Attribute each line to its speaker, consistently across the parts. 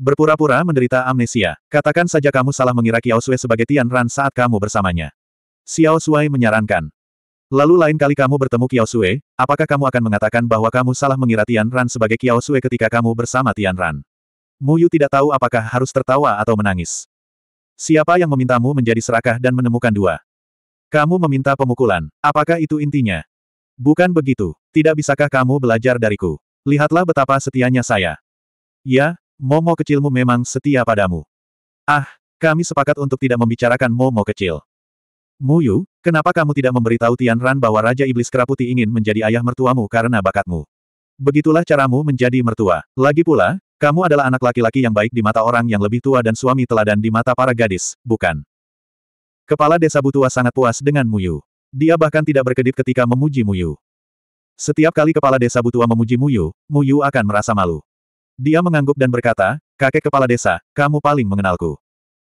Speaker 1: Berpura-pura menderita amnesia. Katakan saja kamu salah mengira Qiao Sui sebagai Tian Ran saat kamu bersamanya. Xiao Sui menyarankan. Lalu lain kali kamu bertemu Qiao Sui, apakah kamu akan mengatakan bahwa kamu salah mengira Tian Ran sebagai Qiao Sui ketika kamu bersama Tian Ran? Mu Yu tidak tahu apakah harus tertawa atau menangis. Siapa yang memintamu menjadi serakah dan menemukan dua? Kamu meminta pemukulan. Apakah itu intinya? Bukan begitu. Tidak bisakah kamu belajar dariku? Lihatlah betapa setianya saya. Ya, Momo kecilmu memang setia padamu. Ah, kami sepakat untuk tidak membicarakan Momo kecil. Muyu, kenapa kamu tidak memberitahu Tian Ran bahwa Raja Iblis Keraputi ingin menjadi ayah mertuamu karena bakatmu? Begitulah caramu menjadi mertua. Lagi pula, kamu adalah anak laki-laki yang baik di mata orang yang lebih tua dan suami teladan di mata para gadis, bukan? Kepala desa Butua sangat puas dengan Muyu. Dia bahkan tidak berkedip ketika memuji Muyu. Setiap kali kepala desa Butua memuji Muyu, Muyu akan merasa malu. Dia mengangguk dan berkata, kakek kepala desa, kamu paling mengenalku.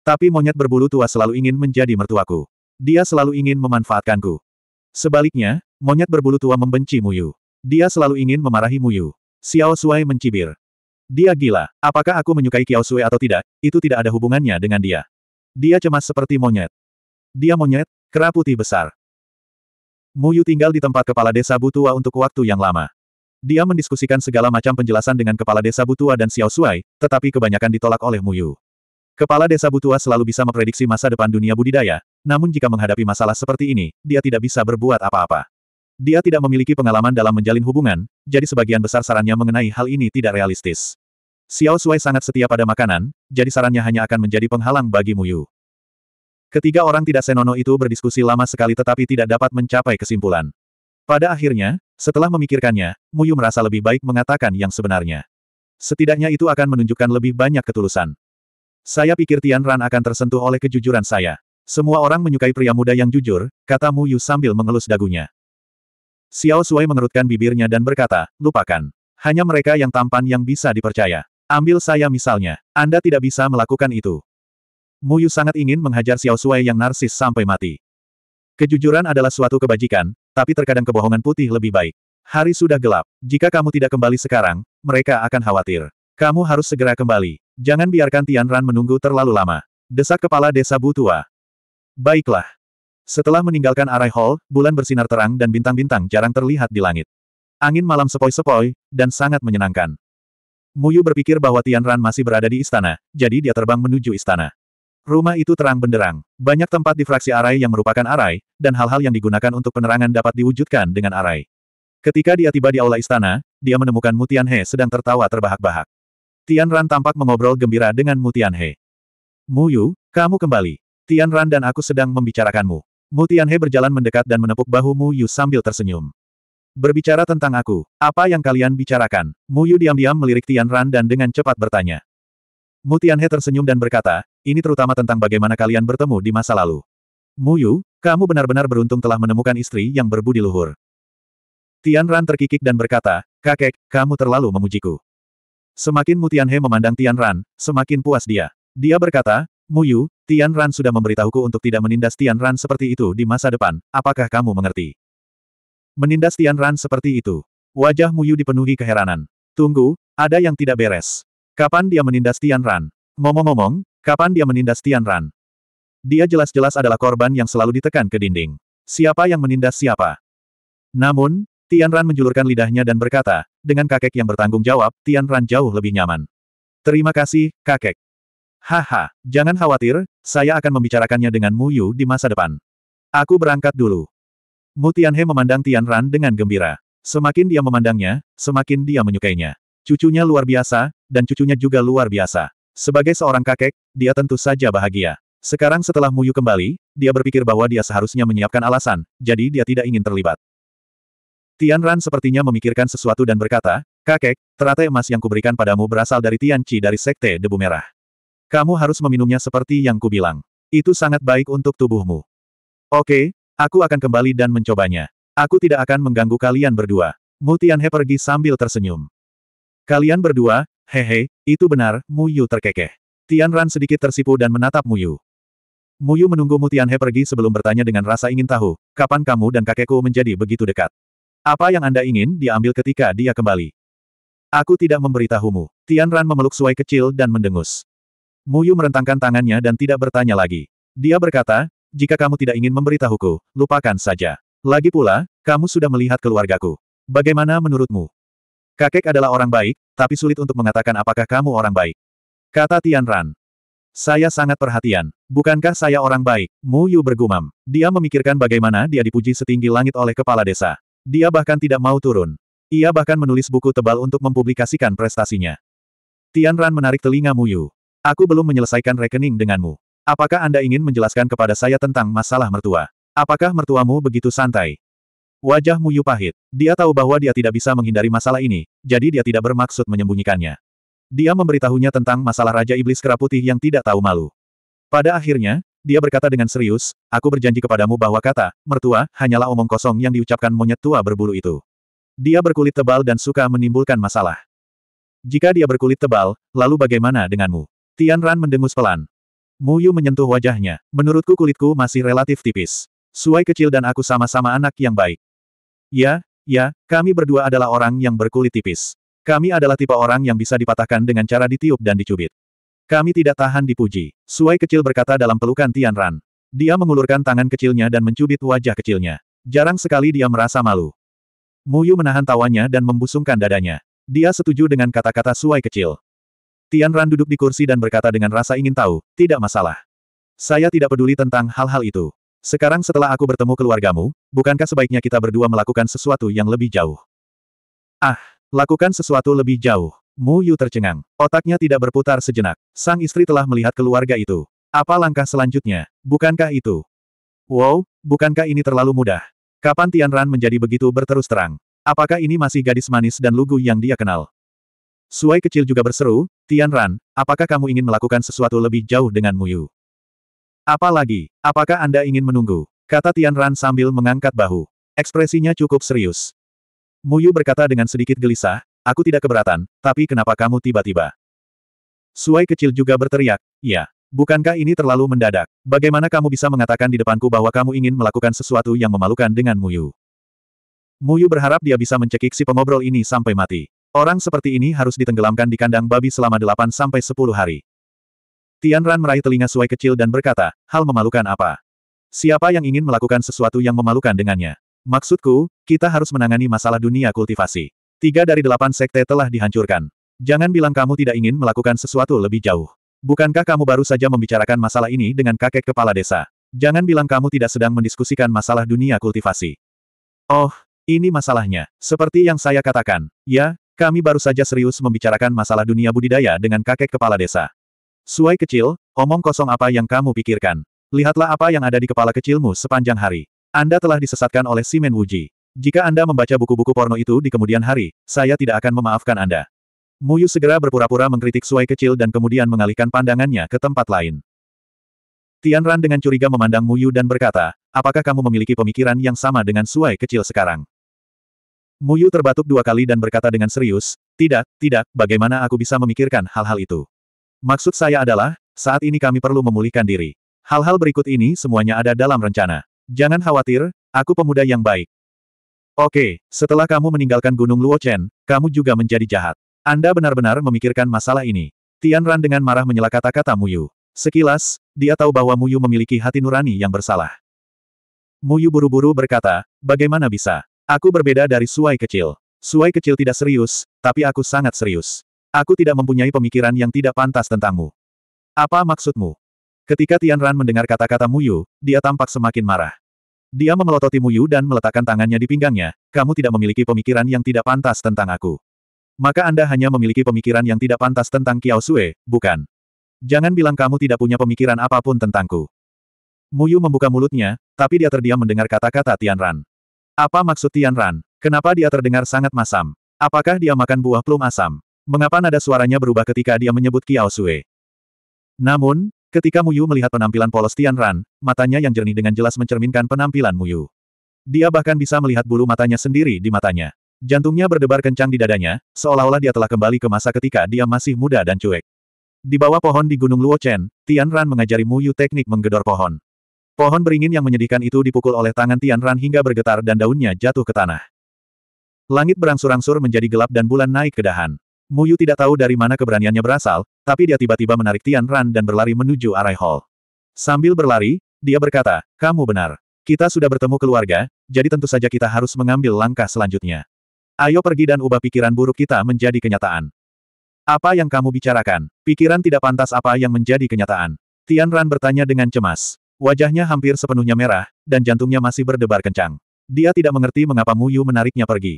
Speaker 1: Tapi monyet berbulu tua selalu ingin menjadi mertuaku. Dia selalu ingin memanfaatkanku. Sebaliknya, monyet berbulu tua membenci Muyu. Dia selalu ingin memarahi Muyu. Xiao Sui mencibir. Dia gila. Apakah aku menyukai Xiao Sui atau tidak, itu tidak ada hubungannya dengan dia. Dia cemas seperti monyet. Dia monyet, kera putih besar. Muyu tinggal di tempat kepala desa Butua untuk waktu yang lama. Dia mendiskusikan segala macam penjelasan dengan kepala desa Butua dan Xiao Shuai, tetapi kebanyakan ditolak oleh Muyu. Kepala desa Butua selalu bisa memprediksi masa depan dunia budidaya, namun jika menghadapi masalah seperti ini, dia tidak bisa berbuat apa-apa. Dia tidak memiliki pengalaman dalam menjalin hubungan, jadi sebagian besar sarannya mengenai hal ini tidak realistis. Xiao Shuai sangat setia pada makanan, jadi sarannya hanya akan menjadi penghalang bagi Muyu. Ketiga orang tidak senono itu berdiskusi lama sekali tetapi tidak dapat mencapai kesimpulan. Pada akhirnya, setelah memikirkannya, Muyu merasa lebih baik mengatakan yang sebenarnya. Setidaknya itu akan menunjukkan lebih banyak ketulusan. Saya pikir Tian Ran akan tersentuh oleh kejujuran saya. Semua orang menyukai pria muda yang jujur, kata Muyu sambil mengelus dagunya. Xiao Sui mengerutkan bibirnya dan berkata, lupakan. Hanya mereka yang tampan yang bisa dipercaya. Ambil saya misalnya, Anda tidak bisa melakukan itu. Muyu sangat ingin menghajar Xiao Sui yang narsis sampai mati. Kejujuran adalah suatu kebajikan, tapi terkadang kebohongan putih lebih baik. Hari sudah gelap. Jika kamu tidak kembali sekarang, mereka akan khawatir. Kamu harus segera kembali. Jangan biarkan Tian Ran menunggu terlalu lama. Desak kepala desa Butua. Baiklah. Setelah meninggalkan Arai Hall, bulan bersinar terang dan bintang-bintang jarang terlihat di langit. Angin malam sepoi-sepoi, dan sangat menyenangkan. Muyu berpikir bahwa Tian Ran masih berada di istana, jadi dia terbang menuju istana. Rumah itu terang benderang. Banyak tempat di fraksi arai yang merupakan arai, dan hal-hal yang digunakan untuk penerangan dapat diwujudkan dengan arai. Ketika dia tiba di aula istana, dia menemukan Mutian He sedang tertawa terbahak-bahak. Tian Ran tampak mengobrol gembira dengan Mutian He. Muyu, kamu kembali. Tian Ran dan aku sedang membicarakanmu. Mutian He berjalan mendekat dan menepuk bahu Muyu sambil tersenyum. Berbicara tentang aku, apa yang kalian bicarakan? Muyu diam-diam melirik Tian Ran dan dengan cepat bertanya. Mu Tianhe tersenyum dan berkata, ini terutama tentang bagaimana kalian bertemu di masa lalu. Mu Yu, kamu benar-benar beruntung telah menemukan istri yang berbudi luhur. Tian Ran terkikik dan berkata, kakek, kamu terlalu memujiku. Semakin Mu Tianhe memandang Tian Ran, semakin puas dia. Dia berkata, Mu Yu, Tian Ran sudah memberitahuku untuk tidak menindas Tian Ran seperti itu di masa depan, apakah kamu mengerti? Menindas Tian Ran seperti itu. Wajah Mu Yu dipenuhi keheranan. Tunggu, ada yang tidak beres. Kapan dia menindas Tian Ran? ngomong momong kapan dia menindas Tian Ran? Dia jelas-jelas adalah korban yang selalu ditekan ke dinding. Siapa yang menindas siapa? Namun, Tian Ran menjulurkan lidahnya dan berkata, dengan kakek yang bertanggung jawab, Tian Ran jauh lebih nyaman. Terima kasih, kakek. Haha, jangan khawatir, saya akan membicarakannya dengan Mu Yu di masa depan. Aku berangkat dulu. Mu Tianhe memandang Tian Ran dengan gembira. Semakin dia memandangnya, semakin dia menyukainya. Cucunya luar biasa, dan cucunya juga luar biasa. Sebagai seorang kakek, dia tentu saja bahagia. Sekarang setelah Muyu kembali, dia berpikir bahwa dia seharusnya menyiapkan alasan, jadi dia tidak ingin terlibat. Tian Ran sepertinya memikirkan sesuatu dan berkata, Kakek, teratai emas yang kuberikan padamu berasal dari Tian Qi dari Sekte Debu Merah. Kamu harus meminumnya seperti yang kubilang. Itu sangat baik untuk tubuhmu. Oke, aku akan kembali dan mencobanya. Aku tidak akan mengganggu kalian berdua. Mu Tianhe pergi sambil tersenyum. Kalian berdua, hehe, itu benar, Mu Yu terkekeh. Tian Ran sedikit tersipu dan menatap Mu Yu. Mu Yu menunggu Tian He pergi sebelum bertanya dengan rasa ingin tahu, kapan kamu dan kakekku menjadi begitu dekat? Apa yang Anda ingin diambil ketika dia kembali? Aku tidak memberitahumu. Tian Ran memeluk suai kecil dan mendengus. Mu Yu merentangkan tangannya dan tidak bertanya lagi. Dia berkata, jika kamu tidak ingin memberitahuku, lupakan saja. Lagi pula, kamu sudah melihat keluargaku. Bagaimana menurutmu? Kakek adalah orang baik, tapi sulit untuk mengatakan apakah kamu orang baik. Kata Tian Ran. Saya sangat perhatian. Bukankah saya orang baik? Mu Yu bergumam. Dia memikirkan bagaimana dia dipuji setinggi langit oleh kepala desa. Dia bahkan tidak mau turun. Ia bahkan menulis buku tebal untuk mempublikasikan prestasinya. Tian Ran menarik telinga Mu Yu. Aku belum menyelesaikan rekening denganmu. Apakah Anda ingin menjelaskan kepada saya tentang masalah mertua? Apakah mertuamu begitu santai? Wajah Muyu pahit. Dia tahu bahwa dia tidak bisa menghindari masalah ini, jadi dia tidak bermaksud menyembunyikannya. Dia memberitahunya tentang masalah Raja Iblis Kera Putih yang tidak tahu malu. Pada akhirnya, dia berkata dengan serius, aku berjanji kepadamu bahwa kata, mertua, hanyalah omong kosong yang diucapkan monyet tua berbulu itu. Dia berkulit tebal dan suka menimbulkan masalah. Jika dia berkulit tebal, lalu bagaimana denganmu? Tian Ran mendengus pelan. Muyu menyentuh wajahnya. Menurutku kulitku masih relatif tipis. Suai kecil dan aku sama-sama anak yang baik. Ya, ya, kami berdua adalah orang yang berkulit tipis. Kami adalah tipe orang yang bisa dipatahkan dengan cara ditiup dan dicubit. Kami tidak tahan dipuji. Suai kecil berkata dalam pelukan Tian Ran. Dia mengulurkan tangan kecilnya dan mencubit wajah kecilnya. Jarang sekali dia merasa malu. Muyu menahan tawanya dan membusungkan dadanya. Dia setuju dengan kata-kata Suai kecil. Tian Ran duduk di kursi dan berkata dengan rasa ingin tahu, tidak masalah. Saya tidak peduli tentang hal-hal itu. Sekarang setelah aku bertemu keluargamu, bukankah sebaiknya kita berdua melakukan sesuatu yang lebih jauh? Ah, lakukan sesuatu lebih jauh. Mu Yu tercengang. Otaknya tidak berputar sejenak. Sang istri telah melihat keluarga itu. Apa langkah selanjutnya? Bukankah itu? Wow, bukankah ini terlalu mudah? Kapan Tian Ran menjadi begitu berterus terang? Apakah ini masih gadis manis dan lugu yang dia kenal? Suai kecil juga berseru, Tian Ran, apakah kamu ingin melakukan sesuatu lebih jauh dengan Mu Yu? Apalagi, apakah Anda ingin menunggu? Kata Tian Ran sambil mengangkat bahu. Ekspresinya cukup serius. Muyu berkata dengan sedikit gelisah, aku tidak keberatan, tapi kenapa kamu tiba-tiba? Suai kecil juga berteriak, ya, bukankah ini terlalu mendadak? Bagaimana kamu bisa mengatakan di depanku bahwa kamu ingin melakukan sesuatu yang memalukan dengan Muyu? Muyu berharap dia bisa mencekik si pengobrol ini sampai mati. Orang seperti ini harus ditenggelamkan di kandang babi selama 8 sampai 10 hari. Tian Ran meraih telinga Suai kecil dan berkata, hal memalukan apa? Siapa yang ingin melakukan sesuatu yang memalukan dengannya? Maksudku, kita harus menangani masalah dunia kultivasi. Tiga dari delapan sekte telah dihancurkan. Jangan bilang kamu tidak ingin melakukan sesuatu lebih jauh. Bukankah kamu baru saja membicarakan masalah ini dengan kakek kepala desa? Jangan bilang kamu tidak sedang mendiskusikan masalah dunia kultivasi. Oh, ini masalahnya. Seperti yang saya katakan, ya, kami baru saja serius membicarakan masalah dunia budidaya dengan kakek kepala desa. Suai kecil, omong kosong apa yang kamu pikirkan. Lihatlah apa yang ada di kepala kecilmu sepanjang hari. Anda telah disesatkan oleh Simen Wuji. Jika Anda membaca buku-buku porno itu di kemudian hari, saya tidak akan memaafkan Anda. Muyu segera berpura-pura mengkritik Suai kecil dan kemudian mengalihkan pandangannya ke tempat lain. Tian Ran dengan curiga memandang Muyu dan berkata, apakah kamu memiliki pemikiran yang sama dengan Suai kecil sekarang? Muyu terbatuk dua kali dan berkata dengan serius, tidak, tidak, bagaimana aku bisa memikirkan hal-hal itu? Maksud saya adalah, saat ini kami perlu memulihkan diri. Hal-hal berikut ini semuanya ada dalam rencana. Jangan khawatir, aku pemuda yang baik. Oke, setelah kamu meninggalkan Gunung Luochen, kamu juga menjadi jahat. Anda benar-benar memikirkan masalah ini. Tian Ran dengan marah menyela kata-kata Muyu. Sekilas, dia tahu bahwa Muyu memiliki hati nurani yang bersalah. Muyu buru-buru berkata, bagaimana bisa? Aku berbeda dari Suai kecil. Suai kecil tidak serius, tapi aku sangat serius. Aku tidak mempunyai pemikiran yang tidak pantas tentangmu. Apa maksudmu? Ketika Tian Ran mendengar kata-kata Muyu, dia tampak semakin marah. Dia memelototi Muyu dan meletakkan tangannya di pinggangnya, kamu tidak memiliki pemikiran yang tidak pantas tentang aku. Maka Anda hanya memiliki pemikiran yang tidak pantas tentang Kiao Sue, bukan? Jangan bilang kamu tidak punya pemikiran apapun tentangku. Muyu membuka mulutnya, tapi dia terdiam mendengar kata-kata Tian Ran. Apa maksud Tian Ran? Kenapa dia terdengar sangat masam? Apakah dia makan buah plum asam? Mengapa nada suaranya berubah ketika dia menyebut Kiao Sue? Namun, ketika Muyu melihat penampilan polos Tian Ran, matanya yang jernih dengan jelas mencerminkan penampilan Muyu. Dia bahkan bisa melihat bulu matanya sendiri di matanya. Jantungnya berdebar kencang di dadanya, seolah-olah dia telah kembali ke masa ketika dia masih muda dan cuek. Di bawah pohon di Gunung Luochen, Tian Ran mengajari Muyu teknik menggedor pohon. Pohon beringin yang menyedihkan itu dipukul oleh tangan Tian Ran hingga bergetar dan daunnya jatuh ke tanah. Langit berangsur-angsur menjadi gelap dan bulan naik ke dahan. Muyu tidak tahu dari mana keberaniannya berasal, tapi dia tiba-tiba menarik Tian Ran dan berlari menuju arai hall. Sambil berlari, dia berkata, kamu benar. Kita sudah bertemu keluarga, jadi tentu saja kita harus mengambil langkah selanjutnya. Ayo pergi dan ubah pikiran buruk kita menjadi kenyataan. Apa yang kamu bicarakan? Pikiran tidak pantas apa yang menjadi kenyataan. Tian Ran bertanya dengan cemas. Wajahnya hampir sepenuhnya merah, dan jantungnya masih berdebar kencang. Dia tidak mengerti mengapa Muyu menariknya pergi.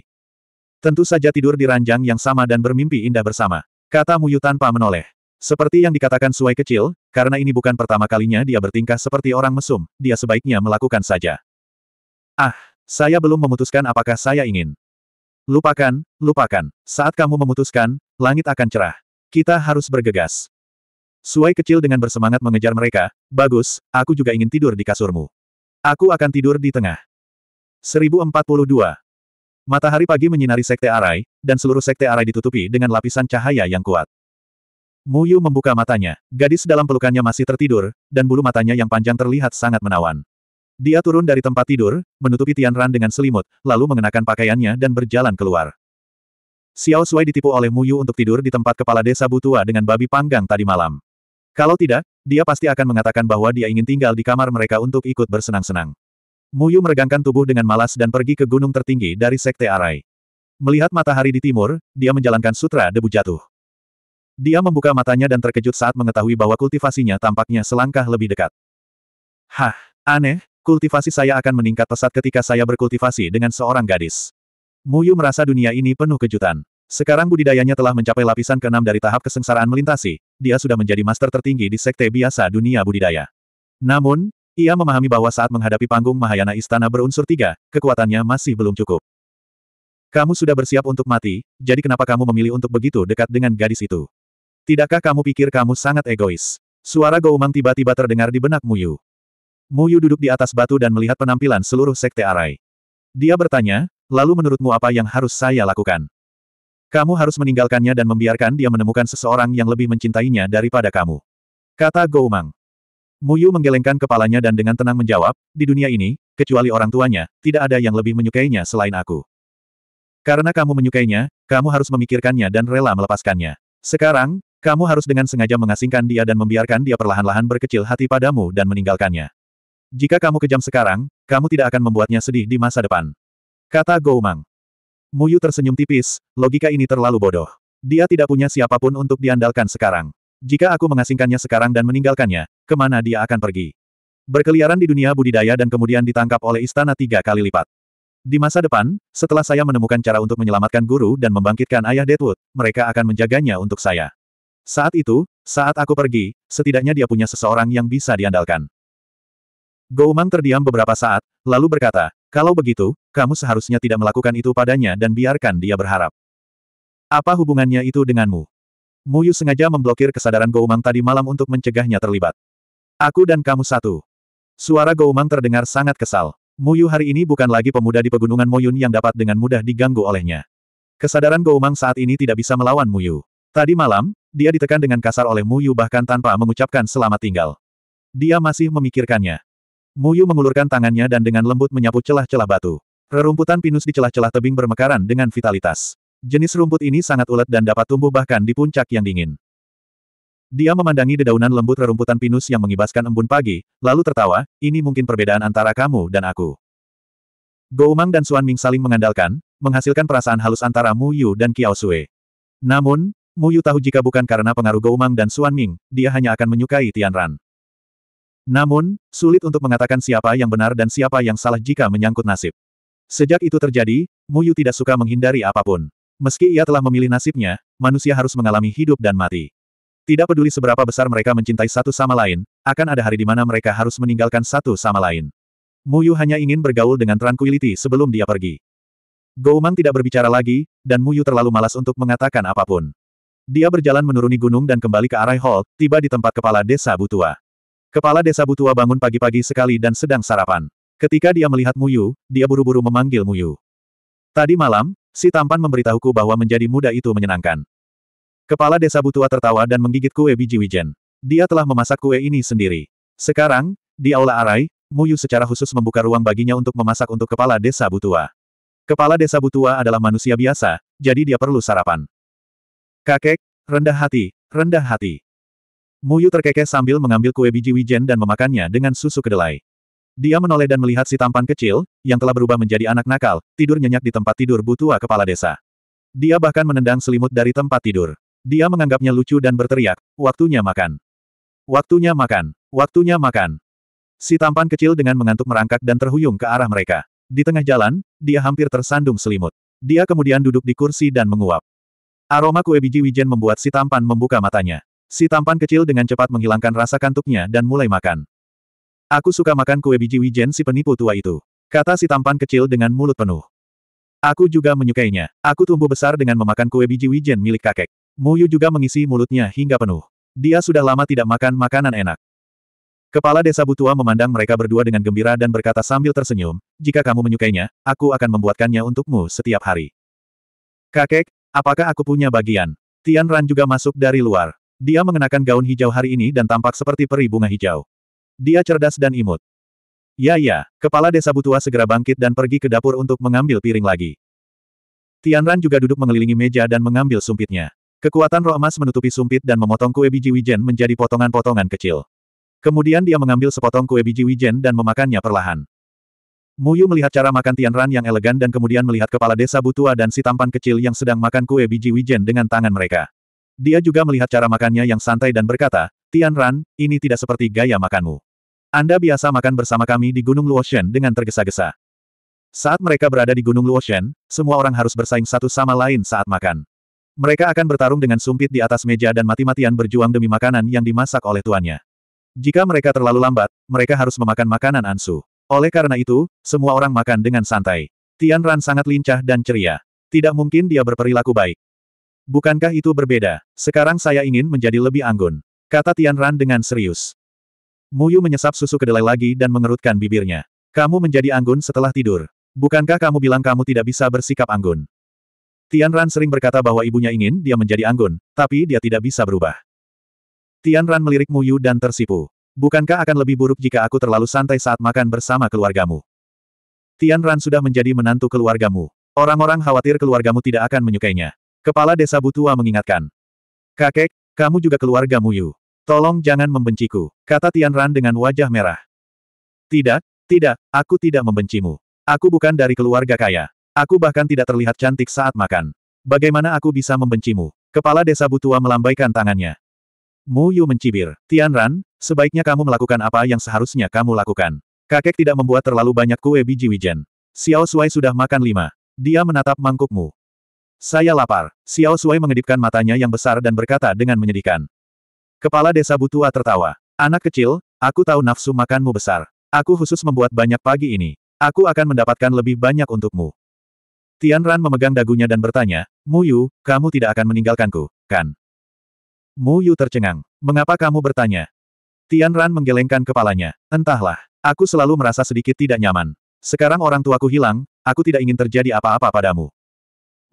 Speaker 1: Tentu saja tidur di ranjang yang sama dan bermimpi indah bersama. Kata Muyu tanpa menoleh. Seperti yang dikatakan Suai kecil, karena ini bukan pertama kalinya dia bertingkah seperti orang mesum, dia sebaiknya melakukan saja. Ah, saya belum memutuskan apakah saya ingin. Lupakan, lupakan. Saat kamu memutuskan, langit akan cerah. Kita harus bergegas. Suai kecil dengan bersemangat mengejar mereka, bagus, aku juga ingin tidur di kasurmu. Aku akan tidur di tengah. 1042. Matahari pagi menyinari sekte Arai, dan seluruh sekte Arai ditutupi dengan lapisan cahaya yang kuat. Mu Yu membuka matanya. Gadis dalam pelukannya masih tertidur, dan bulu matanya yang panjang terlihat sangat menawan. Dia turun dari tempat tidur, menutupi Tian Ran dengan selimut, lalu mengenakan pakaiannya dan berjalan keluar. Xiao Sui ditipu oleh Mu Yu untuk tidur di tempat kepala desa Butua dengan babi panggang tadi malam. Kalau tidak, dia pasti akan mengatakan bahwa dia ingin tinggal di kamar mereka untuk ikut bersenang-senang. Muyu meregangkan tubuh dengan malas dan pergi ke gunung tertinggi dari Sekte Arai. Melihat matahari di timur, dia menjalankan sutra debu jatuh. Dia membuka matanya dan terkejut saat mengetahui bahwa kultivasinya tampaknya selangkah lebih dekat. Hah, aneh, kultivasi saya akan meningkat pesat ketika saya berkultivasi dengan seorang gadis. Muyu merasa dunia ini penuh kejutan. Sekarang budidayanya telah mencapai lapisan keenam dari tahap kesengsaraan melintasi, dia sudah menjadi master tertinggi di sekte biasa dunia budidaya. Namun, ia memahami bahwa saat menghadapi panggung Mahayana Istana berunsur tiga, kekuatannya masih belum cukup. Kamu sudah bersiap untuk mati, jadi kenapa kamu memilih untuk begitu dekat dengan gadis itu? Tidakkah kamu pikir kamu sangat egois? Suara Goumang tiba-tiba terdengar di benak Muyu. Muyu duduk di atas batu dan melihat penampilan seluruh sekte Arai. Dia bertanya, lalu menurutmu apa yang harus saya lakukan? Kamu harus meninggalkannya dan membiarkan dia menemukan seseorang yang lebih mencintainya daripada kamu. Kata Goumang. Muyu menggelengkan kepalanya dan dengan tenang menjawab, di dunia ini, kecuali orang tuanya, tidak ada yang lebih menyukainya selain aku. Karena kamu menyukainya, kamu harus memikirkannya dan rela melepaskannya. Sekarang, kamu harus dengan sengaja mengasingkan dia dan membiarkan dia perlahan-lahan berkecil hati padamu dan meninggalkannya. Jika kamu kejam sekarang, kamu tidak akan membuatnya sedih di masa depan. Kata Goumang. Muyu tersenyum tipis, logika ini terlalu bodoh. Dia tidak punya siapapun untuk diandalkan sekarang. Jika aku mengasingkannya sekarang dan meninggalkannya, kemana dia akan pergi? Berkeliaran di dunia budidaya dan kemudian ditangkap oleh istana tiga kali lipat. Di masa depan, setelah saya menemukan cara untuk menyelamatkan guru dan membangkitkan ayah Deadwood, mereka akan menjaganya untuk saya. Saat itu, saat aku pergi, setidaknya dia punya seseorang yang bisa diandalkan. Goumang terdiam beberapa saat, lalu berkata, kalau begitu, kamu seharusnya tidak melakukan itu padanya dan biarkan dia berharap. Apa hubungannya itu denganmu? Muyu sengaja memblokir kesadaran Goumang tadi malam untuk mencegahnya terlibat. Aku dan kamu satu. Suara Goumang terdengar sangat kesal. Muyu hari ini bukan lagi pemuda di pegunungan Moyun yang dapat dengan mudah diganggu olehnya. Kesadaran Goumang saat ini tidak bisa melawan Muyu. Tadi malam, dia ditekan dengan kasar oleh Muyu bahkan tanpa mengucapkan selamat tinggal. Dia masih memikirkannya. Muyu mengulurkan tangannya dan dengan lembut menyapu celah-celah batu. Rerumputan pinus di celah-celah tebing bermekaran dengan vitalitas. Jenis rumput ini sangat ulet dan dapat tumbuh bahkan di puncak yang dingin. Dia memandangi dedaunan lembut rerumputan pinus yang mengibaskan embun pagi, lalu tertawa, ini mungkin perbedaan antara kamu dan aku. Goumang dan Suan Ming saling mengandalkan, menghasilkan perasaan halus antara Mu Yu dan Kiao Sui. Namun, Mu Yu tahu jika bukan karena pengaruh Goumang dan Suan Ming, dia hanya akan menyukai Tian Ran. Namun, sulit untuk mengatakan siapa yang benar dan siapa yang salah jika menyangkut nasib. Sejak itu terjadi, Mu Yu tidak suka menghindari apapun. Meski ia telah memilih nasibnya, manusia harus mengalami hidup dan mati. Tidak peduli seberapa besar mereka mencintai satu sama lain, akan ada hari di mana mereka harus meninggalkan satu sama lain. Muyu hanya ingin bergaul dengan Tranquility sebelum dia pergi. Goumang tidak berbicara lagi, dan Muyu terlalu malas untuk mengatakan apapun. Dia berjalan menuruni gunung dan kembali ke Arai Hall, tiba di tempat kepala desa Butua. Kepala desa Butua bangun pagi-pagi sekali dan sedang sarapan. Ketika dia melihat Muyu, dia buru-buru memanggil Muyu. Tadi malam, Si tampan memberitahuku bahwa menjadi muda itu menyenangkan. Kepala desa Butua tertawa dan menggigit kue biji wijen. Dia telah memasak kue ini sendiri. Sekarang, di Aula Arai, Muyu secara khusus membuka ruang baginya untuk memasak untuk kepala desa Butua. Kepala desa Butua adalah manusia biasa, jadi dia perlu sarapan. Kakek, rendah hati, rendah hati. Muyu terkekeh sambil mengambil kue biji wijen dan memakannya dengan susu kedelai. Dia menoleh dan melihat si tampan kecil, yang telah berubah menjadi anak nakal, tidur nyenyak di tempat tidur butua kepala desa. Dia bahkan menendang selimut dari tempat tidur. Dia menganggapnya lucu dan berteriak, waktunya makan. Waktunya makan. Waktunya makan. Si tampan kecil dengan mengantuk merangkak dan terhuyung ke arah mereka. Di tengah jalan, dia hampir tersandung selimut. Dia kemudian duduk di kursi dan menguap. Aroma kue biji wijen membuat si tampan membuka matanya. Si tampan kecil dengan cepat menghilangkan rasa kantuknya dan mulai makan. Aku suka makan kue biji wijen si penipu tua itu. Kata si tampan kecil dengan mulut penuh. Aku juga menyukainya. Aku tumbuh besar dengan memakan kue biji wijen milik kakek. Muyu juga mengisi mulutnya hingga penuh. Dia sudah lama tidak makan makanan enak. Kepala desa Butua memandang mereka berdua dengan gembira dan berkata sambil tersenyum, jika kamu menyukainya, aku akan membuatkannya untukmu setiap hari. Kakek, apakah aku punya bagian? Tian Ran juga masuk dari luar. Dia mengenakan gaun hijau hari ini dan tampak seperti peri bunga hijau. Dia cerdas dan imut. Ya ya, kepala desa Butua segera bangkit dan pergi ke dapur untuk mengambil piring lagi. Tianran juga duduk mengelilingi meja dan mengambil sumpitnya. Kekuatan roh emas menutupi sumpit dan memotong kue biji wijen menjadi potongan-potongan kecil. Kemudian dia mengambil sepotong kue biji wijen dan memakannya perlahan. Muyu melihat cara makan Tianran yang elegan dan kemudian melihat kepala desa Butua dan si tampan kecil yang sedang makan kue biji wijen dengan tangan mereka. Dia juga melihat cara makannya yang santai dan berkata, Tian Ran, ini tidak seperti gaya makanmu. Anda biasa makan bersama kami di Gunung Luoshen dengan tergesa-gesa. Saat mereka berada di Gunung Luoshen, semua orang harus bersaing satu sama lain saat makan. Mereka akan bertarung dengan sumpit di atas meja dan mati-matian berjuang demi makanan yang dimasak oleh tuannya. Jika mereka terlalu lambat, mereka harus memakan makanan ansu. Oleh karena itu, semua orang makan dengan santai. Tian Ran sangat lincah dan ceria. Tidak mungkin dia berperilaku baik. Bukankah itu berbeda? Sekarang saya ingin menjadi lebih anggun. Kata Tian Ran dengan serius. Muyu menyesap susu kedelai lagi dan mengerutkan bibirnya. Kamu menjadi anggun setelah tidur. Bukankah kamu bilang kamu tidak bisa bersikap anggun? Tian Ran sering berkata bahwa ibunya ingin dia menjadi anggun, tapi dia tidak bisa berubah. Tian Ran melirik Muyu dan tersipu. Bukankah akan lebih buruk jika aku terlalu santai saat makan bersama keluargamu? Tian Ran sudah menjadi menantu keluargamu. Orang-orang khawatir keluargamu tidak akan menyukainya. Kepala desa Butua mengingatkan. Kakek, kamu juga keluarga Muyu. Tolong jangan membenciku, kata Tian Ran dengan wajah merah. Tidak, tidak, aku tidak membencimu. Aku bukan dari keluarga kaya. Aku bahkan tidak terlihat cantik saat makan. Bagaimana aku bisa membencimu? Kepala desa Butua melambaikan tangannya. Mu Yu mencibir, Tian Ran, sebaiknya kamu melakukan apa yang seharusnya kamu lakukan. Kakek tidak membuat terlalu banyak kue biji wijen. Xiao Suai sudah makan lima. Dia menatap mangkukmu. Saya lapar. Xiao Suai mengedipkan matanya yang besar dan berkata dengan menyedihkan. Kepala desa Butua tertawa. Anak kecil, aku tahu nafsu makanmu besar. Aku khusus membuat banyak pagi ini. Aku akan mendapatkan lebih banyak untukmu. Tian Ran memegang dagunya dan bertanya, Muyu, kamu tidak akan meninggalkanku, kan? Muyu tercengang. Mengapa kamu bertanya? Tian Ran menggelengkan kepalanya. Entahlah, aku selalu merasa sedikit tidak nyaman. Sekarang orang tuaku hilang, aku tidak ingin terjadi apa-apa padamu.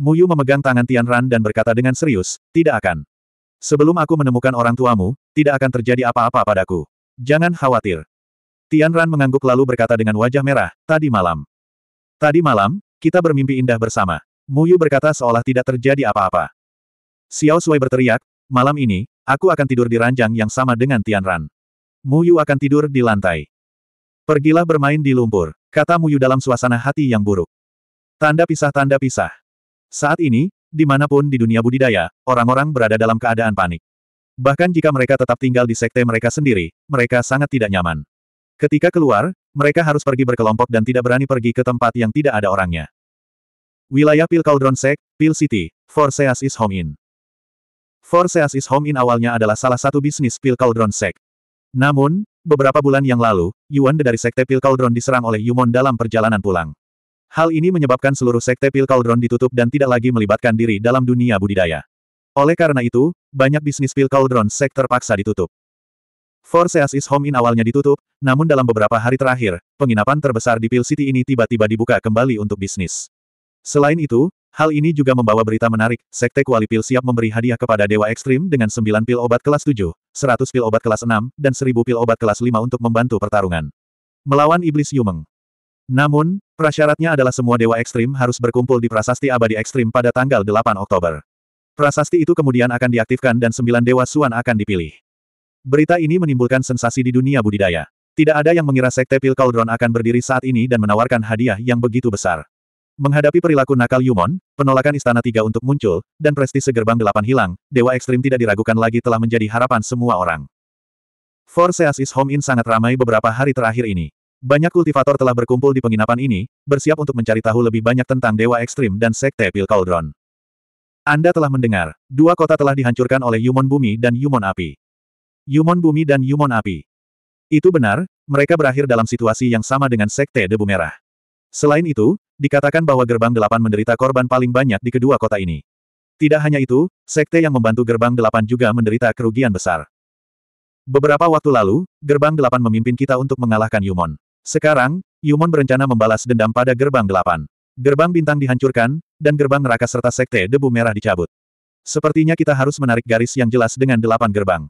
Speaker 1: Muyu memegang tangan Tian Ran dan berkata dengan serius, tidak akan. Sebelum aku menemukan orang tuamu, tidak akan terjadi apa-apa padaku. Jangan khawatir. Tian Ran mengangguk lalu berkata dengan wajah merah, tadi malam. Tadi malam, kita bermimpi indah bersama. Mu Yu berkata seolah tidak terjadi apa-apa. Xiao Sui berteriak, malam ini, aku akan tidur di ranjang yang sama dengan Tian Ran. Mu Yu akan tidur di lantai. Pergilah bermain di lumpur, kata Mu Yu dalam suasana hati yang buruk. Tanda pisah-tanda pisah. Saat ini, dimanapun di dunia budidaya, orang-orang berada dalam keadaan panik. Bahkan jika mereka tetap tinggal di sekte mereka sendiri, mereka sangat tidak nyaman. Ketika keluar, mereka harus pergi berkelompok dan tidak berani pergi ke tempat yang tidak ada orangnya. Wilayah Pil Cauldron Sect, Pil City, Forseas is Home In. Forseas is Home In awalnya adalah salah satu bisnis Pil Cauldron Sect. Namun, beberapa bulan yang lalu, Yuan dari Sekte Pil Cauldron diserang oleh Yumon dalam perjalanan pulang. Hal ini menyebabkan seluruh sekte Pil Cauldron ditutup dan tidak lagi melibatkan diri dalam dunia budidaya. Oleh karena itu, banyak bisnis Pil Cauldron sektor paksa ditutup. Force Asis Home In awalnya ditutup, namun dalam beberapa hari terakhir, penginapan terbesar di Pil City ini tiba-tiba dibuka kembali untuk bisnis. Selain itu, hal ini juga membawa berita menarik, Sekte Kuali Pil siap memberi hadiah kepada Dewa Ekstrim dengan 9 pil obat kelas 7, 100 pil obat kelas 6, dan 1000 pil obat kelas 5 untuk membantu pertarungan. Melawan Iblis Yumeng namun, prasyaratnya adalah semua dewa ekstrim harus berkumpul di prasasti abadi ekstrim pada tanggal 8 Oktober. Prasasti itu kemudian akan diaktifkan dan sembilan dewa suan akan dipilih. Berita ini menimbulkan sensasi di dunia budidaya. Tidak ada yang mengira sekte Pil Cauldron akan berdiri saat ini dan menawarkan hadiah yang begitu besar. Menghadapi perilaku nakal Yumon, penolakan Istana Tiga untuk muncul, dan prestise gerbang delapan hilang, Dewa Ekstrim tidak diragukan lagi telah menjadi harapan semua orang. For Seas is Home In sangat ramai beberapa hari terakhir ini. Banyak kultivator telah berkumpul di penginapan ini, bersiap untuk mencari tahu lebih banyak tentang Dewa Ekstrim dan Sekte Pil Cauldron. Anda telah mendengar, dua kota telah dihancurkan oleh Yumon Bumi dan Yumon Api. Yumon Bumi dan Yumon Api. Itu benar, mereka berakhir dalam situasi yang sama dengan Sekte Debu Merah. Selain itu, dikatakan bahwa Gerbang Delapan menderita korban paling banyak di kedua kota ini. Tidak hanya itu, Sekte yang membantu Gerbang Delapan juga menderita kerugian besar. Beberapa waktu lalu, Gerbang Delapan memimpin kita untuk mengalahkan Yumon. Sekarang, Yumon berencana membalas dendam pada gerbang delapan. Gerbang bintang dihancurkan, dan gerbang neraka serta sekte debu merah dicabut. Sepertinya kita harus menarik garis yang jelas dengan delapan gerbang.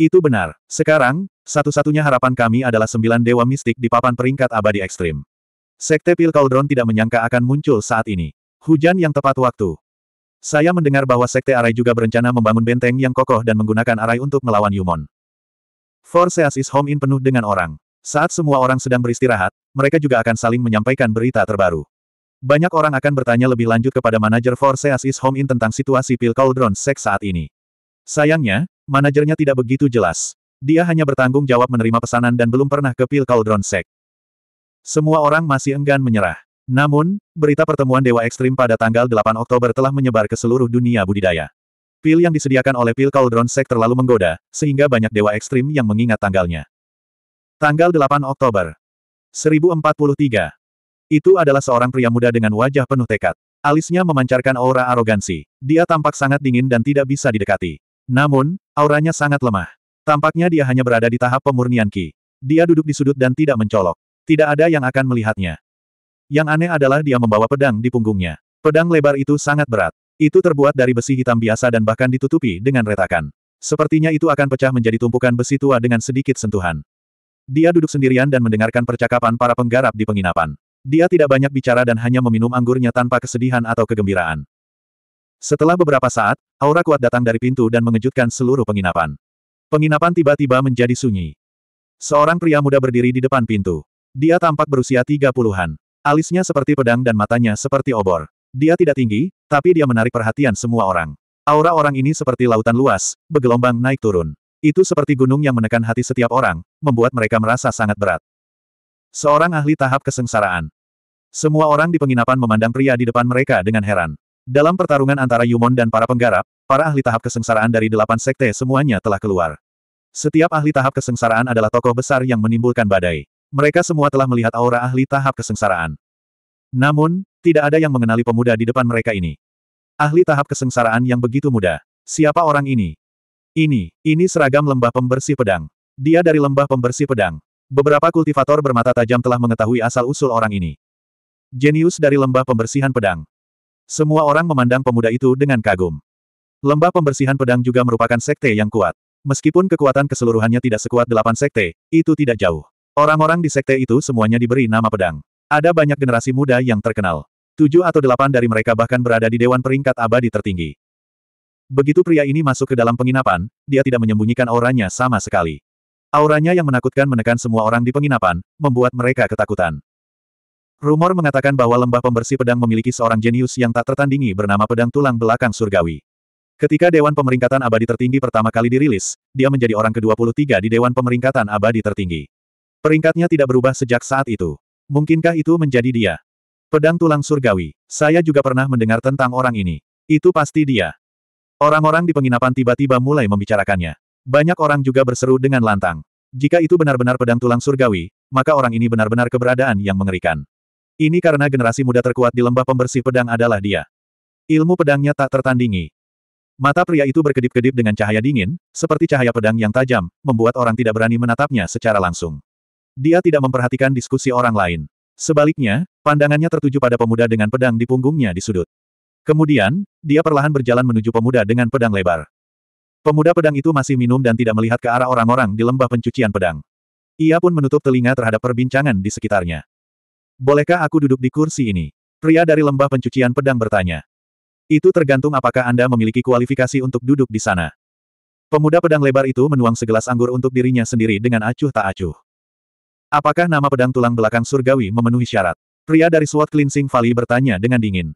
Speaker 1: Itu benar. Sekarang, satu-satunya harapan kami adalah sembilan dewa mistik di papan peringkat abadi ekstrim. Sekte Pil Cauldron tidak menyangka akan muncul saat ini. Hujan yang tepat waktu. Saya mendengar bahwa Sekte Arai juga berencana membangun benteng yang kokoh dan menggunakan Arai untuk melawan Yumon. Force Seas is home in penuh dengan orang. Saat semua orang sedang beristirahat, mereka juga akan saling menyampaikan berita terbaru. Banyak orang akan bertanya lebih lanjut kepada manajer Force Asis Home In tentang situasi Pil Cauldron Sex saat ini. Sayangnya, manajernya tidak begitu jelas. Dia hanya bertanggung jawab menerima pesanan dan belum pernah ke Pil Cauldron Sex. Semua orang masih enggan menyerah. Namun, berita pertemuan Dewa Ekstrim pada tanggal 8 Oktober telah menyebar ke seluruh dunia budidaya. Pil yang disediakan oleh Pil Cauldron Sek terlalu menggoda, sehingga banyak Dewa Ekstrim yang mengingat tanggalnya. Tanggal 8 Oktober. 1043. Itu adalah seorang pria muda dengan wajah penuh tekad. Alisnya memancarkan aura arogansi. Dia tampak sangat dingin dan tidak bisa didekati. Namun, auranya sangat lemah. Tampaknya dia hanya berada di tahap pemurnian Ki. Dia duduk di sudut dan tidak mencolok. Tidak ada yang akan melihatnya. Yang aneh adalah dia membawa pedang di punggungnya. Pedang lebar itu sangat berat. Itu terbuat dari besi hitam biasa dan bahkan ditutupi dengan retakan. Sepertinya itu akan pecah menjadi tumpukan besi tua dengan sedikit sentuhan. Dia duduk sendirian dan mendengarkan percakapan para penggarap di penginapan. Dia tidak banyak bicara dan hanya meminum anggurnya tanpa kesedihan atau kegembiraan. Setelah beberapa saat, aura kuat datang dari pintu dan mengejutkan seluruh penginapan. Penginapan tiba-tiba menjadi sunyi. Seorang pria muda berdiri di depan pintu. Dia tampak berusia tiga puluhan. Alisnya seperti pedang dan matanya seperti obor. Dia tidak tinggi, tapi dia menarik perhatian semua orang. Aura orang ini seperti lautan luas, bergelombang naik turun. Itu seperti gunung yang menekan hati setiap orang, membuat mereka merasa sangat berat. Seorang ahli tahap kesengsaraan. Semua orang di penginapan memandang pria di depan mereka dengan heran. Dalam pertarungan antara Yumon dan para penggarap, para ahli tahap kesengsaraan dari delapan sekte semuanya telah keluar. Setiap ahli tahap kesengsaraan adalah tokoh besar yang menimbulkan badai. Mereka semua telah melihat aura ahli tahap kesengsaraan. Namun, tidak ada yang mengenali pemuda di depan mereka ini. Ahli tahap kesengsaraan yang begitu muda. Siapa orang ini? Ini, ini seragam lembah pembersih pedang. Dia dari lembah pembersih pedang. Beberapa kultivator bermata tajam telah mengetahui asal-usul orang ini. Jenius dari lembah pembersihan pedang. Semua orang memandang pemuda itu dengan kagum. Lembah pembersihan pedang juga merupakan sekte yang kuat. Meskipun kekuatan keseluruhannya tidak sekuat delapan sekte, itu tidak jauh. Orang-orang di sekte itu semuanya diberi nama pedang. Ada banyak generasi muda yang terkenal. Tujuh atau delapan dari mereka bahkan berada di Dewan Peringkat Abadi tertinggi. Begitu pria ini masuk ke dalam penginapan, dia tidak menyembunyikan auranya sama sekali. Auranya yang menakutkan menekan semua orang di penginapan, membuat mereka ketakutan. Rumor mengatakan bahwa lembah pembersih pedang memiliki seorang jenius yang tak tertandingi bernama pedang tulang belakang surgawi. Ketika Dewan Pemeringkatan Abadi Tertinggi pertama kali dirilis, dia menjadi orang ke-23 di Dewan Pemeringkatan Abadi Tertinggi. Peringkatnya tidak berubah sejak saat itu. Mungkinkah itu menjadi dia? Pedang tulang surgawi. Saya juga pernah mendengar tentang orang ini. Itu pasti dia. Orang-orang di penginapan tiba-tiba mulai membicarakannya. Banyak orang juga berseru dengan lantang. Jika itu benar-benar pedang tulang surgawi, maka orang ini benar-benar keberadaan yang mengerikan. Ini karena generasi muda terkuat di lembah pembersih pedang adalah dia. Ilmu pedangnya tak tertandingi. Mata pria itu berkedip-kedip dengan cahaya dingin, seperti cahaya pedang yang tajam, membuat orang tidak berani menatapnya secara langsung. Dia tidak memperhatikan diskusi orang lain. Sebaliknya, pandangannya tertuju pada pemuda dengan pedang di punggungnya di sudut. Kemudian, dia perlahan berjalan menuju pemuda dengan pedang lebar. Pemuda pedang itu masih minum dan tidak melihat ke arah orang-orang di lembah pencucian pedang. Ia pun menutup telinga terhadap perbincangan di sekitarnya. Bolehkah aku duduk di kursi ini? Pria dari lembah pencucian pedang bertanya. Itu tergantung apakah Anda memiliki kualifikasi untuk duduk di sana. Pemuda pedang lebar itu menuang segelas anggur untuk dirinya sendiri dengan acuh tak acuh. Apakah nama pedang tulang belakang surgawi memenuhi syarat? Pria dari SWAT Cleansing Valley bertanya dengan dingin.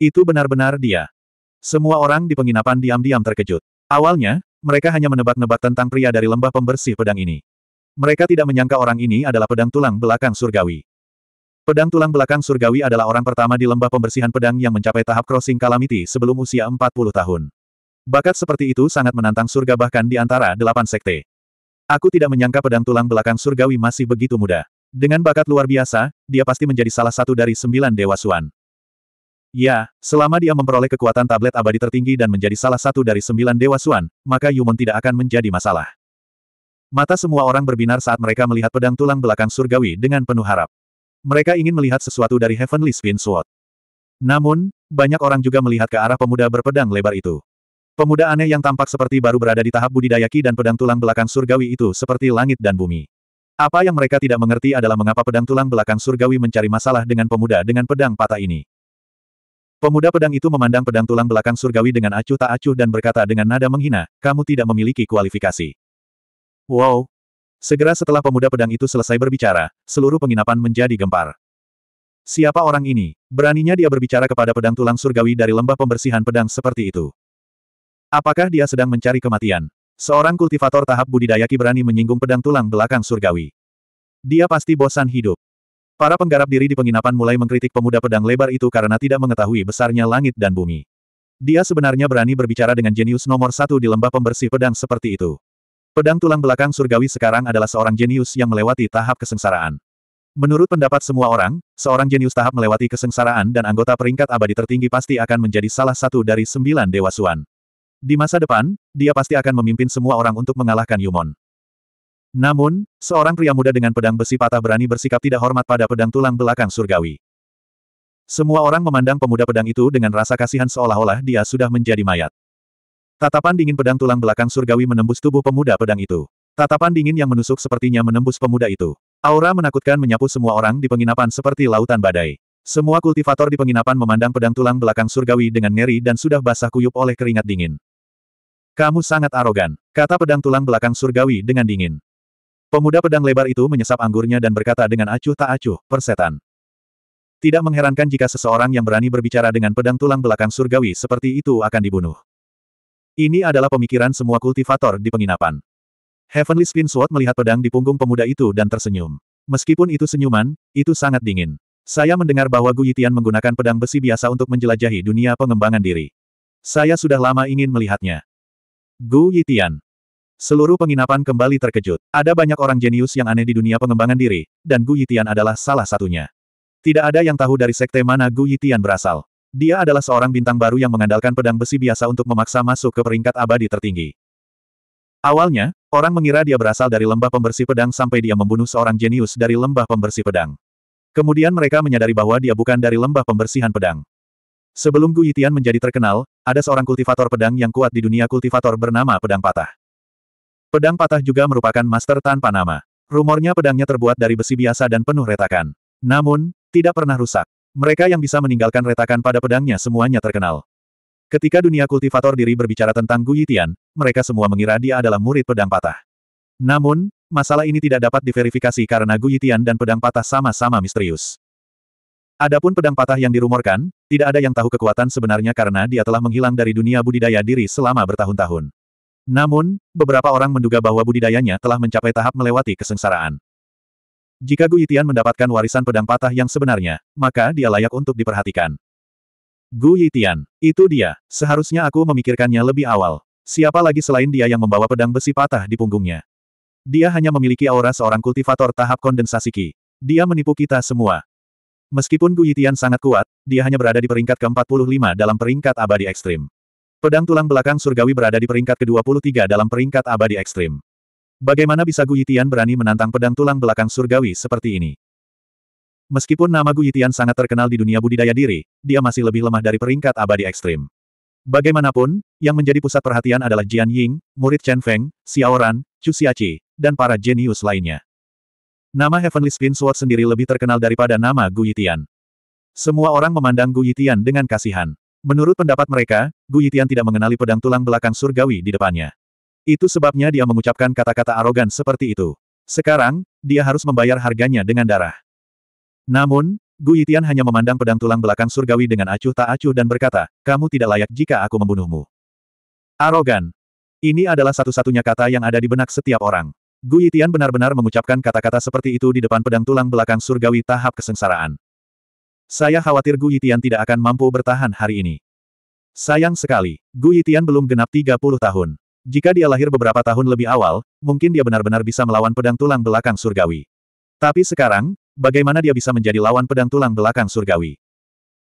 Speaker 1: Itu benar-benar dia. Semua orang di penginapan diam-diam terkejut. Awalnya, mereka hanya menebak-nebak tentang pria dari lembah pembersih pedang ini. Mereka tidak menyangka orang ini adalah pedang tulang belakang surgawi. Pedang tulang belakang surgawi adalah orang pertama di lembah pembersihan pedang yang mencapai tahap crossing calamity sebelum usia 40 tahun. Bakat seperti itu sangat menantang surga bahkan di antara delapan sekte. Aku tidak menyangka pedang tulang belakang surgawi masih begitu muda. Dengan bakat luar biasa, dia pasti menjadi salah satu dari sembilan dewa Suan. Ya, selama dia memperoleh kekuatan tablet abadi tertinggi dan menjadi salah satu dari sembilan Dewa Suan, maka Yumon tidak akan menjadi masalah. Mata semua orang berbinar saat mereka melihat pedang tulang belakang surgawi dengan penuh harap. Mereka ingin melihat sesuatu dari Heavenly Spin Sword. Namun, banyak orang juga melihat ke arah pemuda berpedang lebar itu. Pemuda aneh yang tampak seperti baru berada di tahap budidaya Ki dan pedang tulang belakang surgawi itu seperti langit dan bumi. Apa yang mereka tidak mengerti adalah mengapa pedang tulang belakang surgawi mencari masalah dengan pemuda dengan pedang patah ini. Pemuda pedang itu memandang pedang tulang belakang surgawi dengan acuh tak acuh dan berkata dengan nada menghina, kamu tidak memiliki kualifikasi. Wow! Segera setelah pemuda pedang itu selesai berbicara, seluruh penginapan menjadi gempar. Siapa orang ini? Beraninya dia berbicara kepada pedang tulang surgawi dari lembah pembersihan pedang seperti itu. Apakah dia sedang mencari kematian? Seorang kultivator tahap budidaya Ki berani menyinggung pedang tulang belakang surgawi. Dia pasti bosan hidup. Para penggarap diri di penginapan mulai mengkritik pemuda pedang lebar itu karena tidak mengetahui besarnya langit dan bumi. Dia sebenarnya berani berbicara dengan jenius nomor satu di lembah pembersih pedang seperti itu. Pedang tulang belakang surgawi sekarang adalah seorang jenius yang melewati tahap kesengsaraan. Menurut pendapat semua orang, seorang jenius tahap melewati kesengsaraan dan anggota peringkat abadi tertinggi pasti akan menjadi salah satu dari sembilan dewasuan. Di masa depan, dia pasti akan memimpin semua orang untuk mengalahkan Yumon. Namun, seorang pria muda dengan pedang besi patah berani bersikap tidak hormat pada pedang tulang belakang surgawi. Semua orang memandang pemuda pedang itu dengan rasa kasihan seolah-olah dia sudah menjadi mayat. Tatapan dingin pedang tulang belakang surgawi menembus tubuh pemuda pedang itu. Tatapan dingin yang menusuk sepertinya menembus pemuda itu. Aura menakutkan menyapu semua orang di penginapan seperti lautan badai. Semua kultivator di penginapan memandang pedang tulang belakang surgawi dengan ngeri dan sudah basah kuyup oleh keringat dingin. Kamu sangat arogan, kata pedang tulang belakang surgawi dengan dingin. Pemuda pedang lebar itu menyesap anggurnya dan berkata dengan acuh tak acuh, persetan. Tidak mengherankan jika seseorang yang berani berbicara dengan pedang tulang belakang surgawi seperti itu akan dibunuh. Ini adalah pemikiran semua kultivator di penginapan. Heavenly Spin Sword melihat pedang di punggung pemuda itu dan tersenyum. Meskipun itu senyuman, itu sangat dingin. Saya mendengar bahwa Gu Yitian menggunakan pedang besi biasa untuk menjelajahi dunia pengembangan diri. Saya sudah lama ingin melihatnya. Gu Yitian, Seluruh penginapan kembali terkejut. Ada banyak orang jenius yang aneh di dunia pengembangan diri, dan Gu Yitian adalah salah satunya. Tidak ada yang tahu dari sekte mana Gu Yitian berasal. Dia adalah seorang bintang baru yang mengandalkan pedang besi biasa untuk memaksa masuk ke peringkat abadi tertinggi. Awalnya, orang mengira dia berasal dari lembah pembersih pedang sampai dia membunuh seorang jenius dari lembah pembersih pedang. Kemudian mereka menyadari bahwa dia bukan dari lembah pembersihan pedang. Sebelum Gu Yitian menjadi terkenal, ada seorang kultivator pedang yang kuat di dunia kultivator bernama Pedang Patah. Pedang patah juga merupakan master tanpa nama. Rumornya pedangnya terbuat dari besi biasa dan penuh retakan. Namun, tidak pernah rusak. Mereka yang bisa meninggalkan retakan pada pedangnya semuanya terkenal. Ketika dunia kultivator diri berbicara tentang Gu Yitian, mereka semua mengira dia adalah murid pedang patah. Namun, masalah ini tidak dapat diverifikasi karena Gu Yitian dan pedang patah sama-sama misterius. Adapun pedang patah yang dirumorkan, tidak ada yang tahu kekuatan sebenarnya karena dia telah menghilang dari dunia budidaya diri selama bertahun-tahun. Namun, beberapa orang menduga bahwa budidayanya telah mencapai tahap melewati kesengsaraan. Jika Gu Yitian mendapatkan warisan pedang patah yang sebenarnya, maka dia layak untuk diperhatikan. Gu Yitian, itu dia, seharusnya aku memikirkannya lebih awal. Siapa lagi selain dia yang membawa pedang besi patah di punggungnya? Dia hanya memiliki aura seorang kultivator tahap kondensasi Ki. Dia menipu kita semua. Meskipun Gu Yitian sangat kuat, dia hanya berada di peringkat ke-45 dalam peringkat abadi ekstrim. Pedang tulang belakang surgawi berada di peringkat ke-23 dalam peringkat abadi ekstrim. Bagaimana bisa Gu Yitian berani menantang pedang tulang belakang surgawi seperti ini? Meskipun nama Gu Yitian sangat terkenal di dunia budidaya diri, dia masih lebih lemah dari peringkat abadi ekstrim. Bagaimanapun, yang menjadi pusat perhatian adalah Jian Ying, murid Chen Feng, Xiao Xiaoran, Chu Xiaqi, dan para jenius lainnya. Nama Heavenly Spin Sword sendiri lebih terkenal daripada nama Gu Yitian. Semua orang memandang Gu Yitian dengan kasihan. Menurut pendapat mereka, Gu Yitian tidak mengenali pedang tulang belakang surgawi di depannya. Itu sebabnya dia mengucapkan kata-kata arogan seperti itu. Sekarang, dia harus membayar harganya dengan darah. Namun, Gu Yitian hanya memandang pedang tulang belakang surgawi dengan acuh tak acuh dan berkata, kamu tidak layak jika aku membunuhmu. Arogan. Ini adalah satu-satunya kata yang ada di benak setiap orang. Gu Yitian benar-benar mengucapkan kata-kata seperti itu di depan pedang tulang belakang surgawi tahap kesengsaraan. Saya khawatir Gu Yitian tidak akan mampu bertahan hari ini. Sayang sekali, Gu Yitian belum genap 30 tahun. Jika dia lahir beberapa tahun lebih awal, mungkin dia benar-benar bisa melawan pedang tulang belakang surgawi. Tapi sekarang, bagaimana dia bisa menjadi lawan pedang tulang belakang surgawi?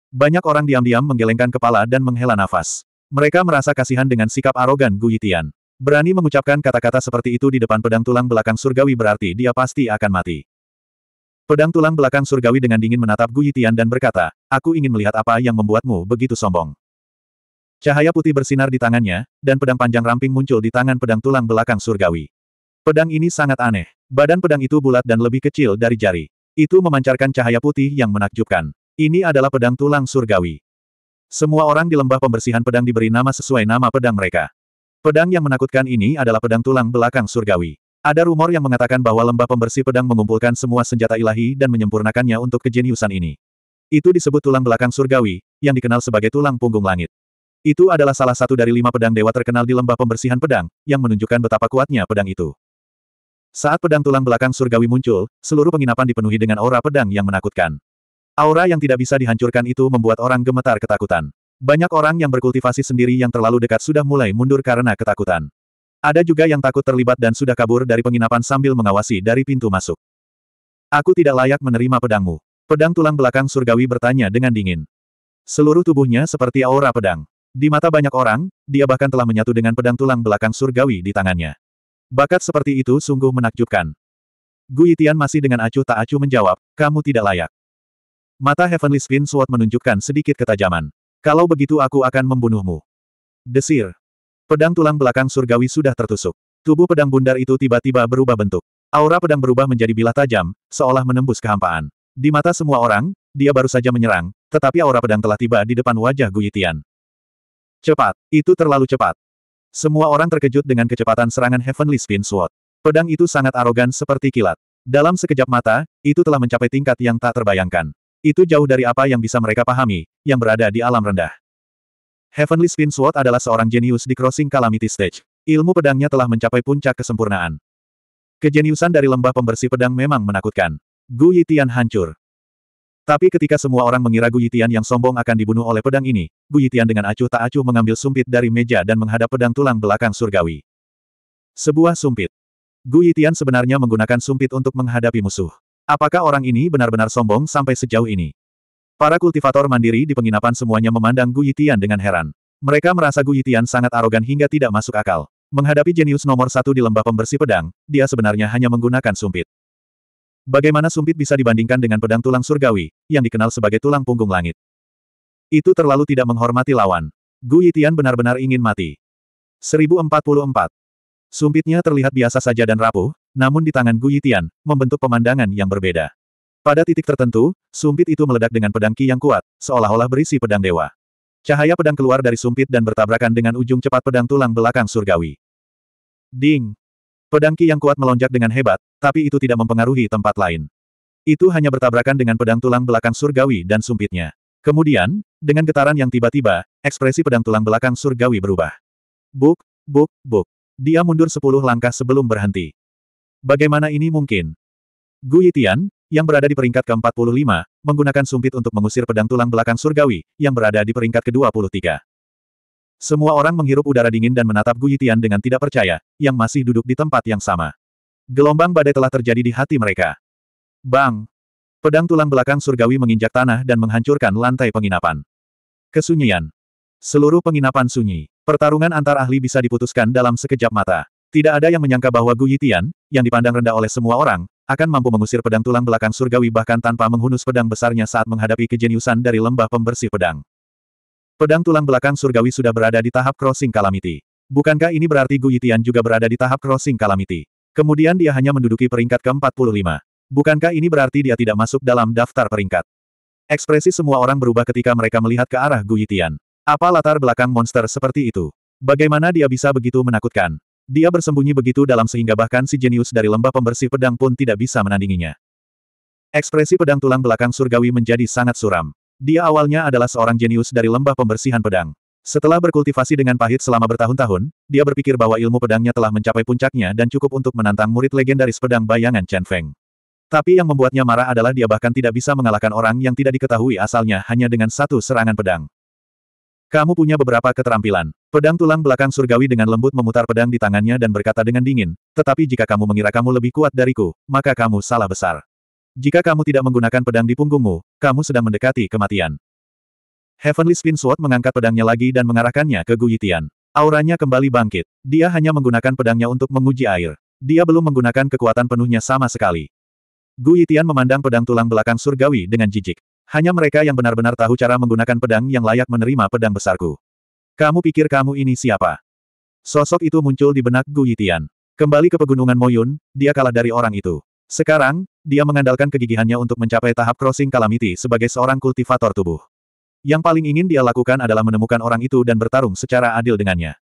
Speaker 1: Banyak orang diam-diam menggelengkan kepala dan menghela nafas. Mereka merasa kasihan dengan sikap arogan Gu Yitian. Berani mengucapkan kata-kata seperti itu di depan pedang tulang belakang surgawi berarti dia pasti akan mati. Pedang tulang belakang surgawi dengan dingin menatap Gu Yitian dan berkata, aku ingin melihat apa yang membuatmu begitu sombong. Cahaya putih bersinar di tangannya, dan pedang panjang ramping muncul di tangan pedang tulang belakang surgawi. Pedang ini sangat aneh. Badan pedang itu bulat dan lebih kecil dari jari. Itu memancarkan cahaya putih yang menakjubkan. Ini adalah pedang tulang surgawi. Semua orang di lembah pembersihan pedang diberi nama sesuai nama pedang mereka. Pedang yang menakutkan ini adalah pedang tulang belakang surgawi. Ada rumor yang mengatakan bahwa lembah pembersih pedang mengumpulkan semua senjata ilahi dan menyempurnakannya untuk kejeniusan ini. Itu disebut tulang belakang surgawi, yang dikenal sebagai tulang punggung langit. Itu adalah salah satu dari lima pedang dewa terkenal di lembah pembersihan pedang, yang menunjukkan betapa kuatnya pedang itu. Saat pedang tulang belakang surgawi muncul, seluruh penginapan dipenuhi dengan aura pedang yang menakutkan. Aura yang tidak bisa dihancurkan itu membuat orang gemetar ketakutan. Banyak orang yang berkultivasi sendiri yang terlalu dekat sudah mulai mundur karena ketakutan. Ada juga yang takut terlibat dan sudah kabur dari penginapan sambil mengawasi dari pintu masuk. Aku tidak layak menerima pedangmu. Pedang tulang belakang surgawi bertanya dengan dingin. Seluruh tubuhnya seperti aura pedang. Di mata banyak orang, dia bahkan telah menyatu dengan pedang tulang belakang surgawi di tangannya. Bakat seperti itu sungguh menakjubkan. Gu Yitian masih dengan acuh tak acuh menjawab, kamu tidak layak. Mata Heavenly Spin Sword menunjukkan sedikit ketajaman. Kalau begitu aku akan membunuhmu. Desir. Pedang tulang belakang surgawi sudah tertusuk. Tubuh pedang bundar itu tiba-tiba berubah bentuk. Aura pedang berubah menjadi bilah tajam, seolah menembus kehampaan. Di mata semua orang, dia baru saja menyerang, tetapi aura pedang telah tiba di depan wajah Guyitian. Cepat, itu terlalu cepat. Semua orang terkejut dengan kecepatan serangan Heavenly Spin Sword. Pedang itu sangat arogan seperti kilat. Dalam sekejap mata, itu telah mencapai tingkat yang tak terbayangkan. Itu jauh dari apa yang bisa mereka pahami, yang berada di alam rendah. Heavenly Spin Sword adalah seorang jenius di Crossing Calamity Stage. Ilmu pedangnya telah mencapai puncak kesempurnaan. Kejeniusan dari lembah pembersih pedang memang menakutkan. Gu Yitian hancur. Tapi ketika semua orang mengira Gu Yitian yang sombong akan dibunuh oleh pedang ini, Gu Yitian dengan acuh tak acuh mengambil sumpit dari meja dan menghadap pedang tulang belakang surgawi. Sebuah sumpit. Gu Yitian sebenarnya menggunakan sumpit untuk menghadapi musuh. Apakah orang ini benar-benar sombong sampai sejauh ini? Para kultivator mandiri di penginapan semuanya memandang Gu Yitian dengan heran. Mereka merasa Gu Yitian sangat arogan hingga tidak masuk akal. Menghadapi jenius nomor satu di lembah pembersih pedang, dia sebenarnya hanya menggunakan sumpit. Bagaimana sumpit bisa dibandingkan dengan pedang tulang surgawi, yang dikenal sebagai tulang punggung langit? Itu terlalu tidak menghormati lawan. Gu Yitian benar-benar ingin mati. 1044. Sumpitnya terlihat biasa saja dan rapuh, namun di tangan Gu Yitian, membentuk pemandangan yang berbeda. Pada titik tertentu, sumpit itu meledak dengan pedang ki yang kuat, seolah-olah berisi pedang dewa. Cahaya pedang keluar dari sumpit dan bertabrakan dengan ujung cepat pedang tulang belakang surgawi. Ding! Pedang ki yang kuat melonjak dengan hebat, tapi itu tidak mempengaruhi tempat lain. Itu hanya bertabrakan dengan pedang tulang belakang surgawi dan sumpitnya. Kemudian, dengan getaran yang tiba-tiba, ekspresi pedang tulang belakang surgawi berubah. Buk, buk, buk. Dia mundur sepuluh langkah sebelum berhenti. Bagaimana ini mungkin? Gu Yitian, yang berada di peringkat ke-45, menggunakan sumpit untuk mengusir pedang tulang belakang surgawi, yang berada di peringkat ke-23. Semua orang menghirup udara dingin dan menatap Guyitian dengan tidak percaya, yang masih duduk di tempat yang sama. Gelombang badai telah terjadi di hati mereka. Bang! Pedang tulang belakang surgawi menginjak tanah dan menghancurkan lantai penginapan. Kesunyian. Seluruh penginapan sunyi. Pertarungan antar ahli bisa diputuskan dalam sekejap mata. Tidak ada yang menyangka bahwa Gu Yitian, yang dipandang rendah oleh semua orang, akan mampu mengusir pedang tulang belakang surgawi bahkan tanpa menghunus pedang besarnya saat menghadapi kejeniusan dari lembah pembersih pedang. Pedang tulang belakang surgawi sudah berada di tahap crossing calamity. Bukankah ini berarti Gu Yitian juga berada di tahap crossing calamity? Kemudian dia hanya menduduki peringkat ke-45. Bukankah ini berarti dia tidak masuk dalam daftar peringkat? Ekspresi semua orang berubah ketika mereka melihat ke arah Gu Yitian. Apa latar belakang monster seperti itu? Bagaimana dia bisa begitu menakutkan? Dia bersembunyi begitu dalam sehingga bahkan si jenius dari lembah pembersih pedang pun tidak bisa menandinginya. Ekspresi pedang tulang belakang surgawi menjadi sangat suram. Dia awalnya adalah seorang jenius dari lembah pembersihan pedang. Setelah berkultivasi dengan pahit selama bertahun-tahun, dia berpikir bahwa ilmu pedangnya telah mencapai puncaknya dan cukup untuk menantang murid legendaris pedang bayangan Chen Feng. Tapi yang membuatnya marah adalah dia bahkan tidak bisa mengalahkan orang yang tidak diketahui asalnya hanya dengan satu serangan pedang. Kamu punya beberapa keterampilan. Pedang tulang belakang surgawi dengan lembut memutar pedang di tangannya dan berkata dengan dingin, tetapi jika kamu mengira kamu lebih kuat dariku, maka kamu salah besar. Jika kamu tidak menggunakan pedang di punggungmu, kamu sedang mendekati kematian. Heavenly Spin Sword mengangkat pedangnya lagi dan mengarahkannya ke Guyitian. Auranya kembali bangkit. Dia hanya menggunakan pedangnya untuk menguji air. Dia belum menggunakan kekuatan penuhnya sama sekali. Guyitian memandang pedang tulang belakang surgawi dengan jijik. Hanya mereka yang benar-benar tahu cara menggunakan pedang yang layak menerima pedang besarku. Kamu pikir kamu ini siapa? Sosok itu muncul di benak Gu Yitian. Kembali ke pegunungan Moyun, dia kalah dari orang itu. Sekarang, dia mengandalkan kegigihannya untuk mencapai tahap crossing Kalamiti sebagai seorang kultivator tubuh. Yang paling ingin dia lakukan adalah menemukan orang itu dan bertarung secara adil dengannya.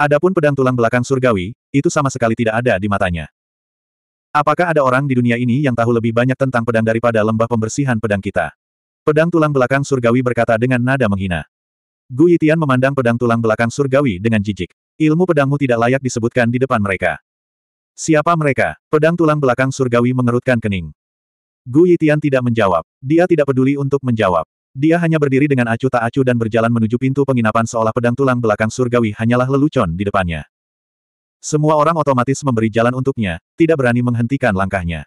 Speaker 1: Adapun pedang tulang belakang surgawi, itu sama sekali tidak ada di matanya. Apakah ada orang di dunia ini yang tahu lebih banyak tentang pedang daripada lembah pembersihan pedang kita? Pedang tulang belakang surgawi berkata dengan nada menghina. Gu Yitian memandang pedang tulang belakang surgawi dengan jijik. Ilmu pedangmu tidak layak disebutkan di depan mereka. Siapa mereka? Pedang tulang belakang surgawi mengerutkan kening. Gu Yitian tidak menjawab. Dia tidak peduli untuk menjawab. Dia hanya berdiri dengan acuh tak acuh dan berjalan menuju pintu penginapan seolah pedang tulang belakang surgawi hanyalah lelucon di depannya. Semua orang otomatis memberi jalan untuknya, tidak berani menghentikan langkahnya.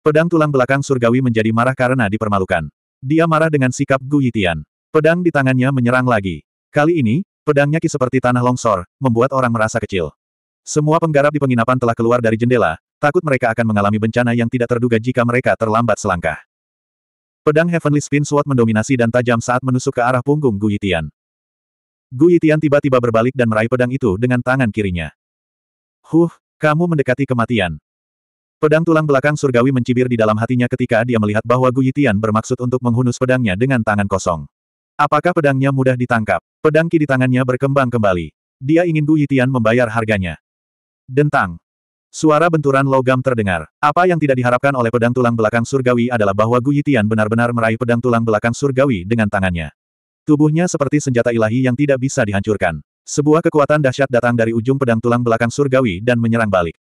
Speaker 1: Pedang tulang belakang surgawi menjadi marah karena dipermalukan. Dia marah dengan sikap Gu Yitian. Pedang di tangannya menyerang lagi. Kali ini, pedangnya ki seperti tanah longsor, membuat orang merasa kecil. Semua penggarap di penginapan telah keluar dari jendela, takut mereka akan mengalami bencana yang tidak terduga jika mereka terlambat selangkah. Pedang Heavenly Spin Sword mendominasi dan tajam saat menusuk ke arah punggung Gu Yitian. Gu Yitian tiba-tiba berbalik dan meraih pedang itu dengan tangan kirinya. Huh, kamu mendekati kematian. Pedang tulang belakang surgawi mencibir di dalam hatinya ketika dia melihat bahwa Guyitian bermaksud untuk menghunus pedangnya dengan tangan kosong. Apakah pedangnya mudah ditangkap? Pedang ki di tangannya berkembang kembali. Dia ingin Guyitian membayar harganya. Dentang. Suara benturan logam terdengar. Apa yang tidak diharapkan oleh pedang tulang belakang surgawi adalah bahwa Guyitian benar-benar meraih pedang tulang belakang surgawi dengan tangannya. Tubuhnya seperti senjata ilahi yang tidak bisa dihancurkan. Sebuah kekuatan dahsyat datang dari ujung pedang tulang belakang surgawi dan menyerang balik.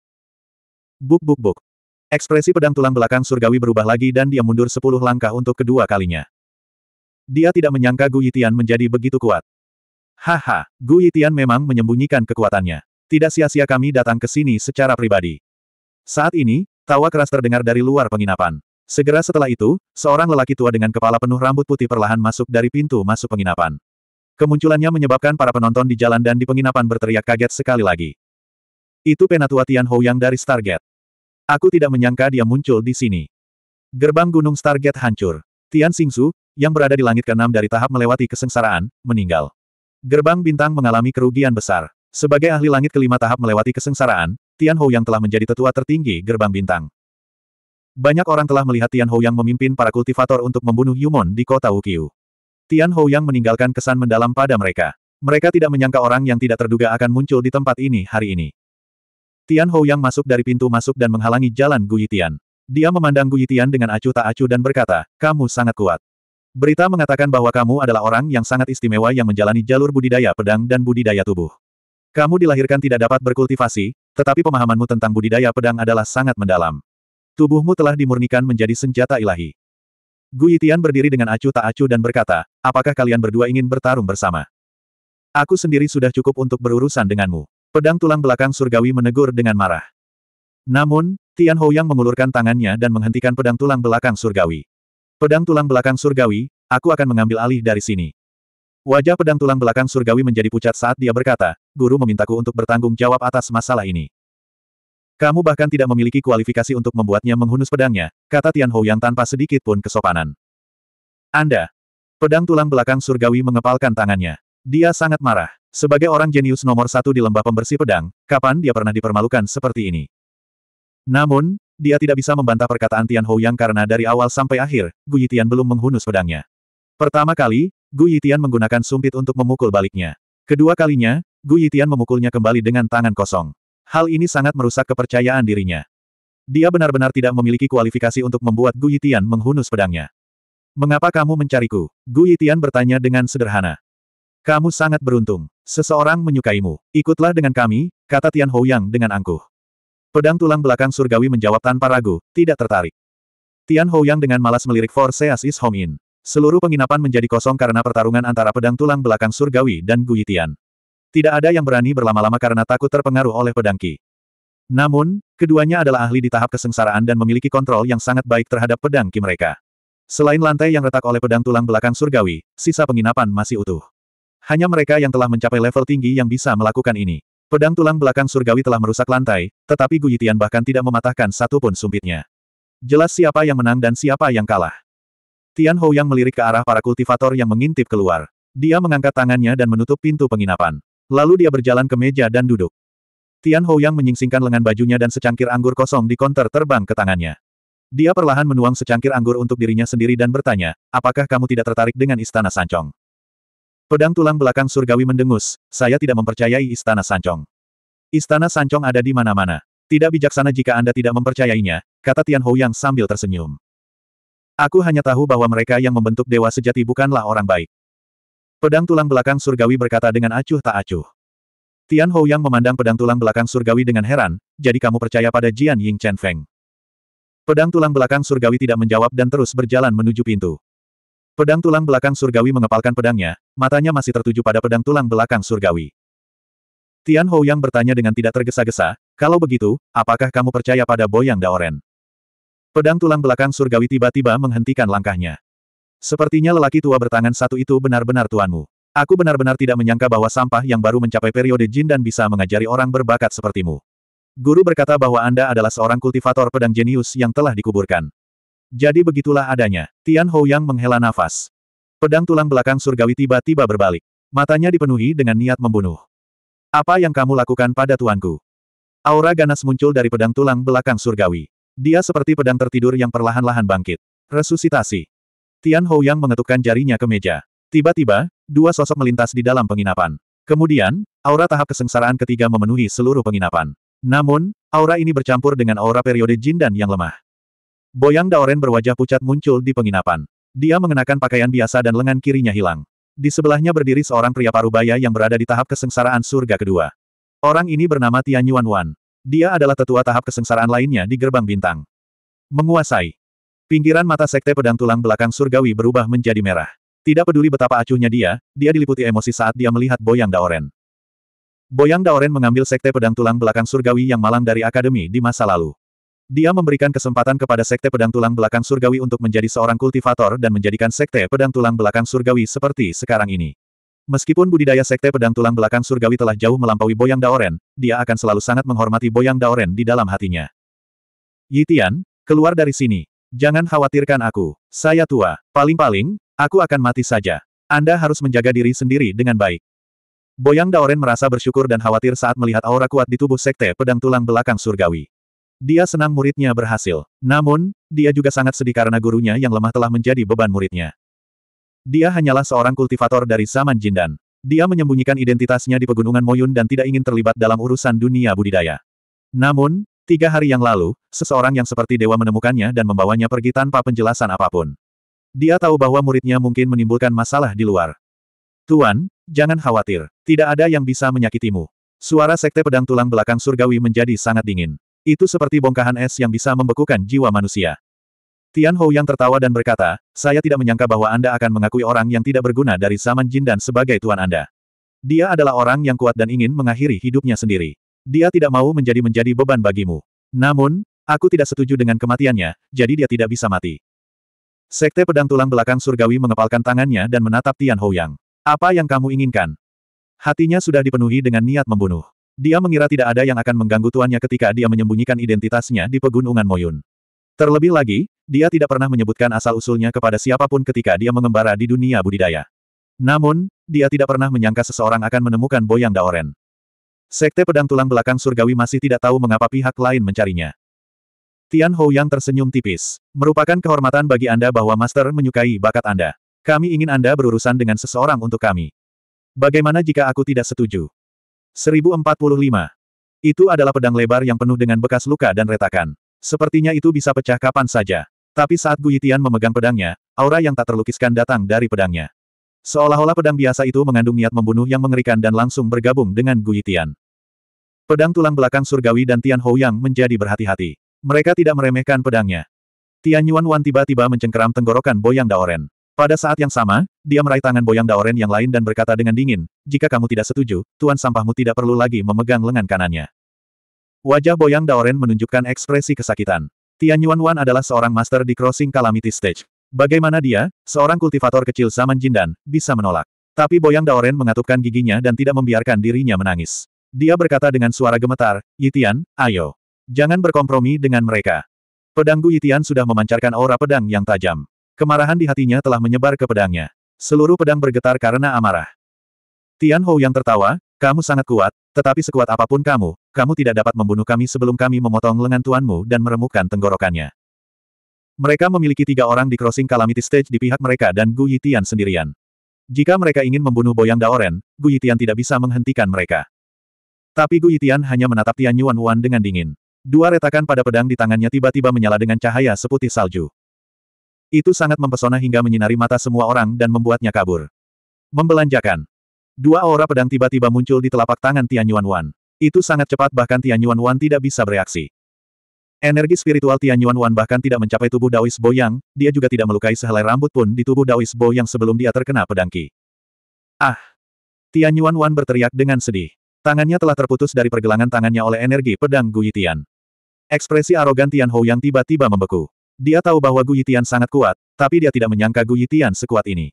Speaker 1: Buk buk buk. Ekspresi pedang tulang belakang surgawi berubah lagi dan dia mundur sepuluh langkah untuk kedua kalinya. Dia tidak menyangka Gu Yitian menjadi begitu kuat. Haha, Gu Yitian memang menyembunyikan kekuatannya. Tidak sia-sia kami datang ke sini secara pribadi. Saat ini, tawa keras terdengar dari luar penginapan. Segera setelah itu, seorang lelaki tua dengan kepala penuh rambut putih perlahan masuk dari pintu masuk penginapan. Kemunculannya menyebabkan para penonton di jalan dan di penginapan berteriak kaget sekali lagi. Itu Penatua Tianhou yang dari Stargate. Aku tidak menyangka dia muncul di sini. Gerbang gunung Stargate hancur. Tian Xingsu, yang berada di langit keenam dari tahap melewati kesengsaraan, meninggal. Gerbang bintang mengalami kerugian besar. Sebagai ahli langit kelima tahap melewati kesengsaraan, Tian Hou yang telah menjadi tetua tertinggi gerbang bintang. Banyak orang telah melihat Tian Hou yang memimpin para kultivator untuk membunuh Yumon di kota Wukiu. Tian Hou yang meninggalkan kesan mendalam pada mereka. Mereka tidak menyangka orang yang tidak terduga akan muncul di tempat ini hari ini. Tian Hou yang masuk dari pintu masuk dan menghalangi jalan Gu Yitian. Dia memandang Gu Yitian dengan acuh tak acuh dan berkata, kamu sangat kuat. Berita mengatakan bahwa kamu adalah orang yang sangat istimewa yang menjalani jalur budidaya pedang dan budidaya tubuh. Kamu dilahirkan tidak dapat berkultivasi, tetapi pemahamanmu tentang budidaya pedang adalah sangat mendalam. Tubuhmu telah dimurnikan menjadi senjata ilahi. Gu Tian berdiri dengan acuh tak acuh dan berkata, apakah kalian berdua ingin bertarung bersama? Aku sendiri sudah cukup untuk berurusan denganmu. Pedang tulang belakang surgawi menegur dengan marah. Namun, Tian Houyang mengulurkan tangannya dan menghentikan pedang tulang belakang surgawi. Pedang tulang belakang surgawi, aku akan mengambil alih dari sini. Wajah pedang tulang belakang surgawi menjadi pucat saat dia berkata, guru memintaku untuk bertanggung jawab atas masalah ini. Kamu bahkan tidak memiliki kualifikasi untuk membuatnya menghunus pedangnya, kata Tian Hou yang tanpa sedikit pun kesopanan. Anda. Pedang tulang belakang surgawi mengepalkan tangannya. Dia sangat marah. Sebagai orang jenius nomor satu di lembah pembersih pedang, kapan dia pernah dipermalukan seperti ini? Namun, dia tidak bisa membantah perkataan Tian Hou Yang karena dari awal sampai akhir, Gu Yitian belum menghunus pedangnya. Pertama kali, Gu Yitian menggunakan sumpit untuk memukul baliknya. Kedua kalinya, Gu Yitian memukulnya kembali dengan tangan kosong. Hal ini sangat merusak kepercayaan dirinya. Dia benar-benar tidak memiliki kualifikasi untuk membuat Gu Yitian menghunus pedangnya. Mengapa kamu mencariku? Gu Yitian bertanya dengan sederhana. Kamu sangat beruntung. Seseorang menyukaimu. Ikutlah dengan kami, kata Tian Houyang dengan angkuh. Pedang tulang belakang surgawi menjawab tanpa ragu, tidak tertarik. Tian Houyang dengan malas melirik For Seas Is Home In. Seluruh penginapan menjadi kosong karena pertarungan antara pedang tulang belakang surgawi dan Gu Yitian. Tidak ada yang berani berlama-lama karena takut terpengaruh oleh pedang Qi. Namun, keduanya adalah ahli di tahap kesengsaraan dan memiliki kontrol yang sangat baik terhadap pedang Qi mereka. Selain lantai yang retak oleh pedang tulang belakang surgawi, sisa penginapan masih utuh. Hanya mereka yang telah mencapai level tinggi yang bisa melakukan ini. Pedang tulang belakang surgawi telah merusak lantai, tetapi Guyitian bahkan tidak mematahkan satupun sumpitnya. Jelas siapa yang menang dan siapa yang kalah. Tian Hou yang melirik ke arah para kultivator yang mengintip keluar. Dia mengangkat tangannya dan menutup pintu penginapan. Lalu dia berjalan ke meja dan duduk. Tian Houyang menyingsingkan lengan bajunya dan secangkir anggur kosong di konter terbang ke tangannya. Dia perlahan menuang secangkir anggur untuk dirinya sendiri dan bertanya, apakah kamu tidak tertarik dengan Istana Sancong? Pedang tulang belakang surgawi mendengus, saya tidak mempercayai Istana Sancong. Istana Sancong ada di mana-mana. Tidak bijaksana jika Anda tidak mempercayainya, kata Tian Houyang sambil tersenyum. Aku hanya tahu bahwa mereka yang membentuk dewa sejati bukanlah orang baik. Pedang tulang belakang surgawi berkata dengan acuh tak acuh. Tian Hou yang memandang pedang tulang belakang surgawi dengan heran, jadi kamu percaya pada Jian Ying Chen Feng. Pedang tulang belakang surgawi tidak menjawab dan terus berjalan menuju pintu. Pedang tulang belakang surgawi mengepalkan pedangnya, matanya masih tertuju pada pedang tulang belakang surgawi. Tian Hou yang bertanya dengan tidak tergesa-gesa, kalau begitu, apakah kamu percaya pada Boyang Daoren? Pedang tulang belakang surgawi tiba-tiba menghentikan langkahnya. Sepertinya lelaki tua bertangan satu itu benar-benar tuanmu. Aku benar-benar tidak menyangka bahwa sampah yang baru mencapai periode jin dan bisa mengajari orang berbakat sepertimu. Guru berkata bahwa Anda adalah seorang kultivator pedang jenius yang telah dikuburkan. Jadi begitulah adanya. Tian Hou yang menghela nafas. Pedang tulang belakang surgawi tiba-tiba berbalik. Matanya dipenuhi dengan niat membunuh. Apa yang kamu lakukan pada tuanku? Aura ganas muncul dari pedang tulang belakang surgawi. Dia seperti pedang tertidur yang perlahan-lahan bangkit. Resusitasi. Tian Hou Yang mengetukkan jarinya ke meja. Tiba-tiba, dua sosok melintas di dalam penginapan. Kemudian, aura tahap kesengsaraan ketiga memenuhi seluruh penginapan. Namun, aura ini bercampur dengan aura periode jin dan yang lemah. Boyang Daoren berwajah pucat muncul di penginapan. Dia mengenakan pakaian biasa dan lengan kirinya hilang. Di sebelahnya berdiri seorang pria parubaya yang berada di tahap kesengsaraan surga kedua. Orang ini bernama Tian Yuan Wan. Dia adalah tetua tahap kesengsaraan lainnya di gerbang bintang. Menguasai. Pinggiran mata sekte pedang tulang belakang surgawi berubah menjadi merah. Tidak peduli betapa acuhnya dia, dia diliputi emosi saat dia melihat Boyang Daoren. Boyang Daoren mengambil sekte pedang tulang belakang surgawi yang malang dari akademi di masa lalu. Dia memberikan kesempatan kepada sekte pedang tulang belakang surgawi untuk menjadi seorang kultivator dan menjadikan sekte pedang tulang belakang surgawi seperti sekarang ini. Meskipun budidaya sekte pedang tulang belakang surgawi telah jauh melampaui Boyang Daoren, dia akan selalu sangat menghormati Boyang Daoren di dalam hatinya. Yitian, keluar dari sini. Jangan khawatirkan aku. Saya tua. Paling-paling, aku akan mati saja. Anda harus menjaga diri sendiri dengan baik. Boyang Daoren merasa bersyukur dan khawatir saat melihat aura kuat di tubuh sekte pedang tulang belakang surgawi. Dia senang muridnya berhasil. Namun, dia juga sangat sedih karena gurunya yang lemah telah menjadi beban muridnya. Dia hanyalah seorang kultivator dari zaman Jindan. Dia menyembunyikan identitasnya di Pegunungan Moyun dan tidak ingin terlibat dalam urusan dunia budidaya. Namun, Tiga hari yang lalu, seseorang yang seperti dewa menemukannya dan membawanya pergi tanpa penjelasan apapun. Dia tahu bahwa muridnya mungkin menimbulkan masalah di luar. Tuan, jangan khawatir. Tidak ada yang bisa menyakitimu. Suara sekte pedang tulang belakang surgawi menjadi sangat dingin. Itu seperti bongkahan es yang bisa membekukan jiwa manusia. Tian Hou yang tertawa dan berkata, saya tidak menyangka bahwa Anda akan mengakui orang yang tidak berguna dari zaman Jin dan sebagai tuan Anda. Dia adalah orang yang kuat dan ingin mengakhiri hidupnya sendiri. Dia tidak mau menjadi-menjadi beban bagimu. Namun, aku tidak setuju dengan kematiannya, jadi dia tidak bisa mati. Sekte pedang tulang belakang surgawi mengepalkan tangannya dan menatap Tian Houyang. Apa yang kamu inginkan? Hatinya sudah dipenuhi dengan niat membunuh. Dia mengira tidak ada yang akan mengganggu tuannya ketika dia menyembunyikan identitasnya di pegunungan Moyun. Terlebih lagi, dia tidak pernah menyebutkan asal-usulnya kepada siapapun ketika dia mengembara di dunia budidaya. Namun, dia tidak pernah menyangka seseorang akan menemukan Boyang Daoren. Sekte pedang tulang belakang surgawi masih tidak tahu mengapa pihak lain mencarinya. Tian Hou yang tersenyum tipis. Merupakan kehormatan bagi Anda bahwa Master menyukai bakat Anda. Kami ingin Anda berurusan dengan seseorang untuk kami. Bagaimana jika aku tidak setuju? 1045. Itu adalah pedang lebar yang penuh dengan bekas luka dan retakan. Sepertinya itu bisa pecah kapan saja. Tapi saat Gu Yitian memegang pedangnya, aura yang tak terlukiskan datang dari pedangnya. Seolah-olah pedang biasa itu mengandung niat membunuh yang mengerikan dan langsung bergabung dengan Gu Yitian. Pedang tulang belakang surgawi dan Tian Hou Yang menjadi berhati-hati. Mereka tidak meremehkan pedangnya. Tian Yuan Wan tiba-tiba mencengkeram tenggorokan Boyang Daoren. Pada saat yang sama, dia meraih tangan Boyang Daoren yang lain dan berkata dengan dingin, jika kamu tidak setuju, tuan sampahmu tidak perlu lagi memegang lengan kanannya. Wajah Boyang Daoren menunjukkan ekspresi kesakitan. Tian Yuan Wan adalah seorang master di Crossing Calamity Stage. Bagaimana dia, seorang kultivator kecil zaman Jindan, bisa menolak. Tapi Boyang Daoren mengatupkan giginya dan tidak membiarkan dirinya menangis. Dia berkata dengan suara gemetar, Yitian, ayo. Jangan berkompromi dengan mereka. Pedang Gu Yitian sudah memancarkan aura pedang yang tajam. Kemarahan di hatinya telah menyebar ke pedangnya. Seluruh pedang bergetar karena amarah. Tian Hou yang tertawa, kamu sangat kuat, tetapi sekuat apapun kamu, kamu tidak dapat membunuh kami sebelum kami memotong lengan tuanmu dan meremukkan tenggorokannya. Mereka memiliki tiga orang di crossing calamity stage di pihak mereka dan Gu Yitian sendirian. Jika mereka ingin membunuh Boyang Daoren, Gu Yitian tidak bisa menghentikan mereka. Tapi Gu Yitian hanya menatap Tian Yuan Wan dengan dingin. Dua retakan pada pedang di tangannya tiba-tiba menyala dengan cahaya seputih salju. Itu sangat mempesona hingga menyinari mata semua orang dan membuatnya kabur. Membelanjakan. Dua aura pedang tiba-tiba muncul di telapak tangan Tian Yuan Wan. Itu sangat cepat bahkan Tian Yuan Wan tidak bisa bereaksi. Energi spiritual Tian Yuan Wan bahkan tidak mencapai tubuh Daois Bo Yang, dia juga tidak melukai sehelai rambut pun di tubuh Daois Bo Yang sebelum dia terkena pedangki. Ah! Tian Yuan Wan berteriak dengan sedih. Tangannya telah terputus dari pergelangan tangannya oleh energi pedang Yitian. Ekspresi arogan Tian Hou yang tiba-tiba membeku. Dia tahu bahwa Yitian sangat kuat, tapi dia tidak menyangka Yitian sekuat ini.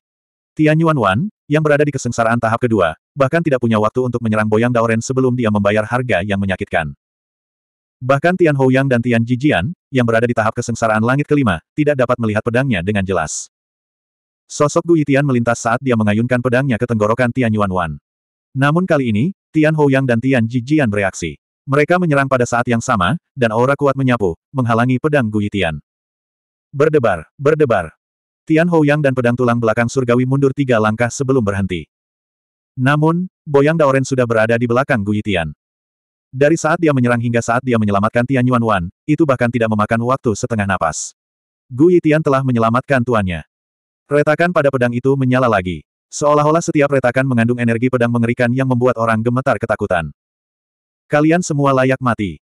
Speaker 1: Tian Yuan Wan, yang berada di kesengsaraan tahap kedua, bahkan tidak punya waktu untuk menyerang Boyang Daoren sebelum dia membayar harga yang menyakitkan. Bahkan Tian Hou Yang dan Tian Jijian, yang berada di tahap kesengsaraan langit kelima, tidak dapat melihat pedangnya dengan jelas. Sosok Yitian melintas saat dia mengayunkan pedangnya ke tenggorokan Tian Yuan Wan. Namun kali ini, Tian Houyang dan Tian Jijian bereaksi. Mereka menyerang pada saat yang sama, dan aura kuat menyapu, menghalangi pedang Gui Tian. Berdebar, berdebar. Tian Houyang dan pedang tulang belakang surgawi mundur tiga langkah sebelum berhenti. Namun, Boyang Daoren sudah berada di belakang Gui Tian. Dari saat dia menyerang hingga saat dia menyelamatkan Tian Yuan Wan, itu bahkan tidak memakan waktu setengah napas. Gu Yitian telah menyelamatkan tuannya. Retakan pada pedang itu menyala lagi. Seolah-olah setiap retakan mengandung energi pedang mengerikan yang membuat orang gemetar ketakutan. Kalian semua layak mati.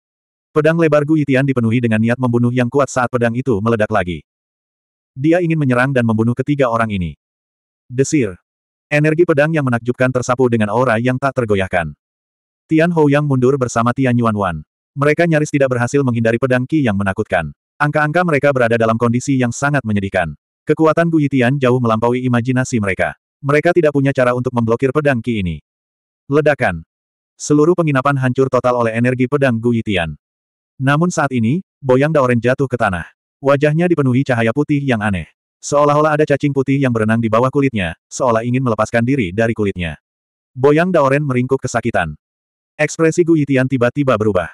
Speaker 1: Pedang lebar Gu Yitian dipenuhi dengan niat membunuh yang kuat saat pedang itu meledak lagi. Dia ingin menyerang dan membunuh ketiga orang ini. Desir. Energi pedang yang menakjubkan tersapu dengan aura yang tak tergoyahkan. Tian Hou yang mundur bersama Tian Yuan Wan. Mereka nyaris tidak berhasil menghindari pedang Qi yang menakutkan. Angka-angka mereka berada dalam kondisi yang sangat menyedihkan. Kekuatan Gu Yitian jauh melampaui imajinasi mereka. Mereka tidak punya cara untuk memblokir pedang Ki ini. Ledakan. Seluruh penginapan hancur total oleh energi pedang Gu Yitian. Namun saat ini, Boyang Daoren jatuh ke tanah. Wajahnya dipenuhi cahaya putih yang aneh. Seolah-olah ada cacing putih yang berenang di bawah kulitnya, seolah ingin melepaskan diri dari kulitnya. Boyang Daoren meringkuk kesakitan. Ekspresi Gu Yitian tiba-tiba berubah.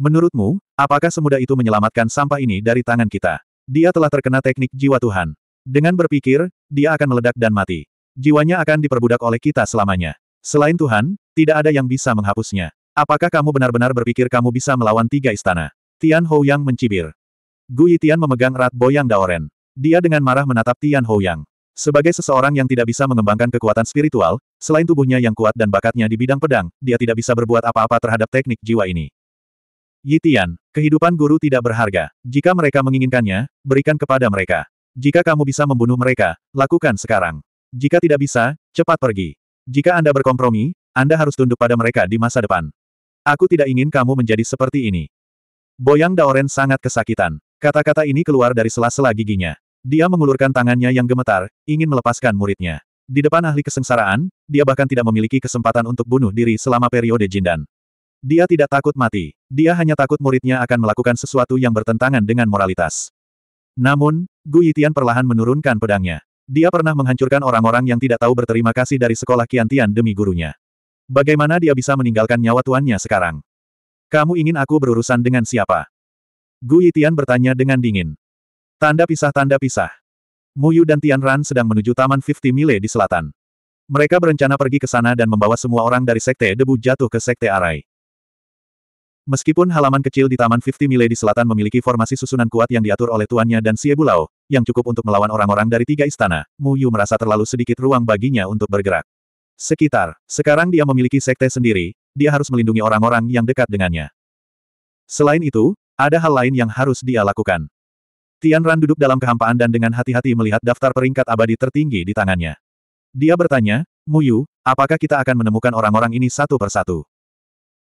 Speaker 1: Menurutmu, apakah semudah itu menyelamatkan sampah ini dari tangan kita? Dia telah terkena teknik jiwa Tuhan. Dengan berpikir, dia akan meledak dan mati jiwanya akan diperbudak oleh kita selamanya. Selain Tuhan, tidak ada yang bisa menghapusnya. Apakah kamu benar-benar berpikir kamu bisa melawan tiga istana? Tian Hou Yang mencibir. Gu Yitian memegang erat Boyang Daoren. Dia dengan marah menatap Tian Hou Yang. Sebagai seseorang yang tidak bisa mengembangkan kekuatan spiritual, selain tubuhnya yang kuat dan bakatnya di bidang pedang, dia tidak bisa berbuat apa-apa terhadap teknik jiwa ini. Yitian, kehidupan guru tidak berharga. Jika mereka menginginkannya, berikan kepada mereka. Jika kamu bisa membunuh mereka, lakukan sekarang. Jika tidak bisa, cepat pergi. Jika Anda berkompromi, Anda harus tunduk pada mereka di masa depan. Aku tidak ingin kamu menjadi seperti ini. Boyang Daoren sangat kesakitan. Kata-kata ini keluar dari sela-sela giginya. Dia mengulurkan tangannya yang gemetar, ingin melepaskan muridnya. Di depan ahli kesengsaraan, dia bahkan tidak memiliki kesempatan untuk bunuh diri selama periode Jindan. Dia tidak takut mati. Dia hanya takut muridnya akan melakukan sesuatu yang bertentangan dengan moralitas. Namun, Gu Yitian perlahan menurunkan pedangnya. Dia pernah menghancurkan orang-orang yang tidak tahu berterima kasih dari sekolah Kiantian demi gurunya. Bagaimana dia bisa meninggalkan nyawa tuannya sekarang? Kamu ingin aku berurusan dengan siapa? Gu Yitian bertanya dengan dingin. Tanda pisah-tanda pisah. Mu Yu dan Tian Ran sedang menuju Taman Fifty Mile di selatan. Mereka berencana pergi ke sana dan membawa semua orang dari Sekte Debu jatuh ke Sekte Arai. Meskipun halaman kecil di Taman Fifty Mile di selatan memiliki formasi susunan kuat yang diatur oleh tuannya dan Siebulao, yang cukup untuk melawan orang-orang dari tiga istana, Mu Yu merasa terlalu sedikit ruang baginya untuk bergerak. Sekitar, sekarang dia memiliki sekte sendiri, dia harus melindungi orang-orang yang dekat dengannya. Selain itu, ada hal lain yang harus dia lakukan. Tian Ran duduk dalam kehampaan dan dengan hati-hati melihat daftar peringkat abadi tertinggi di tangannya. Dia bertanya, Mu Yu, apakah kita akan menemukan orang-orang ini satu persatu?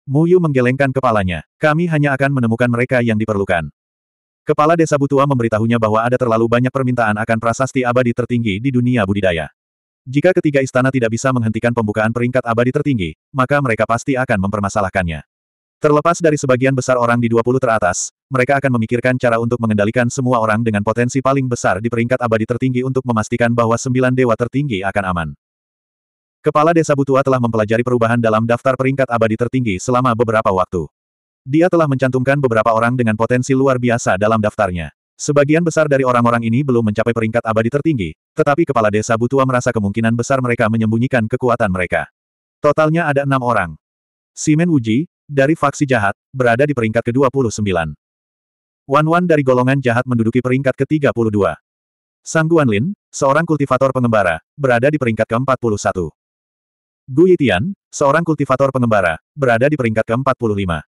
Speaker 1: Mu Yu menggelengkan kepalanya. Kami hanya akan menemukan mereka yang diperlukan. Kepala Desa Butua memberitahunya bahwa ada terlalu banyak permintaan akan prasasti abadi tertinggi di dunia budidaya. Jika ketiga istana tidak bisa menghentikan pembukaan peringkat abadi tertinggi, maka mereka pasti akan mempermasalahkannya. Terlepas dari sebagian besar orang di 20 teratas, mereka akan memikirkan cara untuk mengendalikan semua orang dengan potensi paling besar di peringkat abadi tertinggi untuk memastikan bahwa sembilan dewa tertinggi akan aman. Kepala Desa Butua telah mempelajari perubahan dalam daftar peringkat abadi tertinggi selama beberapa waktu. Dia telah mencantumkan beberapa orang dengan potensi luar biasa dalam daftarnya. Sebagian besar dari orang-orang ini belum mencapai peringkat abadi tertinggi, tetapi kepala desa Butua merasa kemungkinan besar mereka menyembunyikan kekuatan mereka. Totalnya ada enam orang. Simen Wuji, dari faksi jahat, berada di peringkat ke-29. Wan-Wan dari golongan jahat menduduki peringkat ke-32. Sang Lin, seorang kultivator pengembara, berada di peringkat ke-41. Gu Yitian, seorang kultivator pengembara, berada di peringkat ke-45.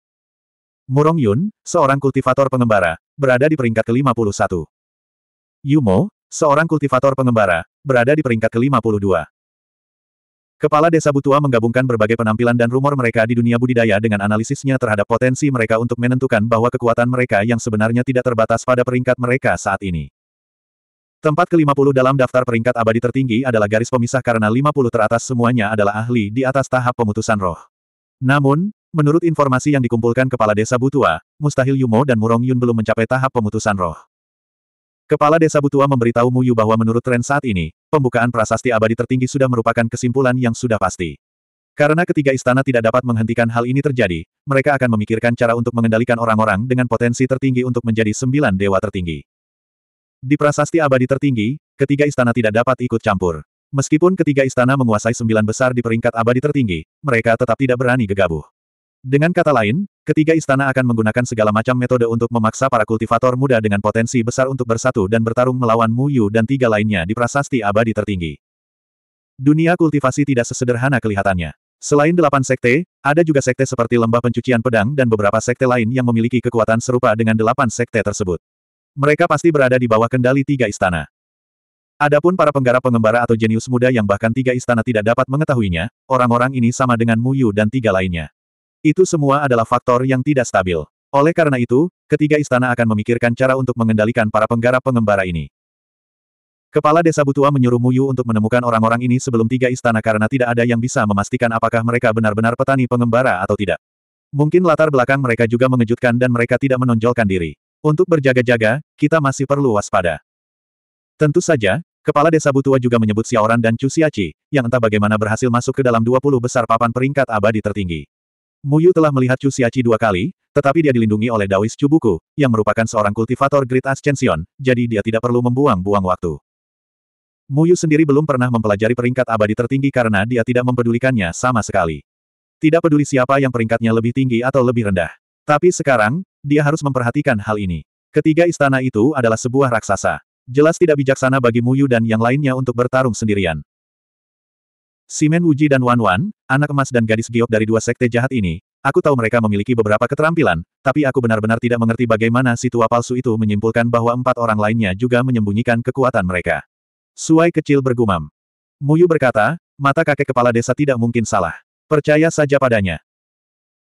Speaker 1: Murong Yun, seorang kultivator pengembara, berada di peringkat ke-51. Yumo, seorang kultivator pengembara, berada di peringkat ke-52. Kepala desa Butua menggabungkan berbagai penampilan dan rumor mereka di dunia budidaya dengan analisisnya terhadap potensi mereka untuk menentukan bahwa kekuatan mereka yang sebenarnya tidak terbatas pada peringkat mereka saat ini. Tempat ke-50 dalam daftar peringkat abadi tertinggi adalah garis pemisah karena 50 teratas semuanya adalah ahli di atas tahap pemutusan roh. Namun, Menurut informasi yang dikumpulkan Kepala Desa Butua, mustahil Yumo dan Murong Yun belum mencapai tahap pemutusan roh. Kepala Desa Butua memberitahu Muyu bahwa menurut tren saat ini, pembukaan prasasti abadi tertinggi sudah merupakan kesimpulan yang sudah pasti. Karena ketiga istana tidak dapat menghentikan hal ini terjadi, mereka akan memikirkan cara untuk mengendalikan orang-orang dengan potensi tertinggi untuk menjadi sembilan dewa tertinggi. Di prasasti abadi tertinggi, ketiga istana tidak dapat ikut campur. Meskipun ketiga istana menguasai sembilan besar di peringkat abadi tertinggi, mereka tetap tidak berani gegabah. Dengan kata lain, ketiga istana akan menggunakan segala macam metode untuk memaksa para kultivator muda dengan potensi besar untuk bersatu dan bertarung melawan Mu Yu dan tiga lainnya di prasasti abadi tertinggi. Dunia kultivasi tidak sesederhana kelihatannya. Selain delapan sekte, ada juga sekte seperti lembah pencucian pedang dan beberapa sekte lain yang memiliki kekuatan serupa dengan delapan sekte tersebut. Mereka pasti berada di bawah kendali tiga istana. Adapun para penggarap pengembara atau jenius muda yang bahkan tiga istana tidak dapat mengetahuinya, orang-orang ini sama dengan Mu Yu dan tiga lainnya. Itu semua adalah faktor yang tidak stabil. Oleh karena itu, ketiga istana akan memikirkan cara untuk mengendalikan para penggarap pengembara ini. Kepala desa Butua menyuruh Muyu untuk menemukan orang-orang ini sebelum tiga istana karena tidak ada yang bisa memastikan apakah mereka benar-benar petani pengembara atau tidak. Mungkin latar belakang mereka juga mengejutkan dan mereka tidak menonjolkan diri. Untuk berjaga-jaga, kita masih perlu waspada. Tentu saja, Kepala Desa Butua juga menyebut Xiaoran dan Chu Xiaci, yang entah bagaimana berhasil masuk ke dalam 20 besar papan peringkat abadi tertinggi. Muyu telah melihat Chu Siachi dua kali, tetapi dia dilindungi oleh Dawis Chubuku, yang merupakan seorang kultivator Great Ascension, jadi dia tidak perlu membuang-buang waktu. Muyu sendiri belum pernah mempelajari peringkat abadi tertinggi karena dia tidak mempedulikannya sama sekali. Tidak peduli siapa yang peringkatnya lebih tinggi atau lebih rendah. Tapi sekarang, dia harus memperhatikan hal ini. Ketiga istana itu adalah sebuah raksasa. Jelas tidak bijaksana bagi Muyu dan yang lainnya untuk bertarung sendirian. Simen Uji dan Wan Wan, anak emas dan gadis giok dari dua sekte jahat ini, aku tahu mereka memiliki beberapa keterampilan, tapi aku benar-benar tidak mengerti bagaimana si tua palsu itu menyimpulkan bahwa empat orang lainnya juga menyembunyikan kekuatan mereka. Suai kecil bergumam. Muyu berkata, mata kakek kepala desa tidak mungkin salah. Percaya saja padanya.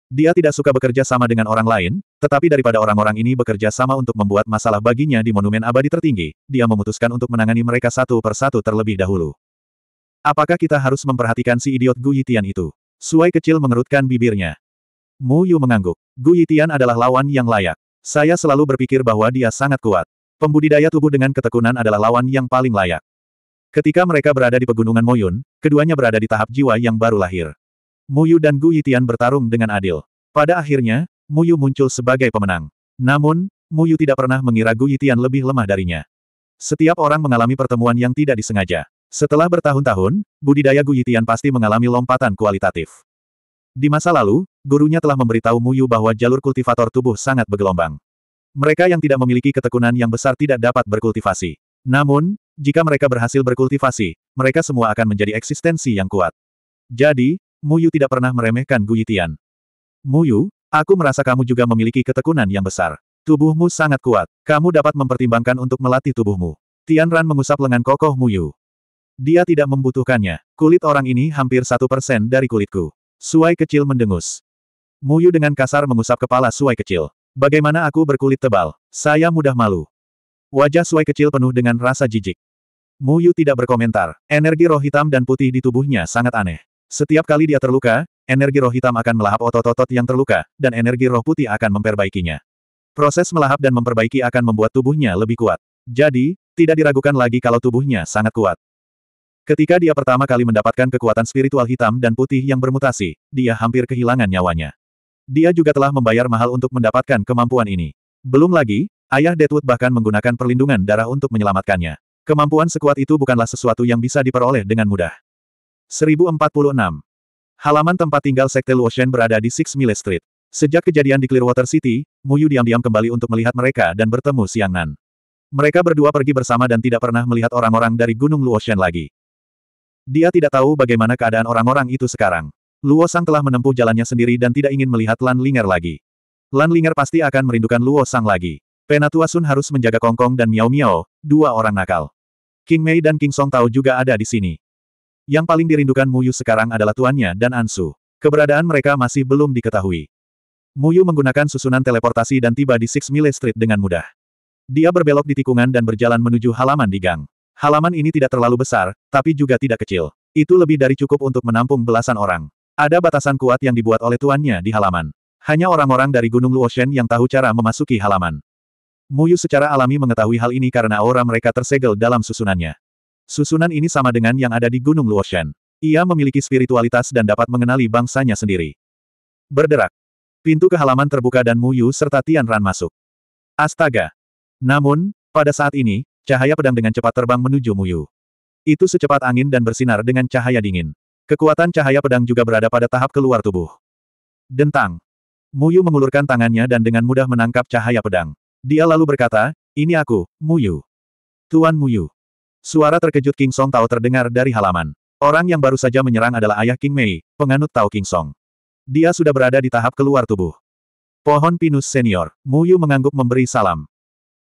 Speaker 1: Dia tidak suka bekerja sama dengan orang lain, tetapi daripada orang-orang ini bekerja sama untuk membuat masalah baginya di monumen abadi tertinggi, dia memutuskan untuk menangani mereka satu persatu terlebih dahulu. Apakah kita harus memperhatikan si idiot Gu Yitian itu? Suai kecil mengerutkan bibirnya. Mu Yu mengangguk. Gu Yitian adalah lawan yang layak. Saya selalu berpikir bahwa dia sangat kuat. Pembudidaya tubuh dengan ketekunan adalah lawan yang paling layak. Ketika mereka berada di pegunungan Moyun, keduanya berada di tahap jiwa yang baru lahir. Mu Yu dan Gu Yitian bertarung dengan adil. Pada akhirnya, Mu Yu muncul sebagai pemenang. Namun, Mu Yu tidak pernah mengira Gu Yitian lebih lemah darinya. Setiap orang mengalami pertemuan yang tidak disengaja. Setelah bertahun-tahun, budidaya Guyitian pasti mengalami lompatan kualitatif. Di masa lalu, gurunya telah memberitahu Mu Yu bahwa jalur kultivator tubuh sangat bergelombang. Mereka yang tidak memiliki ketekunan yang besar tidak dapat berkultivasi. Namun, jika mereka berhasil berkultivasi, mereka semua akan menjadi eksistensi yang kuat. Jadi, Mu Yu tidak pernah meremehkan Guyitian. Yu, aku merasa kamu juga memiliki ketekunan yang besar. Tubuhmu sangat kuat. Kamu dapat mempertimbangkan untuk melatih tubuhmu. Tian Ran mengusap lengan kokoh Mu Yu. Dia tidak membutuhkannya. Kulit orang ini hampir satu persen dari kulitku. Suai kecil mendengus. Muyu dengan kasar mengusap kepala Suai kecil. Bagaimana aku berkulit tebal? Saya mudah malu. Wajah Suai kecil penuh dengan rasa jijik. Muyu tidak berkomentar. Energi roh hitam dan putih di tubuhnya sangat aneh. Setiap kali dia terluka, energi roh hitam akan melahap otot-otot yang terluka, dan energi roh putih akan memperbaikinya. Proses melahap dan memperbaiki akan membuat tubuhnya lebih kuat. Jadi, tidak diragukan lagi kalau tubuhnya sangat kuat. Ketika dia pertama kali mendapatkan kekuatan spiritual hitam dan putih yang bermutasi, dia hampir kehilangan nyawanya. Dia juga telah membayar mahal untuk mendapatkan kemampuan ini. Belum lagi, ayah Deadwood bahkan menggunakan perlindungan darah untuk menyelamatkannya. Kemampuan sekuat itu bukanlah sesuatu yang bisa diperoleh dengan mudah. 1046. Halaman tempat tinggal Sekte Luoshen berada di Six Mile Street. Sejak kejadian di Clearwater City, Muyu diam-diam kembali untuk melihat mereka dan bertemu Siang Mereka berdua pergi bersama dan tidak pernah melihat orang-orang dari Gunung Luoshen lagi. Dia tidak tahu bagaimana keadaan orang-orang itu sekarang. Luo Sang telah menempuh jalannya sendiri dan tidak ingin melihat Lan Linger lagi. Lan Linger pasti akan merindukan Luo Sang lagi. Penatua Sun harus menjaga Kongkong Kong dan Miao Miao, dua orang nakal. King Mei dan King Song Tao juga ada di sini. Yang paling dirindukan Mu Yu sekarang adalah tuannya dan Ansu. Keberadaan mereka masih belum diketahui. Mu Yu menggunakan susunan teleportasi dan tiba di Six Mile Street dengan mudah. Dia berbelok di tikungan dan berjalan menuju halaman di gang. Halaman ini tidak terlalu besar, tapi juga tidak kecil. Itu lebih dari cukup untuk menampung belasan orang. Ada batasan kuat yang dibuat oleh tuannya di halaman. Hanya orang-orang dari Gunung Luoshen yang tahu cara memasuki halaman. Muyu secara alami mengetahui hal ini karena aura mereka tersegel dalam susunannya. Susunan ini sama dengan yang ada di Gunung Luoshen. Ia memiliki spiritualitas dan dapat mengenali bangsanya sendiri. Berderak. Pintu ke halaman terbuka dan Muyu serta Tian Ran masuk. Astaga. Namun, pada saat ini, Cahaya pedang dengan cepat terbang menuju Muyu. Itu secepat angin dan bersinar dengan cahaya dingin. Kekuatan cahaya pedang juga berada pada tahap keluar tubuh. Dentang. Muyu mengulurkan tangannya dan dengan mudah menangkap cahaya pedang. Dia lalu berkata, ini aku, Muyu. Tuan Muyu. Suara terkejut King Song Tao terdengar dari halaman. Orang yang baru saja menyerang adalah ayah King Mei, penganut Tao King Song. Dia sudah berada di tahap keluar tubuh. Pohon pinus senior, Muyu mengangguk memberi salam.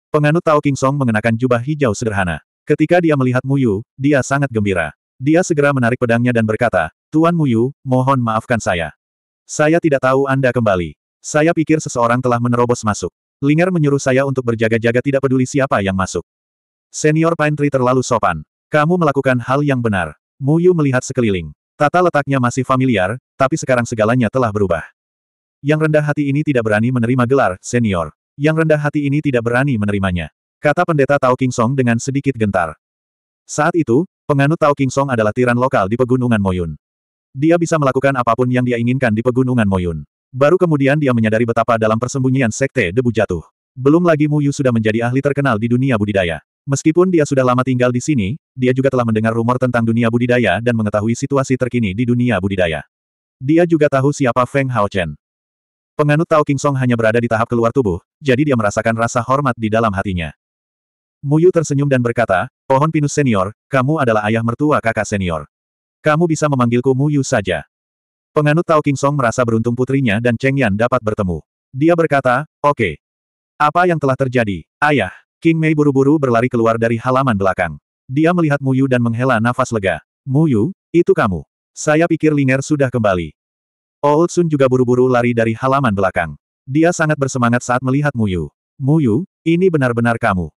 Speaker 1: Penganut Tao King Song mengenakan jubah hijau sederhana. Ketika dia melihat Mu Yu, dia sangat gembira. Dia segera menarik pedangnya dan berkata, Tuan Mu Yu, mohon maafkan saya. Saya tidak tahu Anda kembali. Saya pikir seseorang telah menerobos masuk. Linger menyuruh saya untuk berjaga-jaga tidak peduli siapa yang masuk. Senior Pine Tree terlalu sopan. Kamu melakukan hal yang benar. Mu Yu melihat sekeliling. Tata letaknya masih familiar, tapi sekarang segalanya telah berubah. Yang rendah hati ini tidak berani menerima gelar, senior yang rendah hati ini tidak berani menerimanya. Kata pendeta Tao King Song dengan sedikit gentar. Saat itu, penganut Tao King Song adalah tiran lokal di Pegunungan Moyun. Dia bisa melakukan apapun yang dia inginkan di Pegunungan Moyun. Baru kemudian dia menyadari betapa dalam persembunyian sekte debu jatuh. Belum lagi Mu Yu sudah menjadi ahli terkenal di dunia budidaya. Meskipun dia sudah lama tinggal di sini, dia juga telah mendengar rumor tentang dunia budidaya dan mengetahui situasi terkini di dunia budidaya. Dia juga tahu siapa Feng Haochen. Penganut Tao King Song hanya berada di tahap keluar tubuh, jadi dia merasakan rasa hormat di dalam hatinya. Muyu tersenyum dan berkata, Pohon Pinus Senior, kamu adalah ayah mertua kakak senior. Kamu bisa memanggilku Muyu saja. Penganut Tao King Song merasa beruntung putrinya dan Cheng Yan dapat bertemu. Dia berkata, oke. Okay. Apa yang telah terjadi, ayah? King Mei buru-buru berlari keluar dari halaman belakang. Dia melihat Muyu dan menghela nafas lega. Muyu, itu kamu. Saya pikir Linger sudah kembali. Old oh, Sun juga buru-buru lari dari halaman belakang. Dia sangat bersemangat saat melihat Muyu. Muyu, ini benar-benar kamu.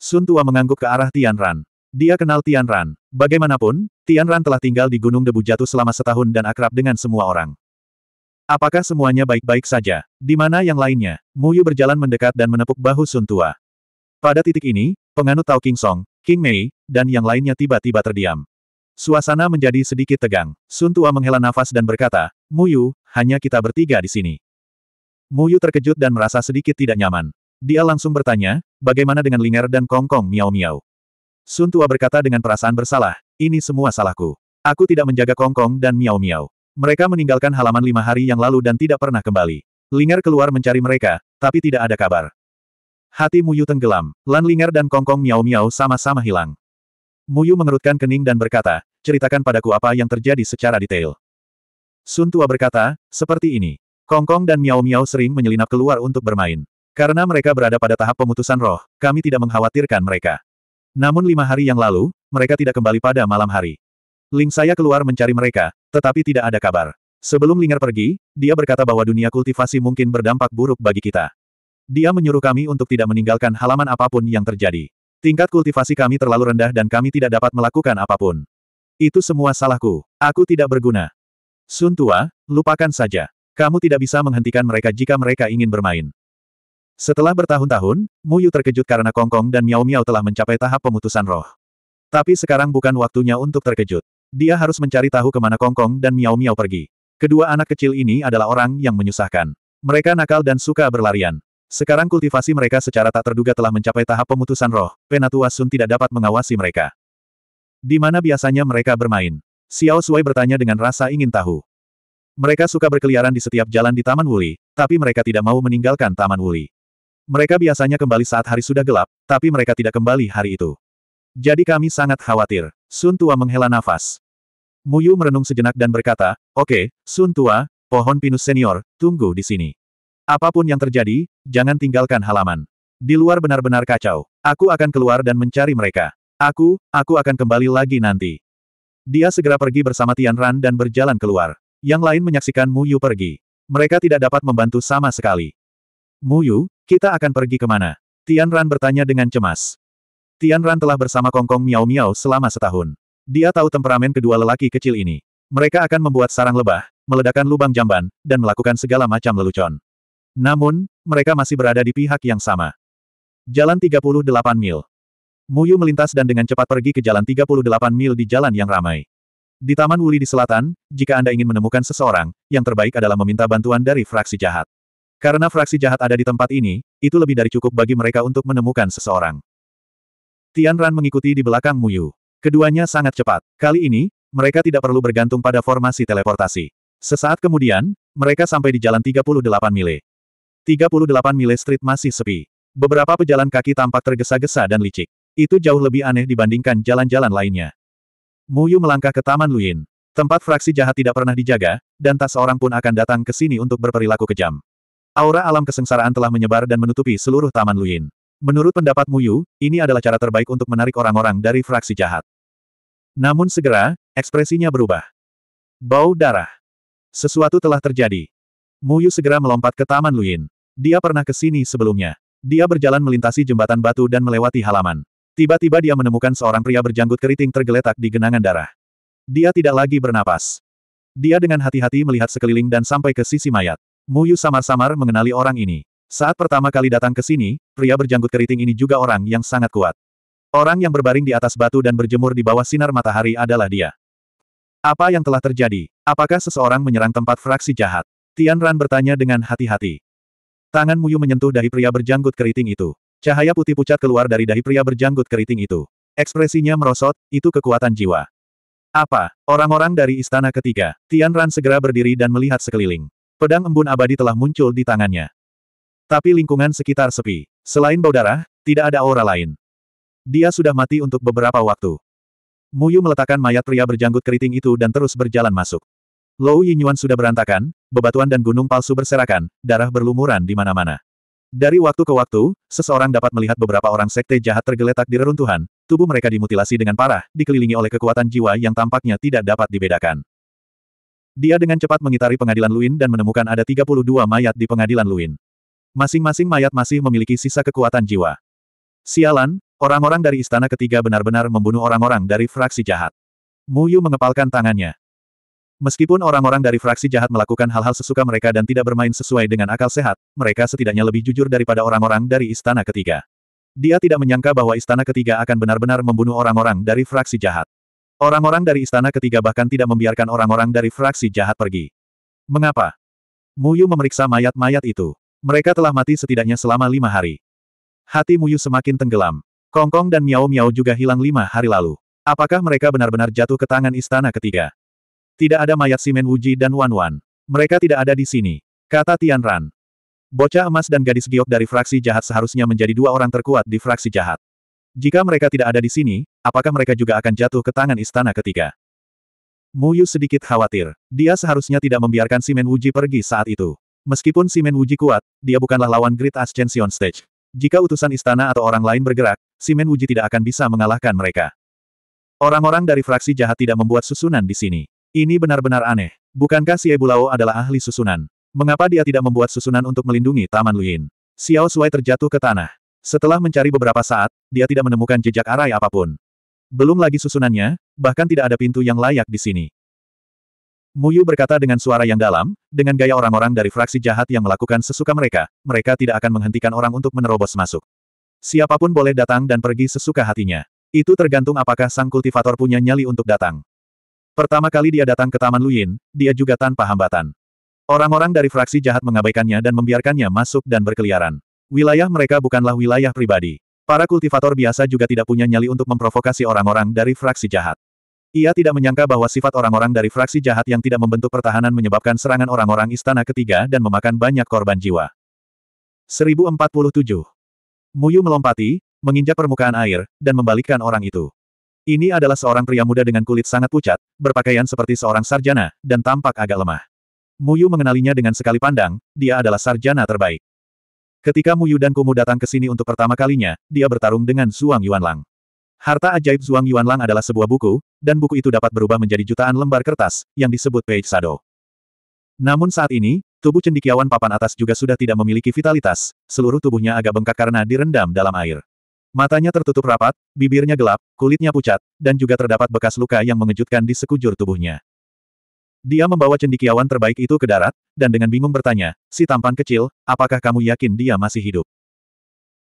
Speaker 1: Sun Tua mengangguk ke arah Tian Ran. Dia kenal Tian Ran. Bagaimanapun, Tian Ran telah tinggal di Gunung Debu Jatuh selama setahun dan akrab dengan semua orang. Apakah semuanya baik-baik saja? Di mana yang lainnya? Muyu berjalan mendekat dan menepuk bahu Sun Tua. Pada titik ini, penganut Tao King Song, King Mei, dan yang lainnya tiba-tiba terdiam. Suasana menjadi sedikit tegang. Sun Tua menghela nafas dan berkata, Muyu, hanya kita bertiga di sini. Muyu terkejut dan merasa sedikit tidak nyaman. Dia langsung bertanya, bagaimana dengan Linger dan Kongkong, Kong Miao Miao? Sun Tua berkata dengan perasaan bersalah, ini semua salahku. Aku tidak menjaga Kongkong dan Miao Miao. Mereka meninggalkan halaman lima hari yang lalu dan tidak pernah kembali. Linger keluar mencari mereka, tapi tidak ada kabar. Hati Muyu tenggelam, Lan Linger dan Kongkong Kong Miao Miao sama-sama hilang. Muyu mengerutkan kening dan berkata, ceritakan padaku apa yang terjadi secara detail. Sun Tua berkata, seperti ini. Kongkong dan Miao Miao sering menyelinap keluar untuk bermain. Karena mereka berada pada tahap pemutusan roh, kami tidak mengkhawatirkan mereka. Namun lima hari yang lalu, mereka tidak kembali pada malam hari. Ling saya keluar mencari mereka, tetapi tidak ada kabar. Sebelum Linger pergi, dia berkata bahwa dunia kultivasi mungkin berdampak buruk bagi kita. Dia menyuruh kami untuk tidak meninggalkan halaman apapun yang terjadi. Tingkat kultivasi kami terlalu rendah dan kami tidak dapat melakukan apapun. Itu semua salahku. Aku tidak berguna. Sun Tua, lupakan saja. Kamu tidak bisa menghentikan mereka jika mereka ingin bermain. Setelah bertahun-tahun, Mu Yu terkejut karena kongkong Kong dan Miao Miao telah mencapai tahap pemutusan roh. Tapi sekarang bukan waktunya untuk terkejut. Dia harus mencari tahu kemana Kong Kong dan Miao Miao pergi. Kedua anak kecil ini adalah orang yang menyusahkan. Mereka nakal dan suka berlarian. Sekarang kultivasi mereka secara tak terduga telah mencapai tahap pemutusan roh, Penatua Sun tidak dapat mengawasi mereka. Di mana biasanya mereka bermain? Xiao Sui bertanya dengan rasa ingin tahu. Mereka suka berkeliaran di setiap jalan di Taman Wuli, tapi mereka tidak mau meninggalkan Taman Wuli. Mereka biasanya kembali saat hari sudah gelap, tapi mereka tidak kembali hari itu. Jadi kami sangat khawatir. Sun Tua menghela nafas. Muyu merenung sejenak dan berkata, Oke, okay, Sun Tua, pohon pinus senior, tunggu di sini. Apapun yang terjadi, jangan tinggalkan halaman. Di luar benar-benar kacau. Aku akan keluar dan mencari mereka. Aku, aku akan kembali lagi nanti. Dia segera pergi bersama Tian Ran dan berjalan keluar. Yang lain menyaksikan Mu Yu pergi. Mereka tidak dapat membantu sama sekali. Mu Yu, kita akan pergi kemana? Tian Ran bertanya dengan cemas. Tian Ran telah bersama Kong -Kong Miao Miao selama setahun. Dia tahu temperamen kedua lelaki kecil ini. Mereka akan membuat sarang lebah, meledakkan lubang jamban, dan melakukan segala macam lelucon. Namun, mereka masih berada di pihak yang sama. Jalan 38 mil. Muyu melintas dan dengan cepat pergi ke jalan 38 mil di jalan yang ramai. Di Taman Wuli di selatan, jika Anda ingin menemukan seseorang, yang terbaik adalah meminta bantuan dari fraksi jahat. Karena fraksi jahat ada di tempat ini, itu lebih dari cukup bagi mereka untuk menemukan seseorang. Tian Ran mengikuti di belakang Muyu. Keduanya sangat cepat. Kali ini, mereka tidak perlu bergantung pada formasi teleportasi. Sesaat kemudian, mereka sampai di jalan 38 mile. 38 mile street masih sepi. Beberapa pejalan kaki tampak tergesa-gesa dan licik. Itu jauh lebih aneh dibandingkan jalan-jalan lainnya. Muyu melangkah ke Taman Luin. Tempat fraksi jahat tidak pernah dijaga, dan tak seorang pun akan datang ke sini untuk berperilaku kejam. Aura alam kesengsaraan telah menyebar dan menutupi seluruh Taman Luin. Menurut pendapat Muyu, ini adalah cara terbaik untuk menarik orang-orang dari fraksi jahat. Namun segera, ekspresinya berubah. Bau darah. Sesuatu telah terjadi. Muyu segera melompat ke Taman Luin. Dia pernah ke sini sebelumnya. Dia berjalan melintasi jembatan batu dan melewati halaman. Tiba-tiba dia menemukan seorang pria berjanggut keriting tergeletak di genangan darah. Dia tidak lagi bernapas. Dia dengan hati-hati melihat sekeliling dan sampai ke sisi mayat. Muyu samar-samar mengenali orang ini. Saat pertama kali datang ke sini, pria berjanggut keriting ini juga orang yang sangat kuat. Orang yang berbaring di atas batu dan berjemur di bawah sinar matahari adalah dia. Apa yang telah terjadi? Apakah seseorang menyerang tempat fraksi jahat? Tian Ran bertanya dengan hati-hati. Tangan Muyu menyentuh dahi pria berjanggut keriting itu. Cahaya putih pucat keluar dari dahi pria berjanggut keriting itu. Ekspresinya merosot, itu kekuatan jiwa. Apa? Orang-orang dari istana ketiga, Tian Ran segera berdiri dan melihat sekeliling. Pedang embun abadi telah muncul di tangannya. Tapi lingkungan sekitar sepi. Selain bau darah, tidak ada aura lain. Dia sudah mati untuk beberapa waktu. Muyu meletakkan mayat pria berjanggut keriting itu dan terus berjalan masuk. Lou Yinyuan sudah berantakan, bebatuan dan gunung palsu berserakan, darah berlumuran di mana-mana. Dari waktu ke waktu, seseorang dapat melihat beberapa orang sekte jahat tergeletak di reruntuhan, tubuh mereka dimutilasi dengan parah, dikelilingi oleh kekuatan jiwa yang tampaknya tidak dapat dibedakan. Dia dengan cepat mengitari pengadilan Luin dan menemukan ada 32 mayat di pengadilan Luin. Masing-masing mayat masih memiliki sisa kekuatan jiwa. Sialan, orang-orang dari istana ketiga benar-benar membunuh orang-orang dari fraksi jahat. Muyu mengepalkan tangannya. Meskipun orang-orang dari fraksi jahat melakukan hal-hal sesuka mereka dan tidak bermain sesuai dengan akal sehat, mereka setidaknya lebih jujur daripada orang-orang dari istana ketiga. Dia tidak menyangka bahwa istana ketiga akan benar-benar membunuh orang-orang dari fraksi jahat. Orang-orang dari istana ketiga bahkan tidak membiarkan orang-orang dari fraksi jahat pergi. Mengapa? Muyu memeriksa mayat-mayat itu. Mereka telah mati setidaknya selama lima hari. Hati Muyu semakin tenggelam. Kongkong dan Miao Miao juga hilang lima hari lalu. Apakah mereka benar-benar jatuh ke tangan istana ketiga? Tidak ada mayat Simen Wuji dan Wan Wan. Mereka tidak ada di sini. Kata Tian Ran. Bocah emas dan gadis giok dari fraksi jahat seharusnya menjadi dua orang terkuat di fraksi jahat. Jika mereka tidak ada di sini, apakah mereka juga akan jatuh ke tangan istana ketiga? Yu sedikit khawatir. Dia seharusnya tidak membiarkan Simen Wuji pergi saat itu. Meskipun Simen Wuji kuat, dia bukanlah lawan Great Ascension Stage. Jika utusan istana atau orang lain bergerak, Simen Wuji tidak akan bisa mengalahkan mereka. Orang-orang dari fraksi jahat tidak membuat susunan di sini. Ini benar-benar aneh. Bukankah si Ebulao adalah ahli susunan? Mengapa dia tidak membuat susunan untuk melindungi Taman Luin? Xiao Suai terjatuh ke tanah. Setelah mencari beberapa saat, dia tidak menemukan jejak arai apapun. Belum lagi susunannya, bahkan tidak ada pintu yang layak di sini. Muyu berkata dengan suara yang dalam, dengan gaya orang-orang dari fraksi jahat yang melakukan sesuka mereka, mereka tidak akan menghentikan orang untuk menerobos masuk. Siapapun boleh datang dan pergi sesuka hatinya. Itu tergantung apakah sang kultivator punya nyali untuk datang. Pertama kali dia datang ke Taman Luyin, dia juga tanpa hambatan. Orang-orang dari fraksi jahat mengabaikannya dan membiarkannya masuk dan berkeliaran. Wilayah mereka bukanlah wilayah pribadi. Para kultivator biasa juga tidak punya nyali untuk memprovokasi orang-orang dari fraksi jahat. Ia tidak menyangka bahwa sifat orang-orang dari fraksi jahat yang tidak membentuk pertahanan menyebabkan serangan orang-orang istana ketiga dan memakan banyak korban jiwa. 1047. Muyu melompati, menginjak permukaan air, dan membalikkan orang itu. Ini adalah seorang pria muda dengan kulit sangat pucat, berpakaian seperti seorang sarjana, dan tampak agak lemah. Muyu mengenalinya dengan sekali pandang, dia adalah sarjana terbaik. Ketika Muyu dan Kumu datang ke sini untuk pertama kalinya, dia bertarung dengan Zhuang Yuanlang. Harta ajaib Zhuang Yuanlang adalah sebuah buku, dan buku itu dapat berubah menjadi jutaan lembar kertas, yang disebut Page Shadow. Namun saat ini, tubuh cendikiawan papan atas juga sudah tidak memiliki vitalitas, seluruh tubuhnya agak bengkak karena direndam dalam air. Matanya tertutup rapat, bibirnya gelap, kulitnya pucat, dan juga terdapat bekas luka yang mengejutkan di sekujur tubuhnya. Dia membawa cendikiawan terbaik itu ke darat, dan dengan bingung bertanya, si tampan kecil, apakah kamu yakin dia masih hidup?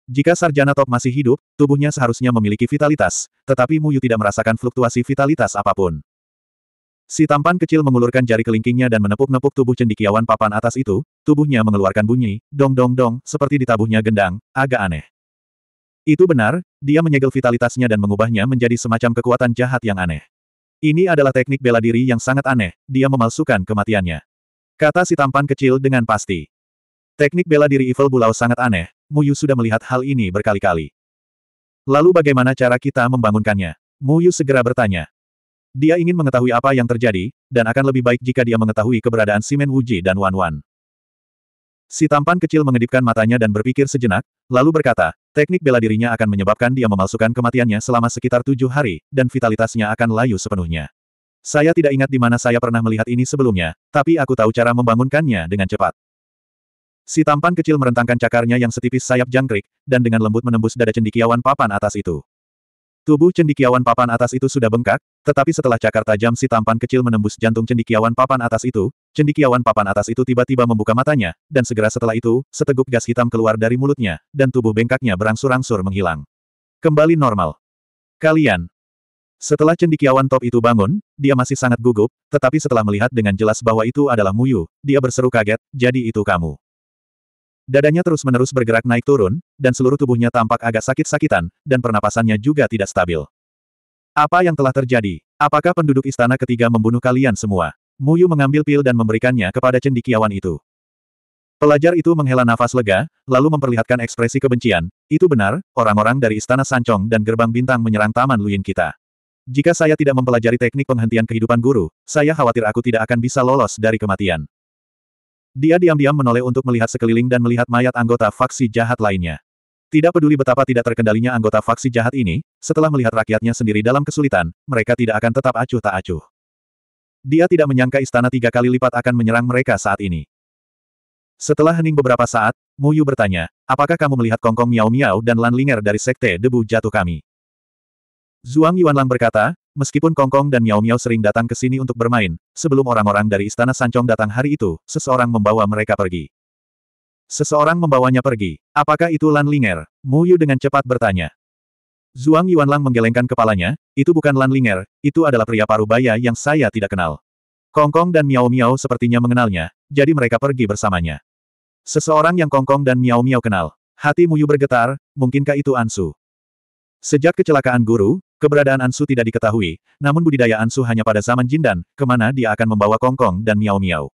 Speaker 1: Jika sarjana top masih hidup, tubuhnya seharusnya memiliki vitalitas, tetapi Muyu tidak merasakan fluktuasi vitalitas apapun. Si tampan kecil mengulurkan jari kelingkingnya dan menepuk-nepuk tubuh cendikiawan papan atas itu, tubuhnya mengeluarkan bunyi, dong-dong-dong, seperti ditabuhnya gendang, agak aneh. Itu benar, dia menyegel vitalitasnya dan mengubahnya menjadi semacam kekuatan jahat yang aneh. Ini adalah teknik bela diri yang sangat aneh, dia memalsukan kematiannya. Kata si tampan kecil dengan pasti. Teknik bela diri Evil Bulau sangat aneh, Muyu sudah melihat hal ini berkali-kali. Lalu bagaimana cara kita membangunkannya? Muyu segera bertanya. Dia ingin mengetahui apa yang terjadi, dan akan lebih baik jika dia mengetahui keberadaan Simen Wuji dan Wan Wan. Si tampan kecil mengedipkan matanya dan berpikir sejenak, lalu berkata, teknik bela dirinya akan menyebabkan dia memalsukan kematiannya selama sekitar tujuh hari, dan vitalitasnya akan layu sepenuhnya. Saya tidak ingat di mana saya pernah melihat ini sebelumnya, tapi aku tahu cara membangunkannya dengan cepat. Si tampan kecil merentangkan cakarnya yang setipis sayap jangkrik, dan dengan lembut menembus dada cendikiawan papan atas itu. Tubuh cendikiawan papan atas itu sudah bengkak, tetapi setelah cakar tajam si tampan kecil menembus jantung cendikiawan papan atas itu, Cendikiawan papan atas itu tiba-tiba membuka matanya, dan segera setelah itu, seteguk gas hitam keluar dari mulutnya, dan tubuh bengkaknya berangsur-angsur menghilang. Kembali normal. Kalian. Setelah cendikiawan top itu bangun, dia masih sangat gugup, tetapi setelah melihat dengan jelas bahwa itu adalah Muyu, dia berseru kaget, jadi itu kamu. Dadanya terus-menerus bergerak naik turun, dan seluruh tubuhnya tampak agak sakit-sakitan, dan pernapasannya juga tidak stabil. Apa yang telah terjadi? Apakah penduduk istana ketiga membunuh kalian semua? Muyu mengambil pil dan memberikannya kepada cendikiawan itu. Pelajar itu menghela nafas lega, lalu memperlihatkan ekspresi kebencian. Itu benar, orang-orang dari Istana Sancong dan Gerbang Bintang menyerang Taman Luyin kita. Jika saya tidak mempelajari teknik penghentian kehidupan guru, saya khawatir aku tidak akan bisa lolos dari kematian. Dia diam-diam menoleh untuk melihat sekeliling dan melihat mayat anggota faksi jahat lainnya. Tidak peduli betapa tidak terkendalinya anggota faksi jahat ini, setelah melihat rakyatnya sendiri dalam kesulitan, mereka tidak akan tetap acuh tak acuh. Dia tidak menyangka istana tiga kali lipat akan menyerang mereka saat ini. Setelah hening beberapa saat, Mu Yu bertanya, apakah kamu melihat Kongkong Miao Miao dan Lan Linger dari Sekte Debu jatuh kami? Zhuang Yuanlang berkata, meskipun Kongkong dan Miao Miao sering datang ke sini untuk bermain, sebelum orang-orang dari Istana Sancong datang hari itu, seseorang membawa mereka pergi. Seseorang membawanya pergi. Apakah itu Lan Linger? Yu dengan cepat bertanya. Zhuang Yuanlang menggelengkan kepalanya, itu bukan Lan Linger, itu adalah pria paruh baya yang saya tidak kenal. Kongkong dan Miao Miao sepertinya mengenalnya, jadi mereka pergi bersamanya. Seseorang yang Kongkong dan Miao Miao kenal. Hati Muyu bergetar, mungkinkah itu Ansu? Sejak kecelakaan guru, keberadaan Ansu tidak diketahui, namun budidaya Ansu hanya pada zaman Jindan, kemana dia akan membawa Kongkong dan Miao Miao.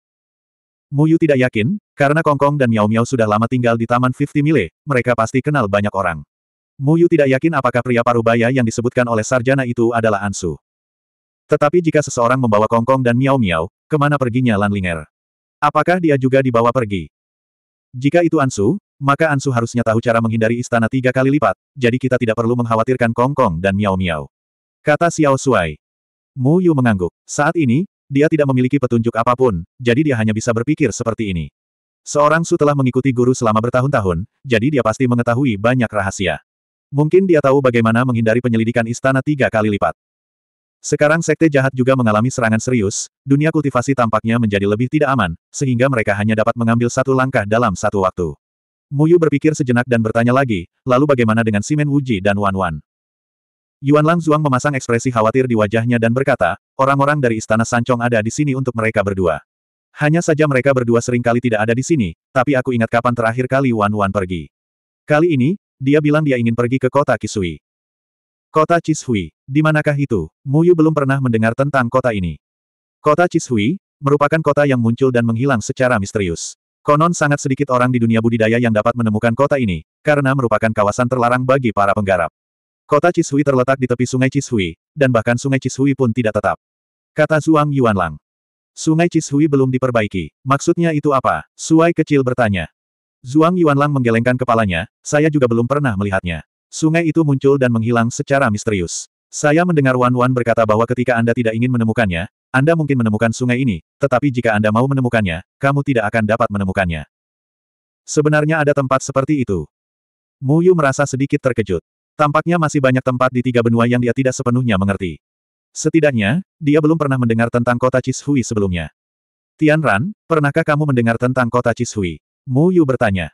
Speaker 1: Muyu tidak yakin, karena Kongkong dan Miao Miao sudah lama tinggal di Taman 50 Mile, mereka pasti kenal banyak orang. Muyu tidak yakin apakah pria parubaya yang disebutkan oleh sarjana itu adalah Ansu. Tetapi jika seseorang membawa Kongkong dan Miao Miao, kemana perginya Lanlinger? Apakah dia juga dibawa pergi? Jika itu Ansu, maka Ansu harusnya tahu cara menghindari istana tiga kali lipat, jadi kita tidak perlu mengkhawatirkan Kongkong dan Miao Miao. Kata Xiao Suai. Mu Yu mengangguk. Saat ini, dia tidak memiliki petunjuk apapun, jadi dia hanya bisa berpikir seperti ini. Seorang Su telah mengikuti guru selama bertahun-tahun, jadi dia pasti mengetahui banyak rahasia. Mungkin dia tahu bagaimana menghindari penyelidikan istana tiga kali lipat. Sekarang sekte jahat juga mengalami serangan serius, dunia kultivasi tampaknya menjadi lebih tidak aman, sehingga mereka hanya dapat mengambil satu langkah dalam satu waktu. Muyu berpikir sejenak dan bertanya lagi, lalu bagaimana dengan Simen Wuji dan Wan Wan? Yuan Lang Zhuang memasang ekspresi khawatir di wajahnya dan berkata, orang-orang dari Istana Sancong ada di sini untuk mereka berdua. Hanya saja mereka berdua seringkali tidak ada di sini, tapi aku ingat kapan terakhir kali Wan Wan pergi. Kali ini, dia bilang dia ingin pergi ke kota Kisui. Kota Chishui, di manakah itu? Muyu belum pernah mendengar tentang kota ini. Kota Chishui, merupakan kota yang muncul dan menghilang secara misterius. Konon sangat sedikit orang di dunia budidaya yang dapat menemukan kota ini, karena merupakan kawasan terlarang bagi para penggarap. Kota Chishui terletak di tepi sungai Chishui, dan bahkan sungai Chishui pun tidak tetap. Kata Zhuang Yuanlang. Sungai Chishui belum diperbaiki. Maksudnya itu apa? Suai kecil bertanya. Zhuang Yuanlang menggelengkan kepalanya, saya juga belum pernah melihatnya. Sungai itu muncul dan menghilang secara misterius. Saya mendengar Wan Wan berkata bahwa ketika Anda tidak ingin menemukannya, Anda mungkin menemukan sungai ini, tetapi jika Anda mau menemukannya, kamu tidak akan dapat menemukannya. Sebenarnya ada tempat seperti itu. Mu Yu merasa sedikit terkejut. Tampaknya masih banyak tempat di tiga benua yang dia tidak sepenuhnya mengerti. Setidaknya, dia belum pernah mendengar tentang kota Chishui sebelumnya. Tian Ran, pernahkah kamu mendengar tentang kota Chishui? Mu Yu bertanya.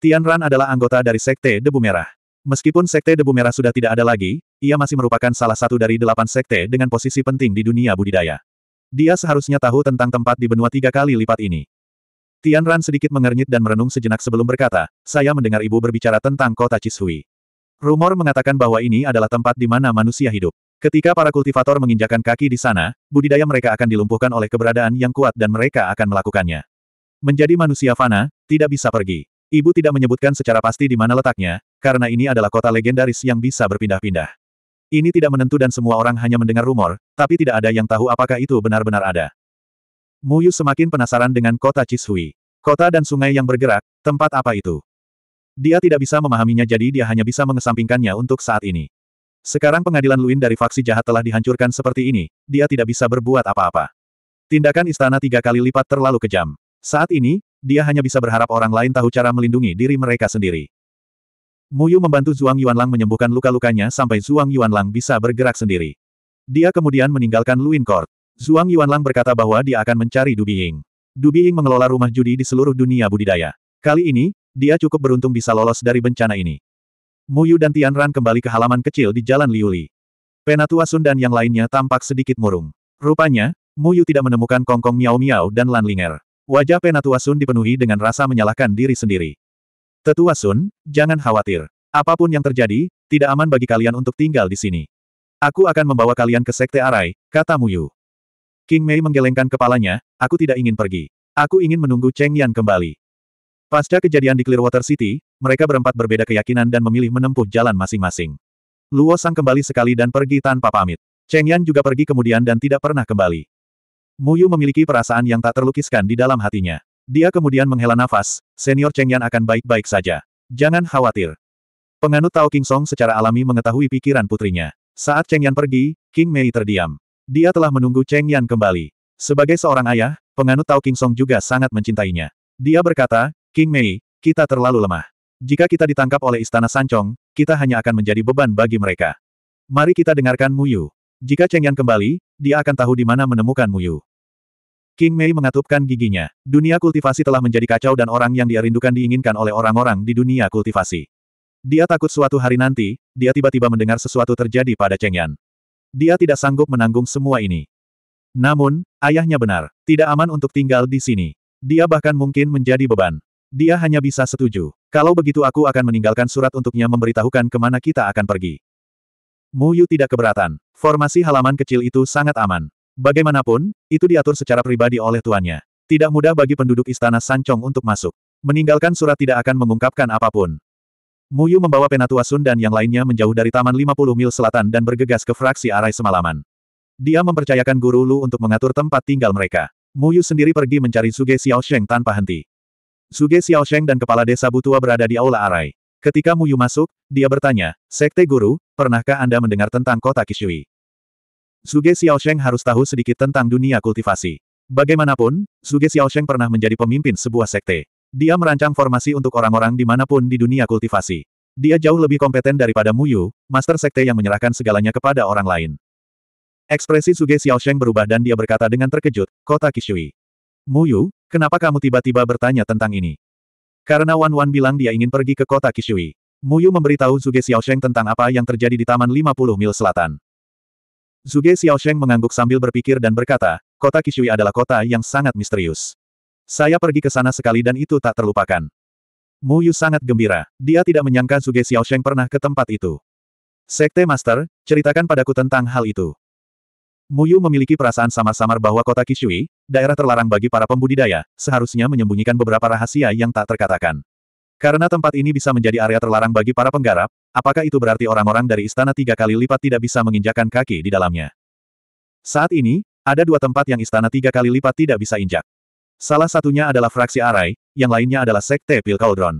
Speaker 1: Tian Ran adalah anggota dari Sekte Debu Merah. Meskipun Sekte Debu Merah sudah tidak ada lagi, ia masih merupakan salah satu dari delapan sekte dengan posisi penting di dunia budidaya. Dia seharusnya tahu tentang tempat di benua tiga kali lipat ini. Tian Ran sedikit mengernyit dan merenung sejenak sebelum berkata, saya mendengar ibu berbicara tentang kota Cishui. Rumor mengatakan bahwa ini adalah tempat di mana manusia hidup. Ketika para kultivator menginjakan kaki di sana, budidaya mereka akan dilumpuhkan oleh keberadaan yang kuat dan mereka akan melakukannya. Menjadi manusia fana, tidak bisa pergi. Ibu tidak menyebutkan secara pasti di mana letaknya, karena ini adalah kota legendaris yang bisa berpindah-pindah. Ini tidak menentu dan semua orang hanya mendengar rumor, tapi tidak ada yang tahu apakah itu benar-benar ada. Muyu semakin penasaran dengan kota Chishui. Kota dan sungai yang bergerak, tempat apa itu? Dia tidak bisa memahaminya jadi dia hanya bisa mengesampingkannya untuk saat ini. Sekarang pengadilan Luin dari faksi jahat telah dihancurkan seperti ini, dia tidak bisa berbuat apa-apa. Tindakan istana tiga kali lipat terlalu kejam. Saat ini, dia hanya bisa berharap orang lain tahu cara melindungi diri mereka sendiri. Muyu membantu Zhuang Yuanlang menyembuhkan luka-lukanya sampai Zhuang Yuanlang bisa bergerak sendiri. Dia kemudian meninggalkan Luin Court. Zhuang Yuanlang berkata bahwa dia akan mencari Du Biying. Du Biying mengelola rumah judi di seluruh dunia budidaya. Kali ini, dia cukup beruntung bisa lolos dari bencana ini. Muyu dan Tianran kembali ke halaman kecil di Jalan Liuli. Penatua Sun dan yang lainnya tampak sedikit murung. Rupanya, Muyu tidak menemukan Kongkong Miao Miao dan Lan Linger. Wajah Penatua Sun dipenuhi dengan rasa menyalahkan diri sendiri. Tetua Sun, jangan khawatir. Apapun yang terjadi, tidak aman bagi kalian untuk tinggal di sini. Aku akan membawa kalian ke Sekte Arai, kata Muyu. King Mei menggelengkan kepalanya, aku tidak ingin pergi. Aku ingin menunggu Cheng Yan kembali. Pasca kejadian di Clearwater City, mereka berempat berbeda keyakinan dan memilih menempuh jalan masing-masing. Luo Sang kembali sekali dan pergi tanpa pamit. Cheng Yan juga pergi kemudian dan tidak pernah kembali. Muyu memiliki perasaan yang tak terlukiskan di dalam hatinya. Dia kemudian menghela nafas, senior Cheng Yan akan baik-baik saja. Jangan khawatir. Penganut Tao King Song secara alami mengetahui pikiran putrinya. Saat Cheng Yan pergi, King Mei terdiam. Dia telah menunggu Cheng Yan kembali. Sebagai seorang ayah, penganut Tao King Song juga sangat mencintainya. Dia berkata, King Mei, kita terlalu lemah. Jika kita ditangkap oleh Istana Sancong, kita hanya akan menjadi beban bagi mereka. Mari kita dengarkan Muyu. Jika Cheng Yan kembali, dia akan tahu di mana menemukan Muyu. King Mei mengatupkan giginya. Dunia kultivasi telah menjadi kacau dan orang yang dia rindukan diinginkan oleh orang-orang di dunia kultivasi. Dia takut suatu hari nanti, dia tiba-tiba mendengar sesuatu terjadi pada Cheng Yan. Dia tidak sanggup menanggung semua ini. Namun, ayahnya benar, tidak aman untuk tinggal di sini. Dia bahkan mungkin menjadi beban. Dia hanya bisa setuju. Kalau begitu aku akan meninggalkan surat untuknya memberitahukan kemana kita akan pergi. Mu Yu tidak keberatan. Formasi halaman kecil itu sangat aman. Bagaimanapun, itu diatur secara pribadi oleh tuannya. Tidak mudah bagi penduduk istana Sancong untuk masuk. Meninggalkan surat tidak akan mengungkapkan apapun. Muyu membawa Penatua Sun dan yang lainnya menjauh dari taman 50 mil selatan dan bergegas ke fraksi arai semalaman. Dia mempercayakan Guru Lu untuk mengatur tempat tinggal mereka. Muyu sendiri pergi mencari Suge Xiao Sheng tanpa henti. Suge Xiao Sheng dan kepala desa Butua berada di aula arai. Ketika Muyu masuk, dia bertanya, Sekte Guru, pernahkah Anda mendengar tentang kota Kishui? Xiao Xiaosheng harus tahu sedikit tentang dunia kultivasi. Bagaimanapun, Xiao Xiaosheng pernah menjadi pemimpin sebuah sekte. Dia merancang formasi untuk orang-orang dimanapun di dunia kultivasi. Dia jauh lebih kompeten daripada Muyu, master sekte yang menyerahkan segalanya kepada orang lain. Ekspresi Suge Xiaosheng berubah dan dia berkata dengan terkejut, Kota Kishui. Muyu, kenapa kamu tiba-tiba bertanya tentang ini? Karena Wan Wan bilang dia ingin pergi ke kota Kishui. Muyu memberitahu Zuge Xiaosheng tentang apa yang terjadi di Taman 50 Mil Selatan. Zuge Xiaosheng mengangguk sambil berpikir dan berkata, kota Kishui adalah kota yang sangat misterius. Saya pergi ke sana sekali dan itu tak terlupakan. Muyu sangat gembira. Dia tidak menyangka Zuge Xiaosheng pernah ke tempat itu. Sekte Master, ceritakan padaku tentang hal itu. Muyu memiliki perasaan samar-samar bahwa kota Kishui, daerah terlarang bagi para pembudidaya, seharusnya menyembunyikan beberapa rahasia yang tak terkatakan. Karena tempat ini bisa menjadi area terlarang bagi para penggarap, apakah itu berarti orang-orang dari istana tiga kali lipat tidak bisa menginjakan kaki di dalamnya? Saat ini, ada dua tempat yang istana tiga kali lipat tidak bisa injak. Salah satunya adalah fraksi Arai, yang lainnya adalah Sekte Pil Cauldron.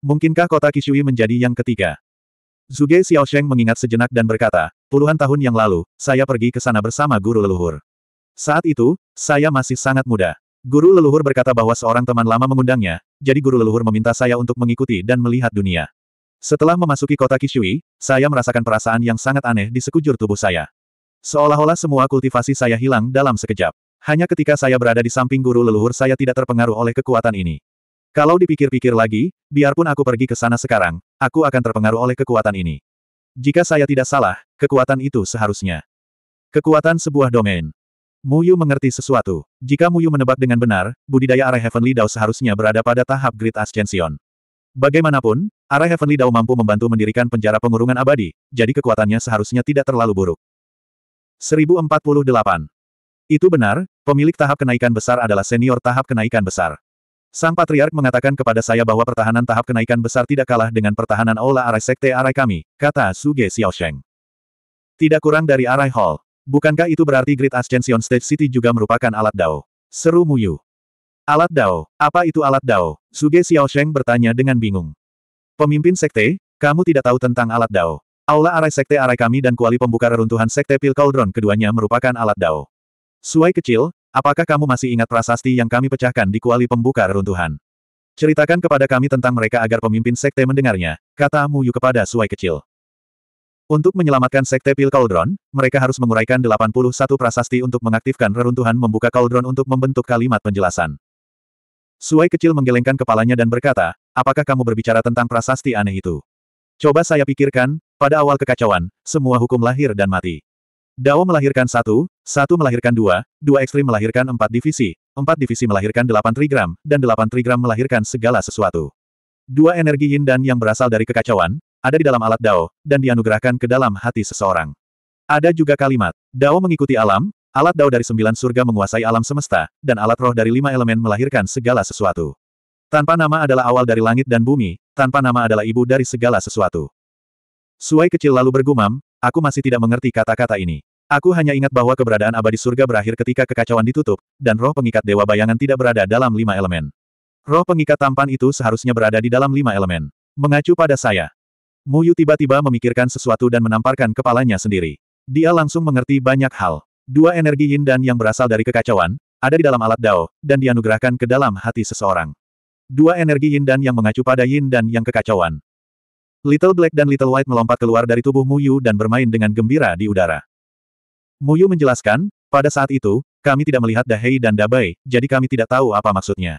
Speaker 1: Mungkinkah kota Kishui menjadi yang ketiga? Zuge Xiaosheng mengingat sejenak dan berkata, puluhan tahun yang lalu, saya pergi ke sana bersama guru leluhur. Saat itu, saya masih sangat muda. Guru leluhur berkata bahwa seorang teman lama mengundangnya, jadi guru leluhur meminta saya untuk mengikuti dan melihat dunia. Setelah memasuki kota Kishui, saya merasakan perasaan yang sangat aneh di sekujur tubuh saya. Seolah-olah semua kultivasi saya hilang dalam sekejap. Hanya ketika saya berada di samping guru leluhur saya tidak terpengaruh oleh kekuatan ini. Kalau dipikir-pikir lagi, biarpun aku pergi ke sana sekarang, aku akan terpengaruh oleh kekuatan ini. Jika saya tidak salah, kekuatan itu seharusnya. Kekuatan sebuah domain. Muyu mengerti sesuatu. Jika Muyu menebak dengan benar, budidaya arah Heavenly Dao seharusnya berada pada tahap Great Ascension. Bagaimanapun, arah Heavenly Dao mampu membantu mendirikan penjara pengurungan abadi, jadi kekuatannya seharusnya tidak terlalu buruk. 1048. Itu benar, pemilik tahap kenaikan besar adalah senior tahap kenaikan besar. Sang Patriark mengatakan kepada saya bahwa pertahanan tahap kenaikan besar tidak kalah dengan pertahanan Aula Arai Sekte Arai kami, kata Suge Xiaosheng. Tidak kurang dari Arai Hall. Bukankah itu berarti Great Ascension Stage City juga merupakan alat Dao? Seru Muyu. Alat Dao, apa itu alat Dao? Suge Xiaosheng bertanya dengan bingung. Pemimpin Sekte, kamu tidak tahu tentang alat Dao. Aula arai Sekte arai kami dan kuali pembuka reruntuhan Sekte Pil Cauldron keduanya merupakan alat Dao. Suai kecil, Apakah kamu masih ingat prasasti yang kami pecahkan di kuali pembuka reruntuhan? Ceritakan kepada kami tentang mereka agar pemimpin sekte mendengarnya, kata Muyu kepada suai kecil. Untuk menyelamatkan sekte Pil Cauldron, mereka harus menguraikan 81 prasasti untuk mengaktifkan reruntuhan membuka Cauldron untuk membentuk kalimat penjelasan. Suai kecil menggelengkan kepalanya dan berkata, apakah kamu berbicara tentang prasasti aneh itu? Coba saya pikirkan, pada awal kekacauan, semua hukum lahir dan mati. Dao melahirkan satu, satu melahirkan dua, dua ekstrim melahirkan empat divisi, empat divisi melahirkan delapan trigram, dan delapan trigram melahirkan segala sesuatu. Dua energi yin dan yang berasal dari kekacauan, ada di dalam alat Dao, dan dianugerahkan ke dalam hati seseorang. Ada juga kalimat, Dao mengikuti alam, alat Dao dari sembilan surga menguasai alam semesta, dan alat roh dari lima elemen melahirkan segala sesuatu. Tanpa nama adalah awal dari langit dan bumi, tanpa nama adalah ibu dari segala sesuatu. Suai kecil lalu bergumam, Aku masih tidak mengerti kata-kata ini. Aku hanya ingat bahwa keberadaan abadi surga berakhir ketika kekacauan ditutup, dan roh pengikat dewa bayangan tidak berada dalam lima elemen. Roh pengikat tampan itu seharusnya berada di dalam lima elemen. Mengacu pada saya. Muyu tiba-tiba memikirkan sesuatu dan menamparkan kepalanya sendiri. Dia langsung mengerti banyak hal. Dua energi yin dan yang berasal dari kekacauan, ada di dalam alat dao, dan dianugerahkan ke dalam hati seseorang. Dua energi yin dan yang mengacu pada yin dan yang kekacauan, Little Black dan Little White melompat keluar dari tubuh Muyu dan bermain dengan gembira di udara. Muyu menjelaskan, pada saat itu, kami tidak melihat Dahei dan Dabai, jadi kami tidak tahu apa maksudnya.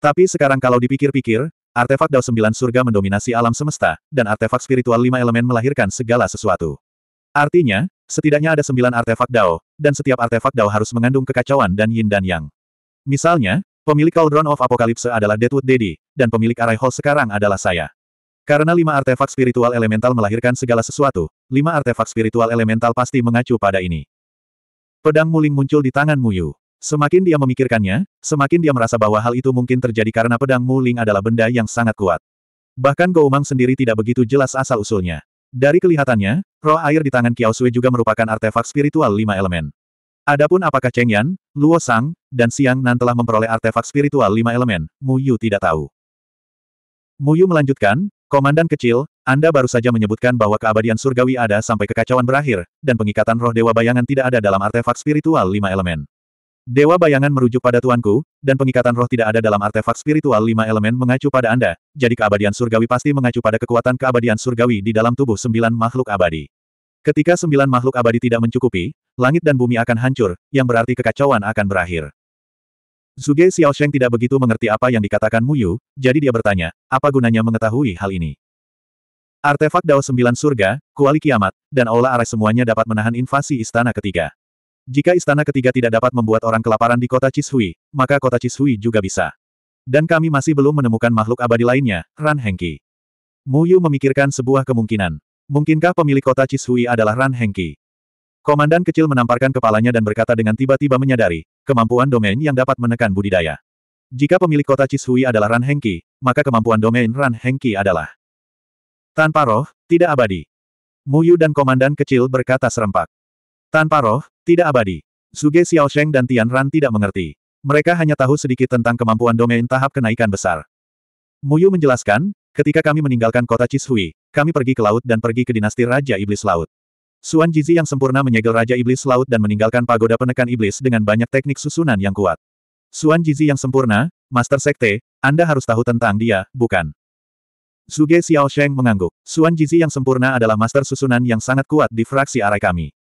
Speaker 1: Tapi sekarang kalau dipikir-pikir, artefak Dao Sembilan Surga mendominasi alam semesta, dan artefak spiritual lima elemen melahirkan segala sesuatu. Artinya, setidaknya ada sembilan artefak Dao, dan setiap artefak Dao harus mengandung kekacauan dan yin dan yang. Misalnya, pemilik Cauldron of Apocalypse adalah Deadwood Daddy, dan pemilik Arai Hall sekarang adalah saya. Karena lima artefak spiritual elemental melahirkan segala sesuatu, lima artefak spiritual elemental pasti mengacu pada ini. Pedang muling muncul di tangan Muyu. Semakin dia memikirkannya, semakin dia merasa bahwa hal itu mungkin terjadi karena pedang muling adalah benda yang sangat kuat. Bahkan Goumang sendiri tidak begitu jelas asal-usulnya. Dari kelihatannya, roh air di tangan Kiao Sui juga merupakan artefak spiritual lima elemen. Adapun apakah Cheng Yan, Luo Sang, dan Siang Nan telah memperoleh artefak spiritual lima elemen, Mu Yu tidak tahu. Mu Yu melanjutkan, Komandan kecil, Anda baru saja menyebutkan bahwa keabadian surgawi ada sampai kekacauan berakhir, dan pengikatan roh Dewa Bayangan tidak ada dalam artefak spiritual lima elemen. Dewa Bayangan merujuk pada Tuanku, dan pengikatan roh tidak ada dalam artefak spiritual lima elemen mengacu pada Anda, jadi keabadian surgawi pasti mengacu pada kekuatan keabadian surgawi di dalam tubuh sembilan makhluk abadi. Ketika sembilan makhluk abadi tidak mencukupi, langit dan bumi akan hancur, yang berarti kekacauan akan berakhir. Zuge Sheng tidak begitu mengerti apa yang dikatakan Mu Yu, jadi dia bertanya, apa gunanya mengetahui hal ini? Artefak Dao Sembilan Surga, Kuali Kiamat, dan Aula Arai semuanya dapat menahan invasi Istana Ketiga. Jika Istana Ketiga tidak dapat membuat orang kelaparan di kota Cishui, maka kota Cishui juga bisa. Dan kami masih belum menemukan makhluk abadi lainnya, Ran Hengki. Mu Yu memikirkan sebuah kemungkinan. Mungkinkah pemilik kota Cishui adalah Ran Hengki? Komandan kecil menamparkan kepalanya dan berkata dengan tiba-tiba menyadari, kemampuan domain yang dapat menekan budidaya. Jika pemilik kota Chishui adalah Ran Hengki, maka kemampuan domain Ran Hengki adalah tanpa roh, tidak abadi. Muyu dan komandan kecil berkata serempak. Tanpa roh, tidak abadi. Suge Sheng, dan Tian Ran tidak mengerti. Mereka hanya tahu sedikit tentang kemampuan domain tahap kenaikan besar. Muyu menjelaskan, ketika kami meninggalkan kota Chishui, kami pergi ke laut dan pergi ke dinasti Raja Iblis Laut. Suan Jizi yang sempurna menyegel Raja Iblis Laut dan meninggalkan pagoda penekan iblis dengan banyak teknik susunan yang kuat. Suan Jizi yang sempurna, Master Sekte, Anda harus tahu tentang dia, bukan? Suge Sheng mengangguk. Suan Jizi yang sempurna adalah master susunan yang sangat kuat di fraksi arai kami.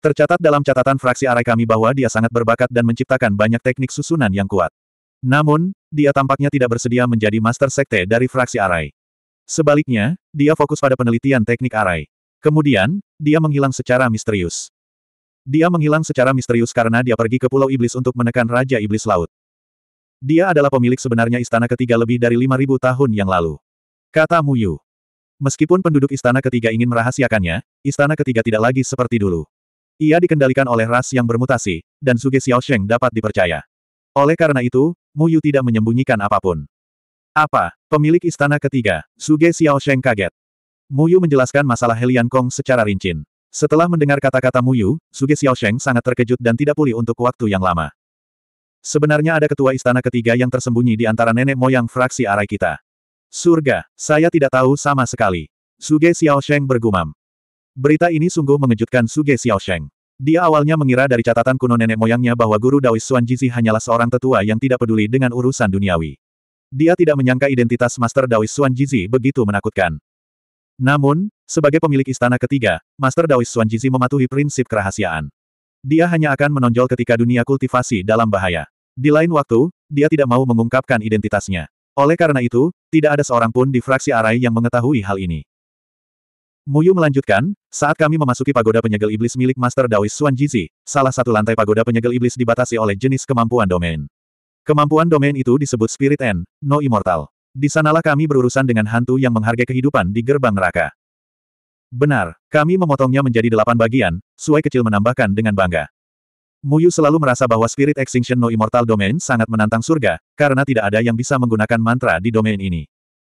Speaker 1: Tercatat dalam catatan fraksi arai kami bahwa dia sangat berbakat dan menciptakan banyak teknik susunan yang kuat. Namun, dia tampaknya tidak bersedia menjadi master sekte dari fraksi arai. Sebaliknya, dia fokus pada penelitian teknik arai. Kemudian, dia menghilang secara misterius. Dia menghilang secara misterius karena dia pergi ke Pulau Iblis untuk menekan Raja Iblis Laut. Dia adalah pemilik sebenarnya istana ketiga lebih dari 5.000 tahun yang lalu. Kata Mu Yu. Meskipun penduduk istana ketiga ingin merahasiakannya, istana ketiga tidak lagi seperti dulu. Ia dikendalikan oleh ras yang bermutasi, dan Suge Sheng dapat dipercaya. Oleh karena itu, Mu Yu tidak menyembunyikan apapun. Apa, pemilik istana ketiga, Suge Sheng kaget. Muyu menjelaskan masalah Helian Kong secara rinci. Setelah mendengar kata-kata Muyu, Suge Sheng sangat terkejut dan tidak pulih untuk waktu yang lama. Sebenarnya ada ketua istana ketiga yang tersembunyi di antara nenek moyang fraksi arai kita. Surga, saya tidak tahu sama sekali. Suge Sheng bergumam. Berita ini sungguh mengejutkan Suge Sheng. Dia awalnya mengira dari catatan kuno nenek moyangnya bahwa guru Daois Xuan Jizi hanyalah seorang tetua yang tidak peduli dengan urusan duniawi. Dia tidak menyangka identitas Master Daois Xuan Jizi begitu menakutkan. Namun, sebagai pemilik istana ketiga, Master Dawis Xuan mematuhi prinsip kerahasiaan. Dia hanya akan menonjol ketika dunia kultivasi dalam bahaya. Di lain waktu, dia tidak mau mengungkapkan identitasnya. Oleh karena itu, tidak ada seorang pun di fraksi Arai yang mengetahui hal ini. Muyu melanjutkan, saat kami memasuki pagoda penyegel iblis milik Master Dawis Xuan salah satu lantai pagoda penyegel iblis dibatasi oleh jenis kemampuan domain. Kemampuan domain itu disebut Spirit N, No Immortal. Di sanalah kami berurusan dengan hantu yang menghargai kehidupan di gerbang neraka. Benar, kami memotongnya menjadi delapan bagian, Suai kecil menambahkan dengan bangga. Muyu selalu merasa bahwa Spirit Extinction No Immortal Domain sangat menantang surga, karena tidak ada yang bisa menggunakan mantra di domain ini.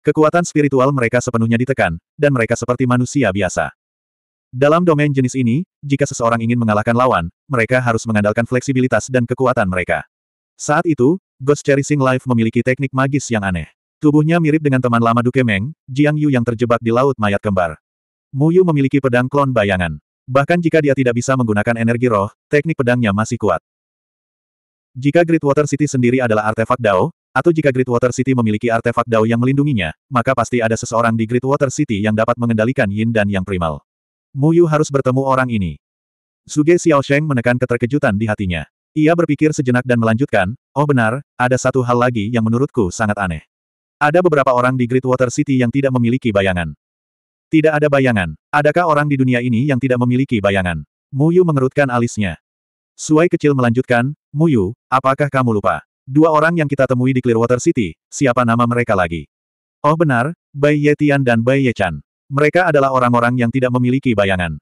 Speaker 1: Kekuatan spiritual mereka sepenuhnya ditekan, dan mereka seperti manusia biasa. Dalam domain jenis ini, jika seseorang ingin mengalahkan lawan, mereka harus mengandalkan fleksibilitas dan kekuatan mereka. Saat itu, Ghost Cherishing Life memiliki teknik magis yang aneh. Tubuhnya mirip dengan teman lama Duke Meng, Jiang Yu yang terjebak di Laut Mayat Kembar. Mu Yu memiliki pedang klon bayangan. Bahkan jika dia tidak bisa menggunakan energi roh, teknik pedangnya masih kuat. Jika Great Water City sendiri adalah artefak Dao, atau jika Great Water City memiliki artefak Dao yang melindunginya, maka pasti ada seseorang di Great Water City yang dapat mengendalikan Yin dan Yang Primal. Mu Yu harus bertemu orang ini. Suge Sheng menekan keterkejutan di hatinya. Ia berpikir sejenak dan melanjutkan, oh benar, ada satu hal lagi yang menurutku sangat aneh. Ada beberapa orang di Great Water City yang tidak memiliki bayangan. Tidak ada bayangan. Adakah orang di dunia ini yang tidak memiliki bayangan? Muyu mengerutkan alisnya. Suai kecil melanjutkan, Muyu, apakah kamu lupa? Dua orang yang kita temui di Clearwater City, siapa nama mereka lagi? Oh benar, Bai Yetian dan Bai Yechan. Mereka adalah orang-orang yang tidak memiliki bayangan.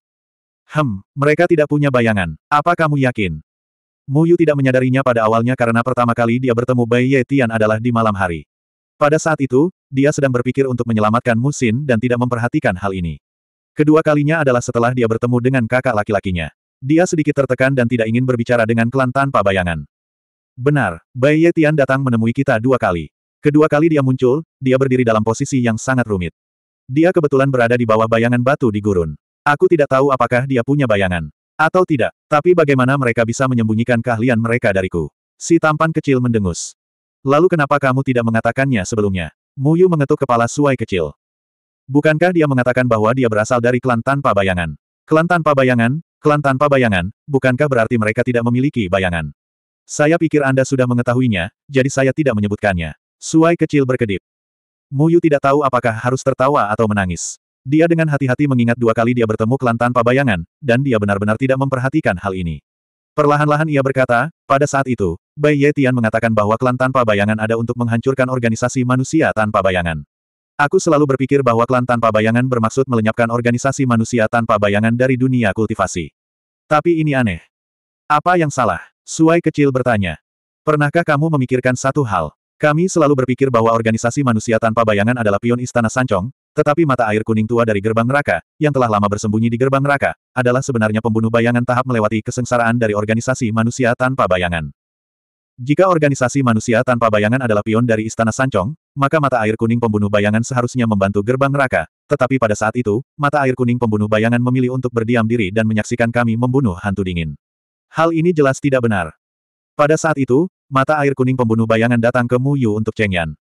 Speaker 1: Hem, mereka tidak punya bayangan. Apa kamu yakin? Muyu tidak menyadarinya pada awalnya karena pertama kali dia bertemu Bai Yetian adalah di malam hari. Pada saat itu, dia sedang berpikir untuk menyelamatkan Musin dan tidak memperhatikan hal ini. Kedua kalinya adalah setelah dia bertemu dengan kakak laki-lakinya. Dia sedikit tertekan dan tidak ingin berbicara dengan Klan tanpa bayangan. Benar, Bai Yitian datang menemui kita dua kali. Kedua kali dia muncul, dia berdiri dalam posisi yang sangat rumit. Dia kebetulan berada di bawah bayangan batu di gurun. Aku tidak tahu apakah dia punya bayangan. Atau tidak, tapi bagaimana mereka bisa menyembunyikan keahlian mereka dariku? Si tampan kecil mendengus. Lalu kenapa kamu tidak mengatakannya sebelumnya? Mu Yu mengetuk kepala Suai kecil. Bukankah dia mengatakan bahwa dia berasal dari klan tanpa bayangan? Klan tanpa bayangan, klan tanpa bayangan, bukankah berarti mereka tidak memiliki bayangan? Saya pikir Anda sudah mengetahuinya, jadi saya tidak menyebutkannya. Suai kecil berkedip. Mu Yu tidak tahu apakah harus tertawa atau menangis. Dia dengan hati-hati mengingat dua kali dia bertemu klan tanpa bayangan, dan dia benar-benar tidak memperhatikan hal ini. Perlahan-lahan ia berkata, pada saat itu, Bai Yetian mengatakan bahwa klan tanpa bayangan ada untuk menghancurkan organisasi manusia tanpa bayangan. Aku selalu berpikir bahwa klan tanpa bayangan bermaksud melenyapkan organisasi manusia tanpa bayangan dari dunia kultivasi. Tapi ini aneh. Apa yang salah? Suai kecil bertanya. Pernahkah kamu memikirkan satu hal? Kami selalu berpikir bahwa organisasi manusia tanpa bayangan adalah pion Istana Sancong, tetapi mata air kuning tua dari gerbang neraka, yang telah lama bersembunyi di gerbang neraka, adalah sebenarnya pembunuh bayangan tahap melewati kesengsaraan dari organisasi manusia tanpa bayangan. Jika organisasi manusia tanpa bayangan adalah pion dari Istana Sancong, maka mata air kuning pembunuh bayangan seharusnya membantu gerbang neraka, tetapi pada saat itu, mata air kuning pembunuh bayangan memilih untuk berdiam diri dan menyaksikan kami membunuh hantu dingin. Hal ini jelas tidak benar. Pada saat itu, mata air kuning pembunuh bayangan datang ke Mu Yu untuk Cheng Yan.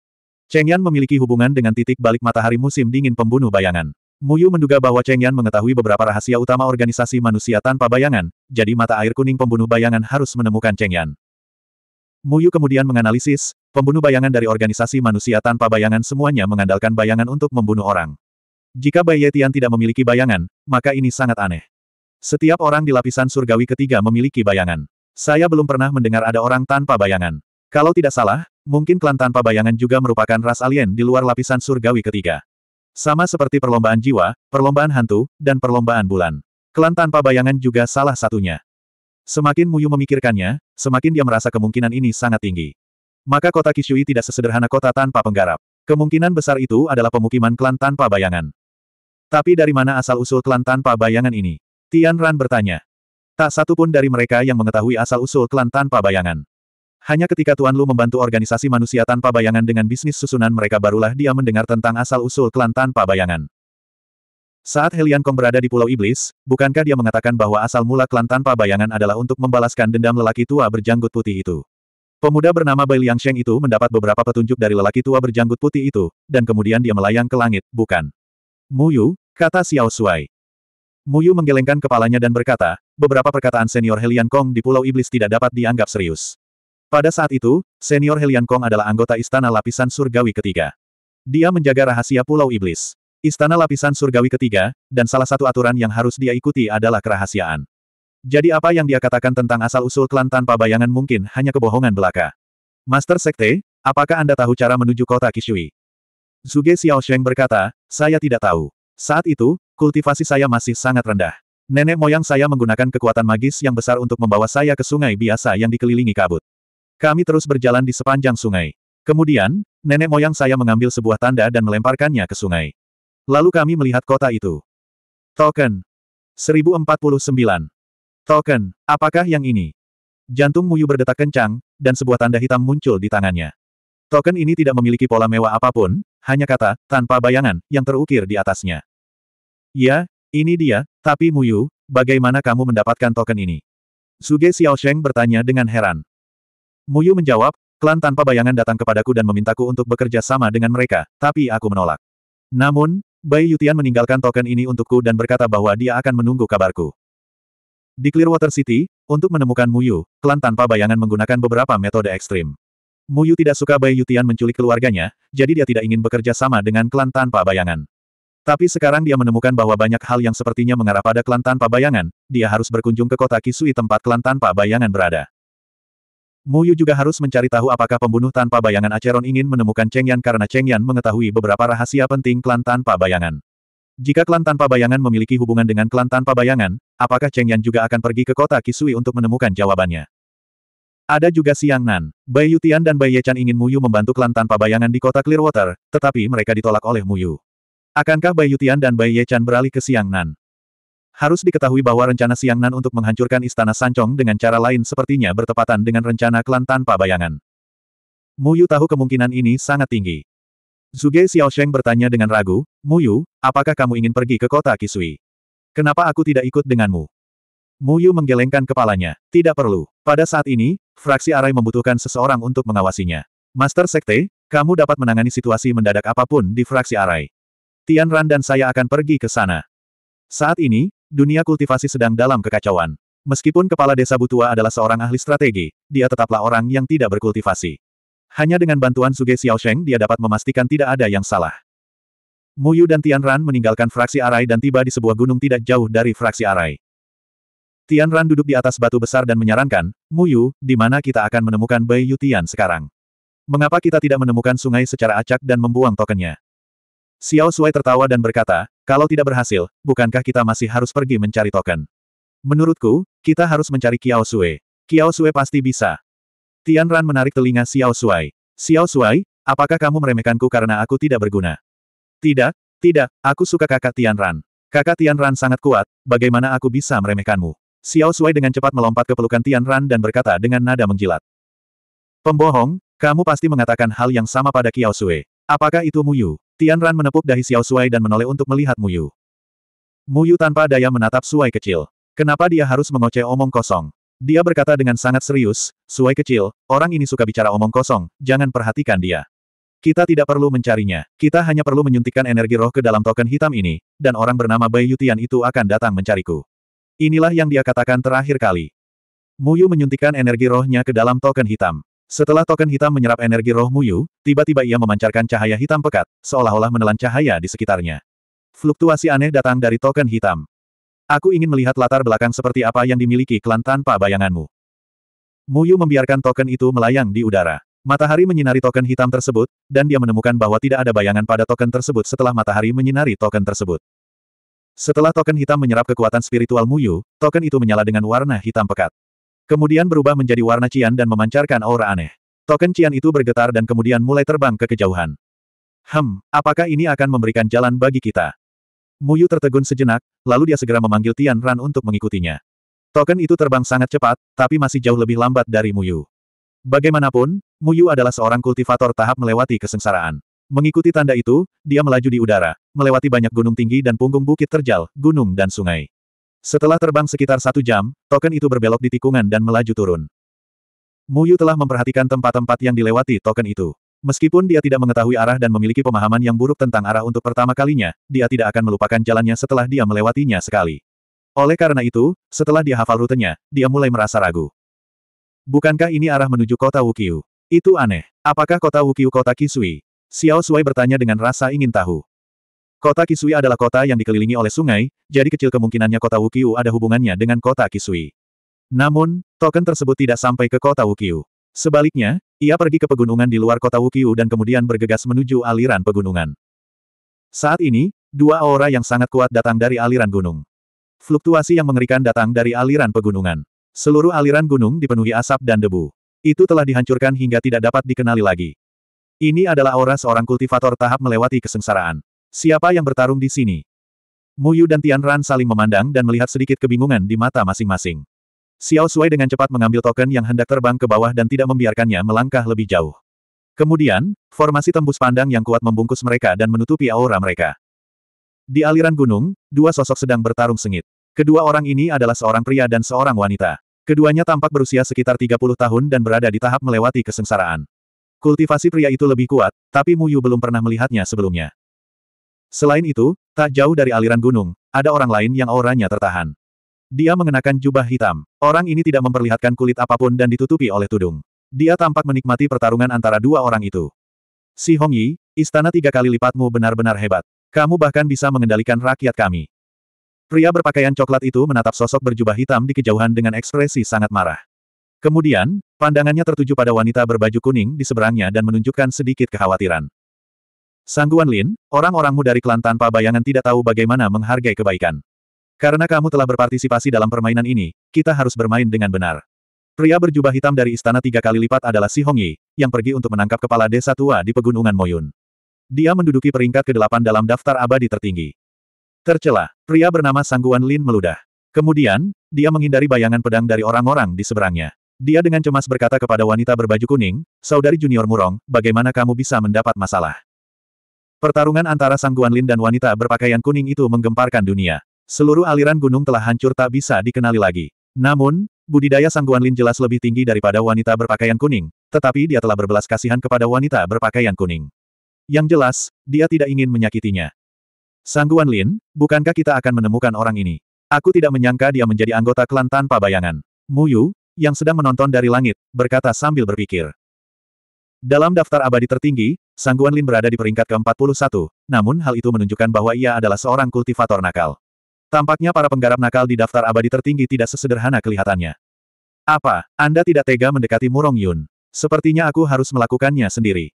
Speaker 1: Cheng Yan memiliki hubungan dengan titik balik matahari musim dingin pembunuh bayangan. Muyu menduga bahwa Cheng Yan mengetahui beberapa rahasia utama organisasi manusia tanpa bayangan, jadi mata air kuning pembunuh bayangan harus menemukan Cheng Yan. Muyu kemudian menganalisis, pembunuh bayangan dari organisasi manusia tanpa bayangan semuanya mengandalkan bayangan untuk membunuh orang. Jika Bai Yetian tidak memiliki bayangan, maka ini sangat aneh. Setiap orang di lapisan surgawi ketiga memiliki bayangan. Saya belum pernah mendengar ada orang tanpa bayangan. Kalau tidak salah, mungkin klan tanpa bayangan juga merupakan ras alien di luar lapisan surgawi ketiga. Sama seperti perlombaan jiwa, perlombaan hantu, dan perlombaan bulan. Klan tanpa bayangan juga salah satunya. Semakin Muyu memikirkannya, semakin dia merasa kemungkinan ini sangat tinggi. Maka kota Kishui tidak sesederhana kota tanpa penggarap. Kemungkinan besar itu adalah pemukiman klan tanpa bayangan. Tapi dari mana asal-usul klan tanpa bayangan ini? Tian Ran bertanya. Tak satu pun dari mereka yang mengetahui asal-usul klan tanpa bayangan. Hanya ketika Tuan Lu membantu organisasi manusia tanpa bayangan dengan bisnis susunan mereka barulah dia mendengar tentang asal-usul klan tanpa bayangan. Saat Helian Kong berada di Pulau Iblis, bukankah dia mengatakan bahwa asal mula klan tanpa bayangan adalah untuk membalaskan dendam lelaki tua berjanggut putih itu? Pemuda bernama Bai Liang Sheng itu mendapat beberapa petunjuk dari lelaki tua berjanggut putih itu, dan kemudian dia melayang ke langit, bukan? Muyu, kata Xiao Shuai. Muyu menggelengkan kepalanya dan berkata, beberapa perkataan senior Helian Kong di Pulau Iblis tidak dapat dianggap serius. Pada saat itu, senior Helian Kong adalah anggota Istana Lapisan Surgawi ketiga. Dia menjaga rahasia Pulau Iblis. Istana Lapisan Surgawi ketiga, dan salah satu aturan yang harus dia ikuti adalah kerahasiaan. Jadi apa yang dia katakan tentang asal-usul klan tanpa bayangan mungkin hanya kebohongan belaka. Master Sekte, apakah Anda tahu cara menuju kota Kishui? Zuge Sheng berkata, saya tidak tahu. Saat itu, kultivasi saya masih sangat rendah. Nenek moyang saya menggunakan kekuatan magis yang besar untuk membawa saya ke sungai biasa yang dikelilingi kabut. Kami terus berjalan di sepanjang sungai. Kemudian, nenek moyang saya mengambil sebuah tanda dan melemparkannya ke sungai. Lalu kami melihat kota itu. Token. 1049. Token, apakah yang ini? Jantung Muyu berdetak kencang, dan sebuah tanda hitam muncul di tangannya. Token ini tidak memiliki pola mewah apapun, hanya kata, tanpa bayangan, yang terukir di atasnya. Ya, ini dia, tapi Muyu, bagaimana kamu mendapatkan token ini? Suge Xiaosheng bertanya dengan heran. Muyu menjawab, klan tanpa bayangan datang kepadaku dan memintaku untuk bekerja sama dengan mereka, tapi aku menolak. Namun, Bai Yutian meninggalkan token ini untukku dan berkata bahwa dia akan menunggu kabarku. Di Clearwater City, untuk menemukan Muyu, klan tanpa bayangan menggunakan beberapa metode ekstrim. Muyu tidak suka Bai Yutian menculik keluarganya, jadi dia tidak ingin bekerja sama dengan klan tanpa bayangan. Tapi sekarang dia menemukan bahwa banyak hal yang sepertinya mengarah pada klan tanpa bayangan, dia harus berkunjung ke kota Kisui tempat klan tanpa bayangan berada. Mu Yu juga harus mencari tahu apakah pembunuh tanpa bayangan Aceron ingin menemukan Cheng Yan karena Cheng Yan mengetahui beberapa rahasia penting klan tanpa bayangan. Jika klan tanpa bayangan memiliki hubungan dengan klan tanpa bayangan, apakah Cheng Yan juga akan pergi ke kota Kisui untuk menemukan jawabannya? Ada juga Siang Nan, Bai Yutian dan Bai Yechan ingin Muyu membantu klan tanpa bayangan di kota Clearwater, tetapi mereka ditolak oleh Muyu. Akankah Bai Yutian dan Bai Yechan beralih ke Siang Nan? Harus diketahui bahwa rencana Siang Nan untuk menghancurkan istana Sancong dengan cara lain sepertinya bertepatan dengan rencana klan tanpa bayangan. Muyu tahu kemungkinan ini sangat tinggi. Zuge Xiao Sheng bertanya dengan ragu, Muyu, apakah kamu ingin pergi ke kota Kisui? Kenapa aku tidak ikut denganmu? Muyu menggelengkan kepalanya. Tidak perlu. Pada saat ini, fraksi Arai membutuhkan seseorang untuk mengawasinya. Master Sekte, kamu dapat menangani situasi mendadak apapun di fraksi Arai. Tian Ran dan saya akan pergi ke sana. Saat ini, Dunia kultivasi sedang dalam kekacauan. Meskipun kepala desa Butua adalah seorang ahli strategi, dia tetaplah orang yang tidak berkultivasi. Hanya dengan bantuan Suge Sheng dia dapat memastikan tidak ada yang salah. Mu Yu dan Tian Ran meninggalkan fraksi Arai dan tiba di sebuah gunung tidak jauh dari fraksi Arai. Tian Ran duduk di atas batu besar dan menyarankan, Mu Yu, di mana kita akan menemukan Bai Yutian sekarang? Mengapa kita tidak menemukan sungai secara acak dan membuang tokennya? Xiao Sui tertawa dan berkata, kalau tidak berhasil, bukankah kita masih harus pergi mencari token? Menurutku, kita harus mencari Qiao Sui. Qiao Sui pasti bisa. Tian Ran menarik telinga Xiao Sui. Xiao Sui, apakah kamu meremehkanku karena aku tidak berguna? Tidak, tidak, aku suka kakak Tian Ran. Kakak Tian Ran sangat kuat, bagaimana aku bisa meremehkanmu? Xiao Sui dengan cepat melompat ke pelukan Tian Ran dan berkata dengan nada menjilat. Pembohong, kamu pasti mengatakan hal yang sama pada Qiao Sui. Apakah itu Muyu? Tian Ran menepuk dahi Xiao Suai dan menoleh untuk melihat Mu Yu. Mu Yu tanpa daya menatap Suai kecil. Kenapa dia harus mengoceh omong kosong? Dia berkata dengan sangat serius, Suai kecil, orang ini suka bicara omong kosong, jangan perhatikan dia. Kita tidak perlu mencarinya, kita hanya perlu menyuntikkan energi roh ke dalam token hitam ini, dan orang bernama Bai Yutian itu akan datang mencariku. Inilah yang dia katakan terakhir kali. Mu Yu menyuntikkan energi rohnya ke dalam token hitam. Setelah token hitam menyerap energi roh Muyu, tiba-tiba ia memancarkan cahaya hitam pekat, seolah-olah menelan cahaya di sekitarnya. Fluktuasi aneh datang dari token hitam. Aku ingin melihat latar belakang seperti apa yang dimiliki klan tanpa bayanganmu. Muyu membiarkan token itu melayang di udara. Matahari menyinari token hitam tersebut, dan dia menemukan bahwa tidak ada bayangan pada token tersebut setelah matahari menyinari token tersebut. Setelah token hitam menyerap kekuatan spiritual Muyu, token itu menyala dengan warna hitam pekat. Kemudian berubah menjadi warna cian dan memancarkan aura aneh. Token cian itu bergetar dan kemudian mulai terbang ke kejauhan. Hem, apakah ini akan memberikan jalan bagi kita? Muyu tertegun sejenak, lalu dia segera memanggil Tian Ran untuk mengikutinya. Token itu terbang sangat cepat, tapi masih jauh lebih lambat dari Muyu. Bagaimanapun, Muyu adalah seorang kultivator tahap melewati kesengsaraan. Mengikuti tanda itu, dia melaju di udara, melewati banyak gunung tinggi dan punggung bukit terjal, gunung dan sungai. Setelah terbang sekitar satu jam, token itu berbelok di tikungan dan melaju turun. Muyu telah memperhatikan tempat-tempat yang dilewati token itu. Meskipun dia tidak mengetahui arah dan memiliki pemahaman yang buruk tentang arah untuk pertama kalinya, dia tidak akan melupakan jalannya setelah dia melewatinya sekali. Oleh karena itu, setelah dia hafal rutenya, dia mulai merasa ragu. Bukankah ini arah menuju kota Wukiu? Itu aneh. Apakah kota Wukiu kota Kisui? Xiao Sui bertanya dengan rasa ingin tahu. Kota Kisui adalah kota yang dikelilingi oleh sungai, jadi kecil kemungkinannya kota Wukiu ada hubungannya dengan kota Kisui. Namun, token tersebut tidak sampai ke kota Wukiu. Sebaliknya, ia pergi ke pegunungan di luar kota Wukiu dan kemudian bergegas menuju aliran pegunungan. Saat ini, dua aura yang sangat kuat datang dari aliran gunung. Fluktuasi yang mengerikan datang dari aliran pegunungan. Seluruh aliran gunung dipenuhi asap dan debu. Itu telah dihancurkan hingga tidak dapat dikenali lagi. Ini adalah aura seorang kultivator tahap melewati kesengsaraan. Siapa yang bertarung di sini? Muyu dan Tian Ran saling memandang dan melihat sedikit kebingungan di mata masing-masing. Xiao Sui dengan cepat mengambil token yang hendak terbang ke bawah dan tidak membiarkannya melangkah lebih jauh. Kemudian, formasi tembus pandang yang kuat membungkus mereka dan menutupi aura mereka. Di aliran gunung, dua sosok sedang bertarung sengit. Kedua orang ini adalah seorang pria dan seorang wanita. Keduanya tampak berusia sekitar 30 tahun dan berada di tahap melewati kesengsaraan. Kultivasi pria itu lebih kuat, tapi Muyu belum pernah melihatnya sebelumnya. Selain itu, tak jauh dari aliran gunung, ada orang lain yang auranya tertahan. Dia mengenakan jubah hitam. Orang ini tidak memperlihatkan kulit apapun dan ditutupi oleh tudung. Dia tampak menikmati pertarungan antara dua orang itu. Si Hongyi, istana tiga kali lipatmu benar-benar hebat. Kamu bahkan bisa mengendalikan rakyat kami. Pria berpakaian coklat itu menatap sosok berjubah hitam di kejauhan dengan ekspresi sangat marah. Kemudian, pandangannya tertuju pada wanita berbaju kuning di seberangnya dan menunjukkan sedikit kekhawatiran. Sangguan Lin, orang-orangmu dari klan tanpa bayangan tidak tahu bagaimana menghargai kebaikan. Karena kamu telah berpartisipasi dalam permainan ini, kita harus bermain dengan benar. Pria berjubah hitam dari istana tiga kali lipat adalah Si Hongyi, yang pergi untuk menangkap kepala desa tua di pegunungan Moyun. Dia menduduki peringkat ke-8 dalam daftar abadi tertinggi. Tercela, pria bernama Sangguan Lin meludah. Kemudian, dia menghindari bayangan pedang dari orang-orang di seberangnya. Dia dengan cemas berkata kepada wanita berbaju kuning, Saudari Junior Murong, bagaimana kamu bisa mendapat masalah? Pertarungan antara Sang Lin dan wanita berpakaian kuning itu menggemparkan dunia. Seluruh aliran gunung telah hancur tak bisa dikenali lagi. Namun, budidaya Sang Lin jelas lebih tinggi daripada wanita berpakaian kuning, tetapi dia telah berbelas kasihan kepada wanita berpakaian kuning. Yang jelas, dia tidak ingin menyakitinya. Sang Lin, bukankah kita akan menemukan orang ini? Aku tidak menyangka dia menjadi anggota klan tanpa bayangan. Muyu, yang sedang menonton dari langit, berkata sambil berpikir. Dalam daftar abadi tertinggi, Sang Lin berada di peringkat ke-41, namun hal itu menunjukkan bahwa ia adalah seorang kultivator nakal. Tampaknya para penggarap nakal di daftar abadi tertinggi tidak sesederhana kelihatannya. Apa, Anda tidak tega mendekati Murong Yun? Sepertinya aku harus melakukannya sendiri.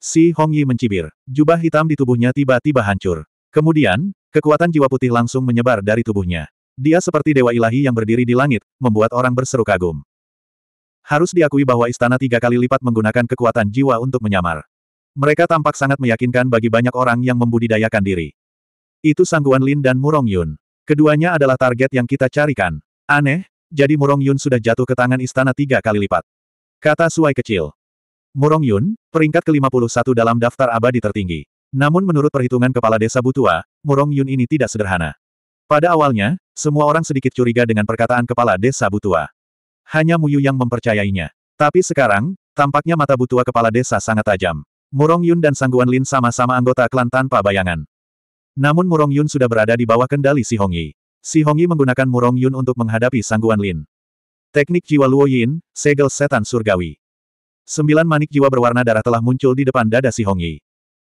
Speaker 1: Si Hong Yi mencibir. Jubah hitam di tubuhnya tiba-tiba hancur. Kemudian, kekuatan jiwa putih langsung menyebar dari tubuhnya. Dia seperti dewa ilahi yang berdiri di langit, membuat orang berseru kagum. Harus diakui bahwa istana tiga kali lipat menggunakan kekuatan jiwa untuk menyamar. Mereka tampak sangat meyakinkan bagi banyak orang yang membudidayakan diri. Itu Sangguan Lin dan Murong Yun. Keduanya adalah target yang kita carikan. Aneh, jadi Murong Yun sudah jatuh ke tangan istana tiga kali lipat. Kata Suai kecil. Murong Yun, peringkat ke-51 dalam daftar abadi tertinggi. Namun menurut perhitungan kepala desa Butua, Murong Yun ini tidak sederhana. Pada awalnya, semua orang sedikit curiga dengan perkataan kepala desa Butua. Hanya Muyu yang mempercayainya. Tapi sekarang, tampaknya mata butua kepala desa sangat tajam. Murong Yun dan Sangguan Lin sama-sama anggota klan tanpa bayangan. Namun Murong Yun sudah berada di bawah kendali Si Hongyi. Si Hongyi menggunakan Murong Yun untuk menghadapi Sangguan Lin. Teknik jiwa Luo Yin, segel setan surgawi. Sembilan manik jiwa berwarna darah telah muncul di depan dada Si Hongyi.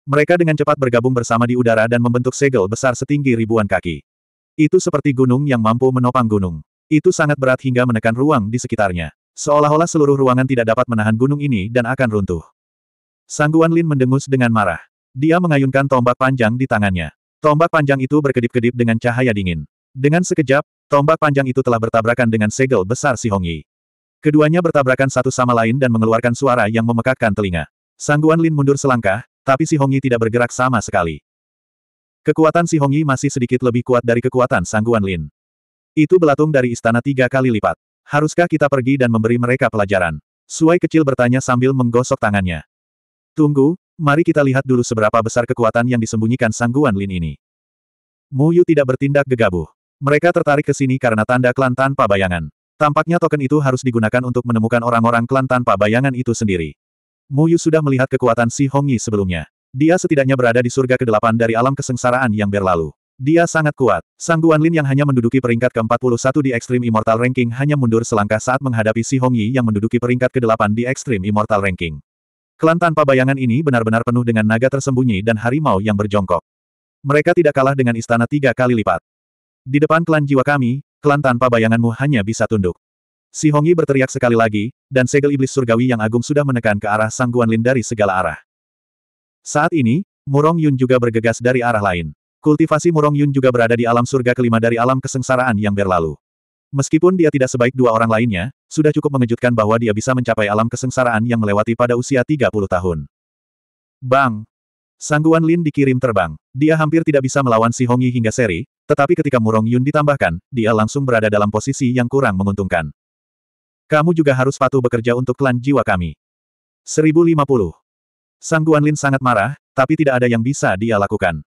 Speaker 1: Mereka dengan cepat bergabung bersama di udara dan membentuk segel besar setinggi ribuan kaki. Itu seperti gunung yang mampu menopang gunung. Itu sangat berat hingga menekan ruang di sekitarnya. Seolah-olah seluruh ruangan tidak dapat menahan gunung ini dan akan runtuh. Sangguan Lin mendengus dengan marah. Dia mengayunkan tombak panjang di tangannya. Tombak panjang itu berkedip-kedip dengan cahaya dingin. Dengan sekejap, tombak panjang itu telah bertabrakan dengan segel besar si Hongyi. Keduanya bertabrakan satu sama lain dan mengeluarkan suara yang memekakkan telinga. Sangguan Lin mundur selangkah, tapi si Hongyi tidak bergerak sama sekali. Kekuatan si Hongyi masih sedikit lebih kuat dari kekuatan Sangguan Lin. Itu belatung dari istana tiga kali lipat. Haruskah kita pergi dan memberi mereka pelajaran? Suai kecil bertanya sambil menggosok tangannya. Tunggu, mari kita lihat dulu seberapa besar kekuatan yang disembunyikan sangguan Lin ini. Mu Yu tidak bertindak gegabah. Mereka tertarik ke sini karena tanda klan tanpa bayangan. Tampaknya token itu harus digunakan untuk menemukan orang-orang klan tanpa bayangan itu sendiri. Mu Yu sudah melihat kekuatan Si Hongyi sebelumnya. Dia setidaknya berada di surga ke-8 dari alam kesengsaraan yang berlalu. Dia sangat kuat. Sang Lin yang hanya menduduki peringkat ke-41 di Extreme Immortal Ranking hanya mundur selangkah saat menghadapi Si Hongyi yang menduduki peringkat ke-8 di Extreme Immortal Ranking. Klan tanpa bayangan ini benar-benar penuh dengan naga tersembunyi dan harimau yang berjongkok. Mereka tidak kalah dengan istana tiga kali lipat. Di depan klan jiwa kami, klan tanpa bayanganmu hanya bisa tunduk. Si Hongyi berteriak sekali lagi, dan segel iblis surgawi yang agung sudah menekan ke arah Sang Lin dari segala arah. Saat ini, Murong Yun juga bergegas dari arah lain. Kultivasi Murong Yun juga berada di alam surga kelima dari alam kesengsaraan yang berlalu. Meskipun dia tidak sebaik dua orang lainnya, sudah cukup mengejutkan bahwa dia bisa mencapai alam kesengsaraan yang melewati pada usia 30 tahun. Bang! Sangguan Lin dikirim terbang. Dia hampir tidak bisa melawan Si Hongyi hingga seri, tetapi ketika Murong Yun ditambahkan, dia langsung berada dalam posisi yang kurang menguntungkan. Kamu juga harus patuh bekerja untuk klan jiwa kami. 1050. Sangguan Lin sangat marah, tapi tidak ada yang bisa dia lakukan.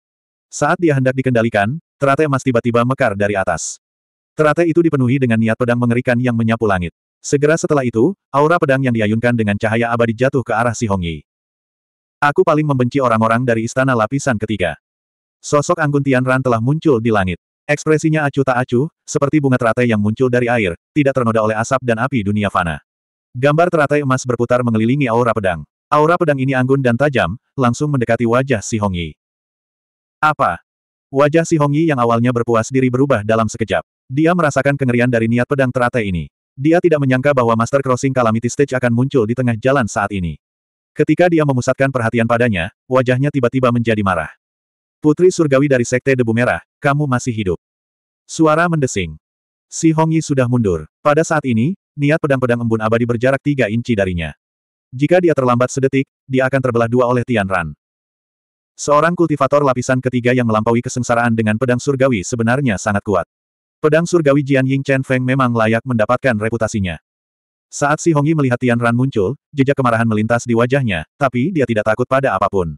Speaker 1: Saat dia hendak dikendalikan, teratai emas tiba-tiba mekar dari atas. Teratai itu dipenuhi dengan niat pedang mengerikan yang menyapu langit. Segera setelah itu, aura pedang yang diayunkan dengan cahaya abadi jatuh ke arah si Hongyi. Aku paling membenci orang-orang dari istana lapisan ketiga. Sosok Anggun Tianran telah muncul di langit. Ekspresinya acuh tak acuh, seperti bunga teratai yang muncul dari air, tidak ternoda oleh asap dan api dunia fana. Gambar teratai emas berputar mengelilingi aura pedang. Aura pedang ini anggun dan tajam, langsung mendekati wajah si Hongyi. Apa? Wajah si Hongyi yang awalnya berpuas diri berubah dalam sekejap. Dia merasakan kengerian dari niat pedang teratai ini. Dia tidak menyangka bahwa Master Crossing Calamity Stage akan muncul di tengah jalan saat ini. Ketika dia memusatkan perhatian padanya, wajahnya tiba-tiba menjadi marah. Putri surgawi dari Sekte Debu Merah, kamu masih hidup. Suara mendesing. Si Hongyi sudah mundur. Pada saat ini, niat pedang-pedang embun abadi berjarak tiga inci darinya. Jika dia terlambat sedetik, dia akan terbelah dua oleh Tian Ran. Seorang kultivator lapisan ketiga yang melampaui kesengsaraan dengan pedang surgawi sebenarnya sangat kuat. Pedang surgawi Jian Ying Chen Feng memang layak mendapatkan reputasinya. Saat Si Hongyi melihat Tian Ran muncul, jejak kemarahan melintas di wajahnya, tapi dia tidak takut pada apapun.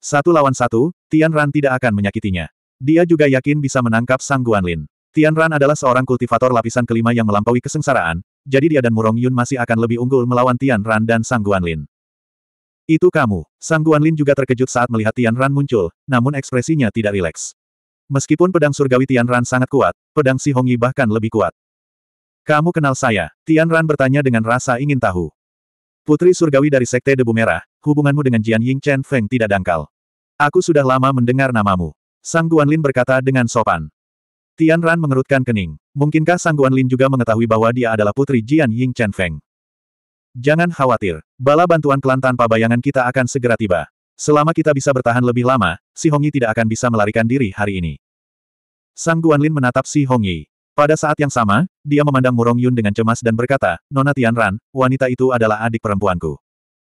Speaker 1: Satu lawan satu, Tian Ran tidak akan menyakitinya. Dia juga yakin bisa menangkap Sang Guanlin. Tian Ran adalah seorang kultivator lapisan kelima yang melampaui kesengsaraan, jadi dia dan Murong Yun masih akan lebih unggul melawan Tian Ran dan Sang Guanlin. Itu kamu. Sang Lin juga terkejut saat melihat Tian Ran muncul, namun ekspresinya tidak rileks. Meskipun pedang surgawi Tian Ran sangat kuat, pedang Si Hongyi bahkan lebih kuat. Kamu kenal saya? Tian Ran bertanya dengan rasa ingin tahu. Putri surgawi dari Sekte Debu Merah, hubunganmu dengan Jian Ying Chen Feng tidak dangkal. Aku sudah lama mendengar namamu. Sang Lin berkata dengan sopan. Tian Ran mengerutkan kening. Mungkinkah Sang Lin juga mengetahui bahwa dia adalah putri Jian Ying Chen Feng? Jangan khawatir, bala bantuan klan tanpa bayangan kita akan segera tiba. Selama kita bisa bertahan lebih lama, Si Hongyi tidak akan bisa melarikan diri hari ini. Sang Guanlin menatap Si Hongyi. Pada saat yang sama, dia memandang Murong Yun dengan cemas dan berkata, Nona Tianran, wanita itu adalah adik perempuanku.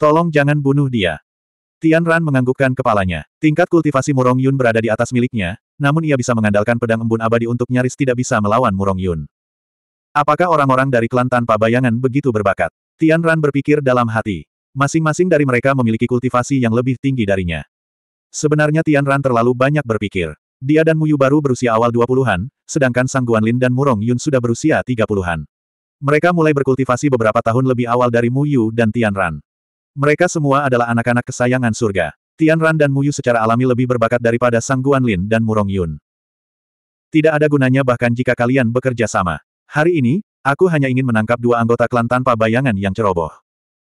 Speaker 1: Tolong jangan bunuh dia. Tianran menganggukkan kepalanya. Tingkat kultivasi Murong Yun berada di atas miliknya, namun ia bisa mengandalkan pedang embun abadi untuk nyaris tidak bisa melawan Murong Yun. Apakah orang-orang dari klan tanpa bayangan begitu berbakat? Tian Ran berpikir dalam hati. Masing-masing dari mereka memiliki kultivasi yang lebih tinggi darinya. Sebenarnya Tian Ran terlalu banyak berpikir. Dia dan Muyu baru berusia awal 20-an, sedangkan Sang Guan Lin dan Murong Yun sudah berusia 30-an. Mereka mulai berkultivasi beberapa tahun lebih awal dari Muyu dan Tian Ran. Mereka semua adalah anak-anak kesayangan surga. Tian Ran dan Muyu secara alami lebih berbakat daripada Sang Guan Lin dan Murong Yun. Tidak ada gunanya bahkan jika kalian bekerja sama. Hari ini, Aku hanya ingin menangkap dua anggota klan tanpa bayangan yang ceroboh.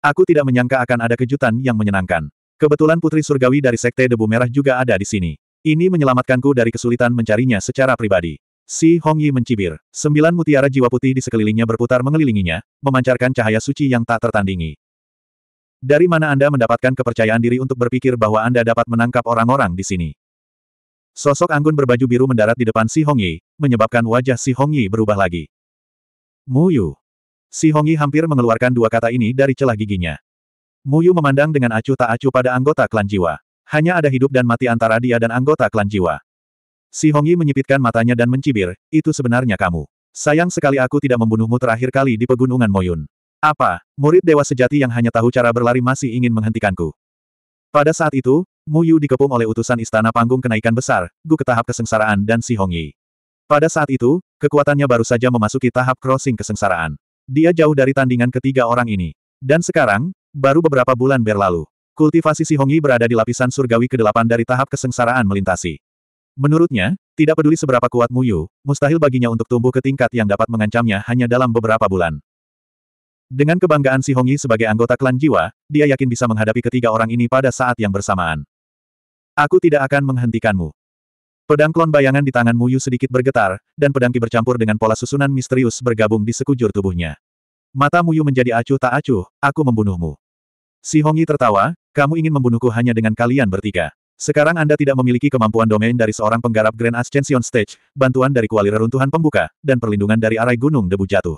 Speaker 1: Aku tidak menyangka akan ada kejutan yang menyenangkan. Kebetulan Putri Surgawi dari Sekte Debu Merah juga ada di sini. Ini menyelamatkanku dari kesulitan mencarinya secara pribadi. Si Hong Yi mencibir. Sembilan mutiara jiwa putih di sekelilingnya berputar mengelilinginya, memancarkan cahaya suci yang tak tertandingi. Dari mana Anda mendapatkan kepercayaan diri untuk berpikir bahwa Anda dapat menangkap orang-orang di sini? Sosok anggun berbaju biru mendarat di depan Si Hong Yi, menyebabkan wajah Si Hong Yi berubah lagi. Muyu. Si Hongyi hampir mengeluarkan dua kata ini dari celah giginya. Muyu memandang dengan acuh tak acuh pada anggota klan jiwa. Hanya ada hidup dan mati antara dia dan anggota klan jiwa. Si Hongyi menyipitkan matanya dan mencibir, itu sebenarnya kamu. Sayang sekali aku tidak membunuhmu terakhir kali di pegunungan Moyun. Apa, murid dewa sejati yang hanya tahu cara berlari masih ingin menghentikanku? Pada saat itu, Muyu dikepung oleh utusan istana panggung kenaikan besar, Gu ke tahap kesengsaraan dan Si Hongyi. Pada saat itu, kekuatannya baru saja memasuki tahap crossing kesengsaraan. Dia jauh dari tandingan ketiga orang ini. Dan sekarang, baru beberapa bulan berlalu. Kultivasi Si Hongyi berada di lapisan surgawi ke-8 dari tahap kesengsaraan melintasi. Menurutnya, tidak peduli seberapa kuat Muyu, mustahil baginya untuk tumbuh ke tingkat yang dapat mengancamnya hanya dalam beberapa bulan. Dengan kebanggaan Si Hongyi sebagai anggota klan jiwa, dia yakin bisa menghadapi ketiga orang ini pada saat yang bersamaan. Aku tidak akan menghentikanmu. Pedang klon bayangan di tangan Muyu sedikit bergetar, dan pedang ki bercampur dengan pola susunan misterius bergabung di sekujur tubuhnya. Mata Muyu menjadi acuh tak acuh, aku membunuhmu. Si Hongyi tertawa, kamu ingin membunuhku hanya dengan kalian bertiga. Sekarang Anda tidak memiliki kemampuan domain dari seorang penggarap Grand Ascension Stage, bantuan dari kuali reruntuhan pembuka, dan perlindungan dari arai gunung debu jatuh.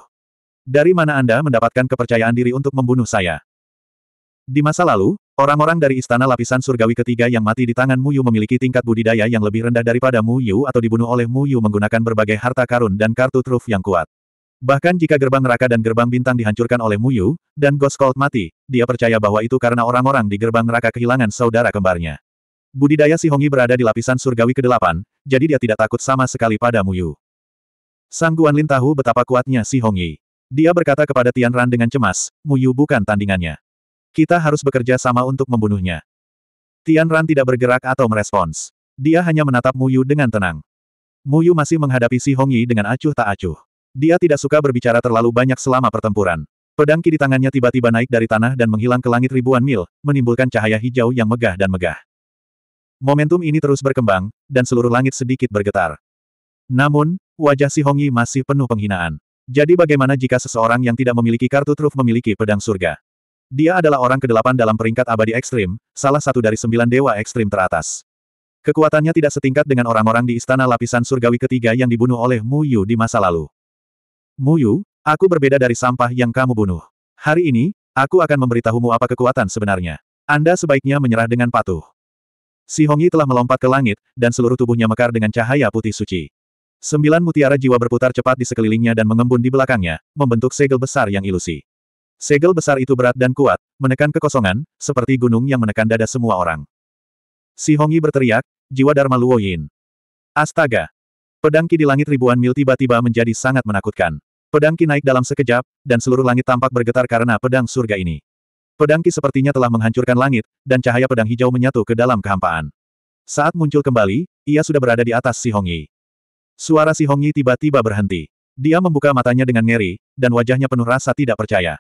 Speaker 1: Dari mana Anda mendapatkan kepercayaan diri untuk membunuh saya? Di masa lalu, Orang-orang dari istana lapisan surgawi ketiga yang mati di tangan Mu Yu memiliki tingkat budidaya yang lebih rendah daripada Mu Yu atau dibunuh oleh Mu Yu menggunakan berbagai harta karun dan kartu truf yang kuat. Bahkan jika gerbang neraka dan gerbang bintang dihancurkan oleh Mu Yu, dan Ghost Cold mati, dia percaya bahwa itu karena orang-orang di gerbang neraka kehilangan saudara kembarnya. Budidaya Si Hongi berada di lapisan surgawi ke-8, jadi dia tidak takut sama sekali pada Muyu. Sang Lin tahu betapa kuatnya Si Hongi. Dia berkata kepada Tian Ran dengan cemas, Mu Yu bukan tandingannya. Kita harus bekerja sama untuk membunuhnya. Tian Ran tidak bergerak atau merespons. Dia hanya menatap Mu Yu dengan tenang. Mu Yu masih menghadapi Si Hongyi dengan acuh tak acuh. Dia tidak suka berbicara terlalu banyak selama pertempuran. Pedang ki tangannya tiba-tiba naik dari tanah dan menghilang ke langit ribuan mil, menimbulkan cahaya hijau yang megah dan megah. Momentum ini terus berkembang, dan seluruh langit sedikit bergetar. Namun, wajah Si Hongyi masih penuh penghinaan. Jadi bagaimana jika seseorang yang tidak memiliki kartu truf memiliki pedang surga? Dia adalah orang ke-8 dalam peringkat abadi ekstrim, salah satu dari sembilan dewa ekstrim teratas. Kekuatannya tidak setingkat dengan orang-orang di istana lapisan surgawi ketiga yang dibunuh oleh Mu Yu di masa lalu. Mu Yu, aku berbeda dari sampah yang kamu bunuh. Hari ini, aku akan memberitahumu apa kekuatan sebenarnya. Anda sebaiknya menyerah dengan patuh. Si Hongyi telah melompat ke langit, dan seluruh tubuhnya mekar dengan cahaya putih suci. Sembilan mutiara jiwa berputar cepat di sekelilingnya dan mengembun di belakangnya, membentuk segel besar yang ilusi. Segel besar itu berat dan kuat, menekan kekosongan, seperti gunung yang menekan dada semua orang. Si Hongyi berteriak, jiwa Dharma Luo Yin. Astaga! Pedang ki di langit ribuan mil tiba-tiba menjadi sangat menakutkan. Pedang ki naik dalam sekejap, dan seluruh langit tampak bergetar karena pedang surga ini. Pedang ki sepertinya telah menghancurkan langit, dan cahaya pedang hijau menyatu ke dalam kehampaan. Saat muncul kembali, ia sudah berada di atas si Hongyi. Suara si Hongyi tiba-tiba berhenti. Dia membuka matanya dengan ngeri, dan wajahnya penuh rasa tidak percaya.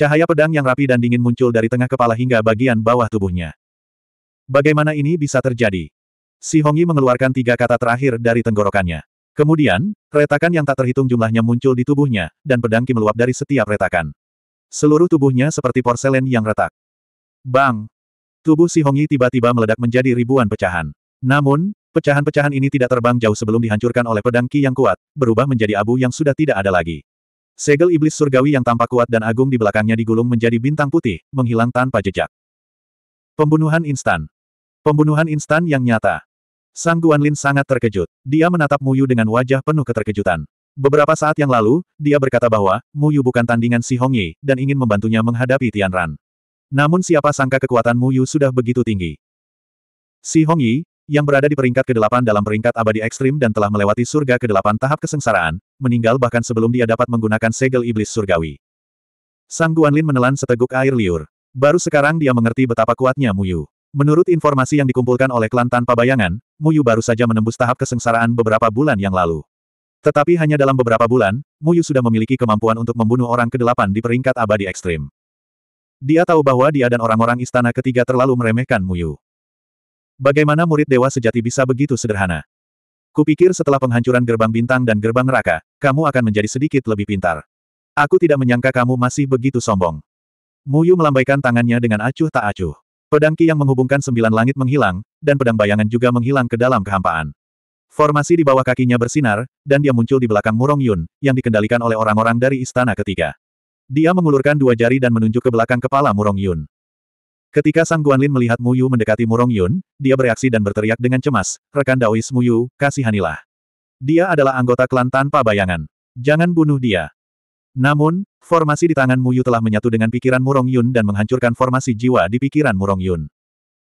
Speaker 1: Cahaya pedang yang rapi dan dingin muncul dari tengah kepala hingga bagian bawah tubuhnya. Bagaimana ini bisa terjadi? Si Hongyi mengeluarkan tiga kata terakhir dari tenggorokannya. Kemudian, retakan yang tak terhitung jumlahnya muncul di tubuhnya, dan pedang ki meluap dari setiap retakan. Seluruh tubuhnya seperti porselen yang retak. Bang! Tubuh si Hongyi tiba-tiba meledak menjadi ribuan pecahan. Namun, pecahan-pecahan ini tidak terbang jauh sebelum dihancurkan oleh pedang ki yang kuat, berubah menjadi abu yang sudah tidak ada lagi. Segel iblis surgawi yang tampak kuat dan agung di belakangnya digulung menjadi bintang putih, menghilang tanpa jejak. Pembunuhan instan. Pembunuhan instan yang nyata. Sang Lin sangat terkejut. Dia menatap Muyu dengan wajah penuh keterkejutan. Beberapa saat yang lalu, dia berkata bahwa Muyu bukan tandingan si Hongyi dan ingin membantunya menghadapi Tian Ran. Namun siapa sangka kekuatan Muyu sudah begitu tinggi. Si Hongyi, yang berada di peringkat ke-8 dalam peringkat abadi ekstrim dan telah melewati surga ke-8 tahap kesengsaraan, meninggal bahkan sebelum dia dapat menggunakan segel iblis surgawi. Sang Guanlin menelan seteguk air liur. Baru sekarang dia mengerti betapa kuatnya Muyu. Menurut informasi yang dikumpulkan oleh klan tanpa bayangan, Muyu baru saja menembus tahap kesengsaraan beberapa bulan yang lalu. Tetapi hanya dalam beberapa bulan, Muyu sudah memiliki kemampuan untuk membunuh orang ke-8 di peringkat abadi ekstrim. Dia tahu bahwa dia dan orang-orang istana ketiga terlalu meremehkan Muyu. Bagaimana murid dewa sejati bisa begitu sederhana? Kupikir setelah penghancuran gerbang bintang dan gerbang neraka, kamu akan menjadi sedikit lebih pintar. Aku tidak menyangka kamu masih begitu sombong. Muyu melambaikan tangannya dengan acuh tak acuh. Pedang Ki yang menghubungkan sembilan langit menghilang, dan pedang bayangan juga menghilang ke dalam kehampaan. Formasi di bawah kakinya bersinar, dan dia muncul di belakang Murong Yun, yang dikendalikan oleh orang-orang dari istana ketiga. Dia mengulurkan dua jari dan menunjuk ke belakang kepala Murong Yun. Ketika Sang Guanlin melihat Muyu mendekati Murong Yun, dia bereaksi dan berteriak dengan cemas, rekan Daois Muyu, kasihanilah. Dia adalah anggota klan tanpa bayangan. Jangan bunuh dia. Namun, formasi di tangan Muyu telah menyatu dengan pikiran Murong Yun dan menghancurkan formasi jiwa di pikiran Murong Yun.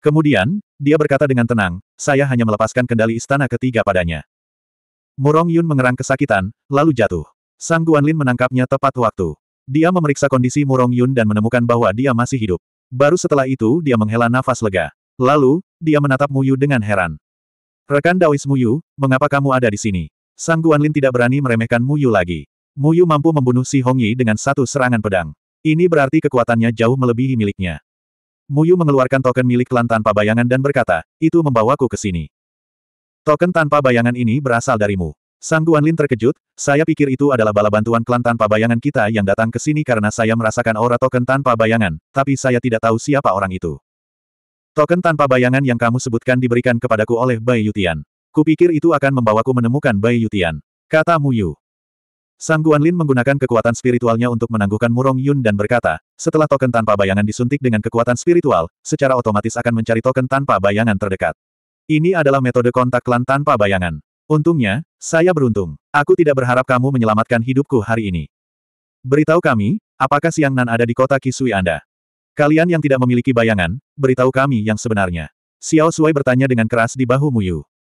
Speaker 1: Kemudian, dia berkata dengan tenang, saya hanya melepaskan kendali istana ketiga padanya. Murong Yun mengerang kesakitan, lalu jatuh. Sang Guanlin menangkapnya tepat waktu. Dia memeriksa kondisi Murong Yun dan menemukan bahwa dia masih hidup. Baru setelah itu dia menghela nafas lega. Lalu, dia menatap Muyu dengan heran. Rekan Daois Muyu, mengapa kamu ada di sini? Sang Lin tidak berani meremehkan Muyu lagi. Muyu mampu membunuh Si Hongyi dengan satu serangan pedang. Ini berarti kekuatannya jauh melebihi miliknya. Muyu mengeluarkan token milik klan tanpa bayangan dan berkata, itu membawaku ke sini. Token tanpa bayangan ini berasal darimu. Sang Lin terkejut, saya pikir itu adalah bala bantuan klan tanpa bayangan kita yang datang ke sini karena saya merasakan aura token tanpa bayangan, tapi saya tidak tahu siapa orang itu. Token tanpa bayangan yang kamu sebutkan diberikan kepadaku oleh Bai Yutian. Kupikir itu akan membawaku menemukan Bai Yutian. Kata Mu Yu. Sang Lin menggunakan kekuatan spiritualnya untuk menangguhkan Murong Yun dan berkata, setelah token tanpa bayangan disuntik dengan kekuatan spiritual, secara otomatis akan mencari token tanpa bayangan terdekat. Ini adalah metode kontak klan tanpa bayangan. Untungnya, saya beruntung. Aku tidak berharap kamu menyelamatkan hidupku hari ini. Beritahu kami, apakah Siang Nan ada di kota Kisui Anda? Kalian yang tidak memiliki bayangan, beritahu kami yang sebenarnya. Xiao Sui bertanya dengan keras di bahu Muyu.